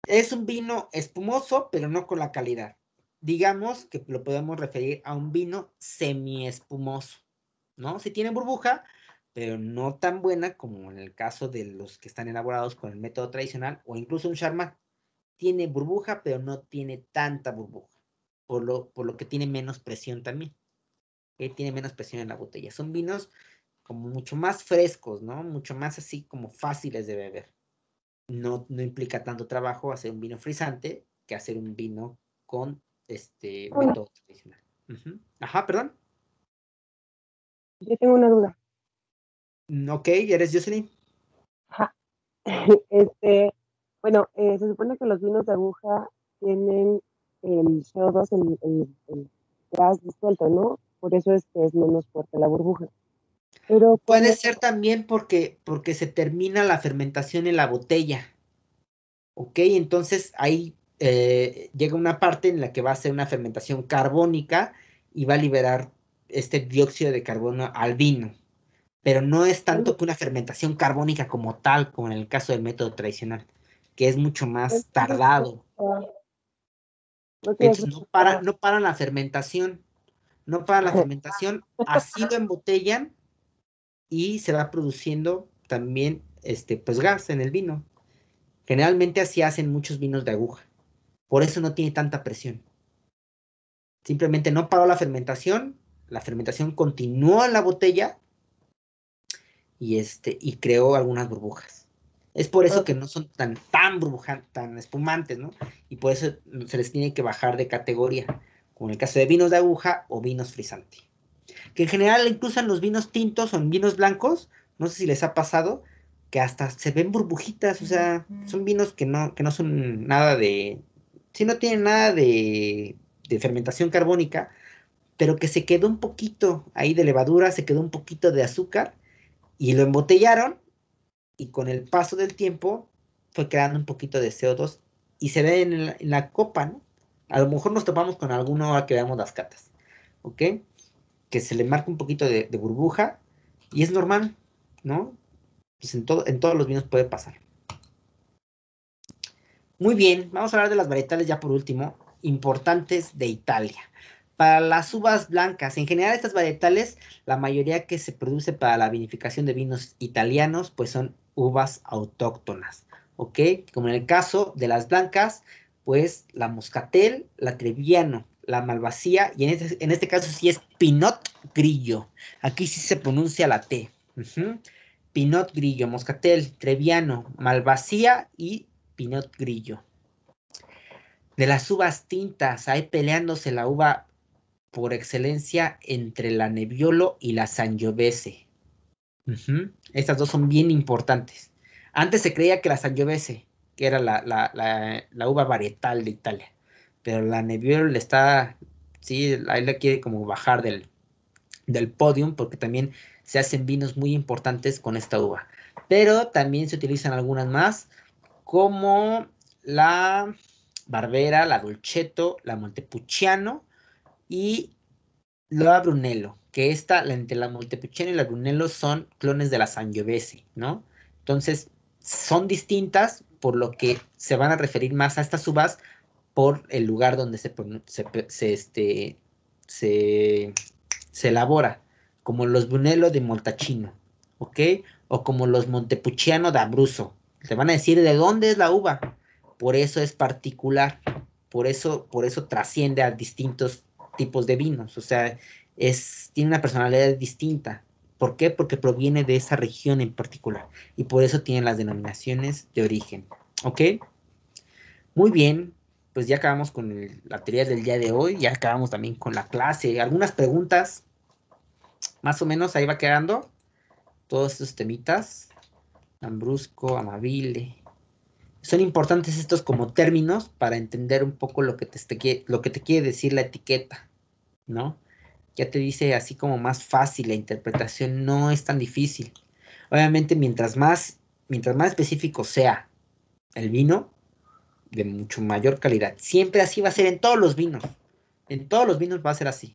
es un vino espumoso, pero no con la calidad. Digamos que lo podemos referir a un vino semi-espumoso, ¿no? Si tiene burbuja, pero no tan buena como en el caso de los que están elaborados con el método tradicional o incluso un charma Tiene burbuja, pero no tiene tanta burbuja, por lo, por lo que tiene menos presión también. Tiene menos presión en la botella. Son vinos como mucho más frescos, ¿no? Mucho más así como fáciles de beber no, implica tanto trabajo hacer un vino frisante que hacer un vino con este método tradicional. Ajá, perdón. Yo tengo una duda. Mm, ok, ¿eres Jocelyn? Este, bueno, eh, se supone que los vinos de aguja tienen el CO2, el, el, el gas disuelto, ¿no? Por eso es que es menos fuerte la burbuja puede ser también porque, porque se termina la fermentación en la botella. Ok, entonces ahí eh, llega una parte en la que va a ser una fermentación carbónica y va a liberar este dióxido de carbono al vino. Pero no es tanto que una fermentación carbónica como tal, como en el caso del método tradicional, que es mucho más tardado. Entonces, no para, paran la fermentación. No para la fermentación. Así lo embotellan y se va produciendo también este, pues gas en el vino. Generalmente así hacen muchos vinos de aguja. Por eso no tiene tanta presión. Simplemente no paró la fermentación, la fermentación continuó en la botella y, este, y creó algunas burbujas. Es por eso que no son tan, tan burbujantes, tan espumantes, ¿no? Y por eso se les tiene que bajar de categoría, como en el caso de vinos de aguja o vinos frisante que en general incluso en los vinos tintos o vinos blancos, no sé si les ha pasado, que hasta se ven burbujitas, o sea, son vinos que no, que no son nada de, si no tienen nada de, fermentación carbónica, pero que se quedó un poquito ahí de levadura, se quedó un poquito de azúcar y lo embotellaron y con el paso del tiempo fue creando un poquito de CO2 y se ve en la, copa, ¿no? A lo mejor nos topamos con alguno ahora que veamos las catas, ¿ok? que se le marca un poquito de, burbuja y es normal, ¿no? Pues en, todo, en todos los vinos puede pasar. Muy bien, vamos a hablar de las varietales ya por último, importantes de Italia. Para las uvas blancas, en general estas varietales, la mayoría que se produce para la vinificación de vinos italianos, pues son uvas autóctonas, ¿ok? Como en el caso de las blancas, pues la moscatel, la treviano, la malvasía, y este, en este, caso sí es Pinot Grillo. Aquí sí se pronuncia la T. Pinot Grillo, Moscatel, Treviano, Malvasía y Pinot Grillo. De las uvas tintas, ahí peleándose la uva por excelencia entre la Nebbiolo y la Sangiovese. Estas dos son bien importantes. Antes se creía que la Sangiovese, que era la, la, la uva varietal de Italia, pero la Nebbiolo le está, sí, ahí la quiere como bajar del, del podium porque también se hacen vinos muy importantes con esta uva. Pero también se utilizan algunas más como la Barbera, la Dolcetto, la Montepucciano y la Brunello, que esta, entre la Montepuchiano y la Brunello son clones de la Sangiovese, ¿no? Entonces, son distintas, por lo que se van a referir más a estas uvas por el lugar donde se, se, este, se, elabora, como los Brunello de Montachino, ¿ok? O como los Montepuchiano de Abruzzo. Te van a decir de dónde es la uva. Por eso es particular, por eso, por eso trasciende a distintos tipos de vinos, o sea, es, tiene una personalidad distinta. ¿Por qué? Porque proviene de esa región en particular y por eso tienen las denominaciones de origen. ¿Ok? Muy bien, pues ya acabamos con la teoría del día de hoy, ya acabamos también con la clase. Algunas preguntas, más o menos ahí va quedando todos estos temitas. Ambrusco, amabile. Son importantes estos como términos para entender un poco lo que te, te, lo que te quiere decir la etiqueta, ¿no? Ya te dice así como más fácil, la interpretación no es tan difícil. Obviamente, mientras más, mientras más específico sea el vino, de mucho mayor calidad. Siempre así va a ser en todos los vinos. En todos los vinos va a ser así.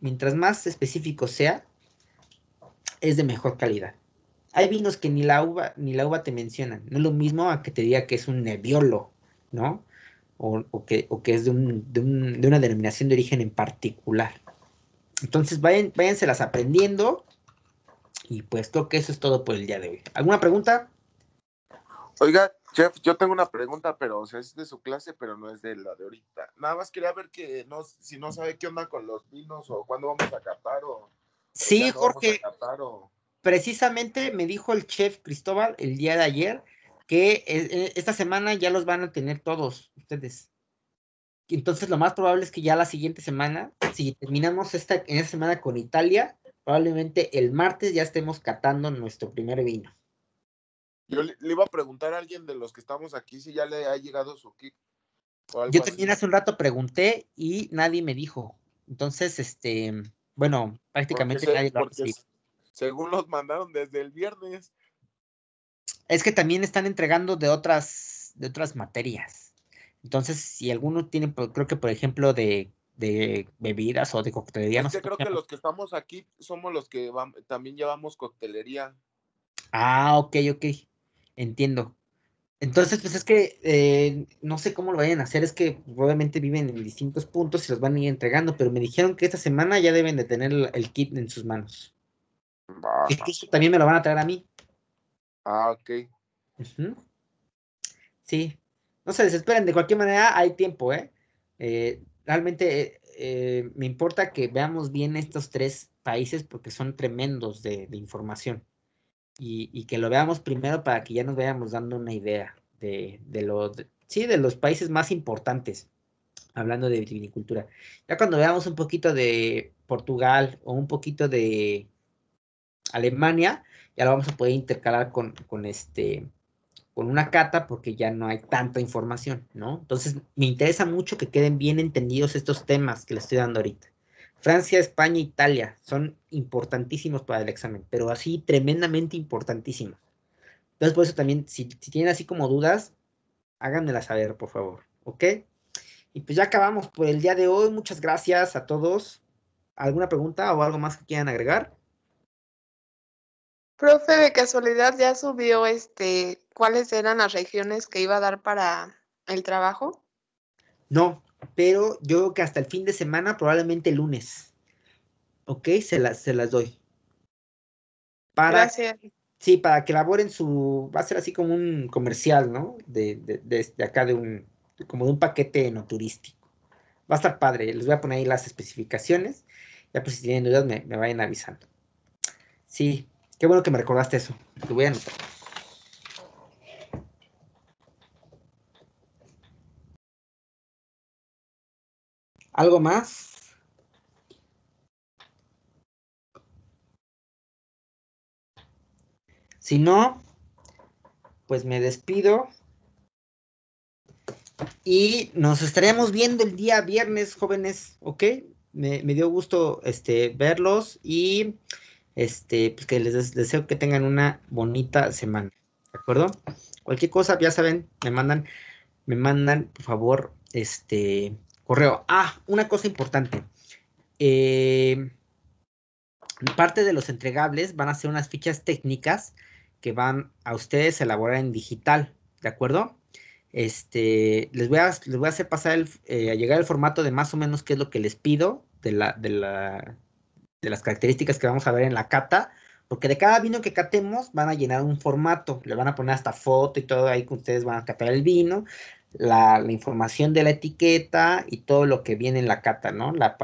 Mientras más específico sea, es de mejor calidad. Hay vinos que ni la uva, ni la uva te mencionan. No es lo mismo a que te diga que es un nebbiolo, ¿no? O, que, es de, una denominación de origen en particular. Entonces, vayan, váyanse las aprendiendo. Y pues creo que eso es todo por el día de hoy. ¿Alguna pregunta? Oiga, Chef, yo tengo una pregunta, pero es de su clase, pero no es de la de ahorita. Nada más quería ver que no, si no sabe qué onda con los vinos o cuándo vamos a catar o. Sí, Jorge. Precisamente me dijo el chef Cristóbal el día de ayer que eh, esta semana ya los van a tener todos ustedes. Entonces, lo más probable es que ya la siguiente semana, si terminamos esta, en esta semana con Italia, probablemente el martes ya estemos catando nuestro primer vino. Yo le, iba a preguntar a alguien de los que estamos aquí si ya le ha llegado su kit. Yo también hace un rato pregunté y nadie me dijo. Entonces, este, bueno, prácticamente nadie lo Según los mandaron desde el viernes. Es que también están entregando de otras, de otras materias. Entonces, si alguno tiene, creo que por ejemplo de, de bebidas o de coctelería. No sé. creo que los que estamos aquí somos los que también llevamos coctelería. Ah, ok, ok. Entiendo. Entonces, pues es que eh, no sé cómo lo vayan a hacer, es que probablemente viven en distintos puntos y los van a ir entregando, pero me dijeron que esta semana ya deben de tener el, kit en sus manos. Y que eso también me lo van a traer a mí. Ah, ok. Sí. No se desesperen, de cualquier manera hay tiempo, ¿eh? eh realmente eh, me importa que veamos bien estos tres países porque son tremendos de información y, que lo veamos primero para que ya nos vayamos dando una idea de, de los, sí, de los países más importantes, hablando de viticultura. Ya cuando veamos un poquito de Portugal o un poquito de Alemania, ya lo vamos a poder intercalar con, este con una cata porque ya no hay tanta información, ¿no? Entonces, me interesa mucho que queden bien entendidos estos temas que les estoy dando ahorita. Francia, España, Italia son importantísimos para el examen, pero así tremendamente importantísimos. Entonces, por eso también, si, tienen así como dudas, háganmela saber, por favor, ¿ok? Y pues ya acabamos por el día de hoy. Muchas gracias a todos. ¿Alguna pregunta o algo más que quieran agregar? Profe, de casualidad ya subió este cuáles eran las regiones que iba a dar para el trabajo. No, pero yo creo que hasta el fin de semana, probablemente el lunes. ¿Ok? Se, las doy. Para, Gracias. Sí, para que elaboren su. Va a ser así como un comercial, ¿no? De, de, de, acá, de un. Como de un paquete no turístico. Va a estar padre. Les voy a poner ahí las especificaciones. Ya, pues si tienen dudas, me, me vayan avisando. Sí, qué bueno que me recordaste eso. Lo voy a anotar. ¿Algo más? Si no, pues me despido. Y nos estaremos viendo el día viernes, jóvenes, ¿ok? Me, dio gusto este, verlos y este, pues que les deseo que tengan una bonita semana, ¿de acuerdo? Cualquier cosa, ya saben, me mandan, me mandan, por favor, este, correo. Ah, una cosa importante. Eh, parte de los entregables van a ser unas fichas técnicas que van a ustedes elaborar en digital, ¿de acuerdo? Este, les voy a, voy a hacer pasar eh, a llegar el formato de más o menos qué es lo que les pido de, la, de, de las características que vamos a ver en la cata, porque de cada vino que catemos van a llenar un formato, le van a poner hasta foto y todo ahí que ustedes van a captar el vino, la, información de la etiqueta y todo lo que viene en la cata, ¿no? La,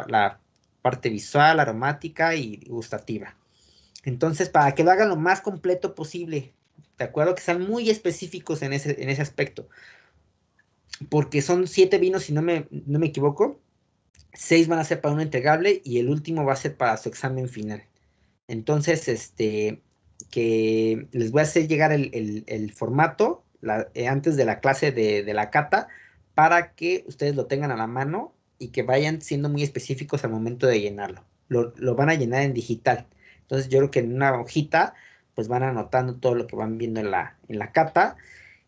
parte visual, aromática y gustativa. Entonces, para que lo hagan lo más completo posible, de acuerdo que sean muy específicos en ese, en ese aspecto. Porque son siete vinos, si no me, no me equivoco. Seis van a ser para uno entregable y el último va a ser para su examen final. Entonces, este, que les voy a hacer llegar el formato eh, antes de la clase de, la cata para que ustedes lo tengan a la mano y que vayan siendo muy específicos al momento de llenarlo. Lo, van a llenar en digital. Entonces yo creo que en una hojita pues van anotando todo lo que van viendo en la, en la cata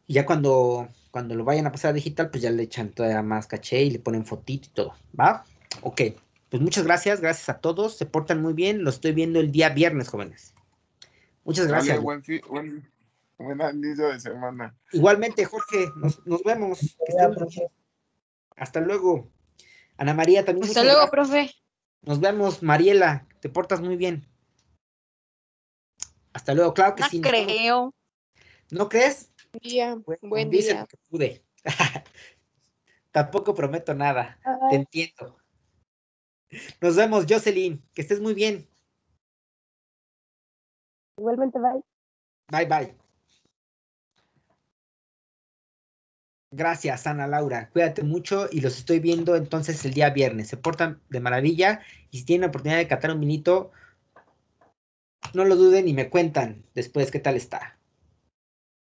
y ya cuando, cuando lo vayan a pasar a digital pues ya le echan todavía más caché y le ponen fotito y todo. ¿Va? Ok. Pues muchas gracias, gracias a todos, se portan muy bien, lo estoy viendo el día viernes, jóvenes. Muchas gracias. Buen anillo de semana. Igualmente, Jorge, nos, vemos. Hasta luego. Ana María también. Hasta luego, profe. Nos vemos, Mariela. Te portas muy bien. Hasta luego, claro que no creo. ¿No, crees? Día. buen día. que pude. Tampoco prometo nada. Te entiendo. Nos vemos, Jocelyn. Que estés muy bien. Igualmente, bye. Bye, bye. Gracias, Ana Laura. Cuídate mucho y los estoy viendo entonces el día viernes. Se portan de maravilla y si tienen la oportunidad de catar un vinito, no lo duden y me cuentan después qué tal está.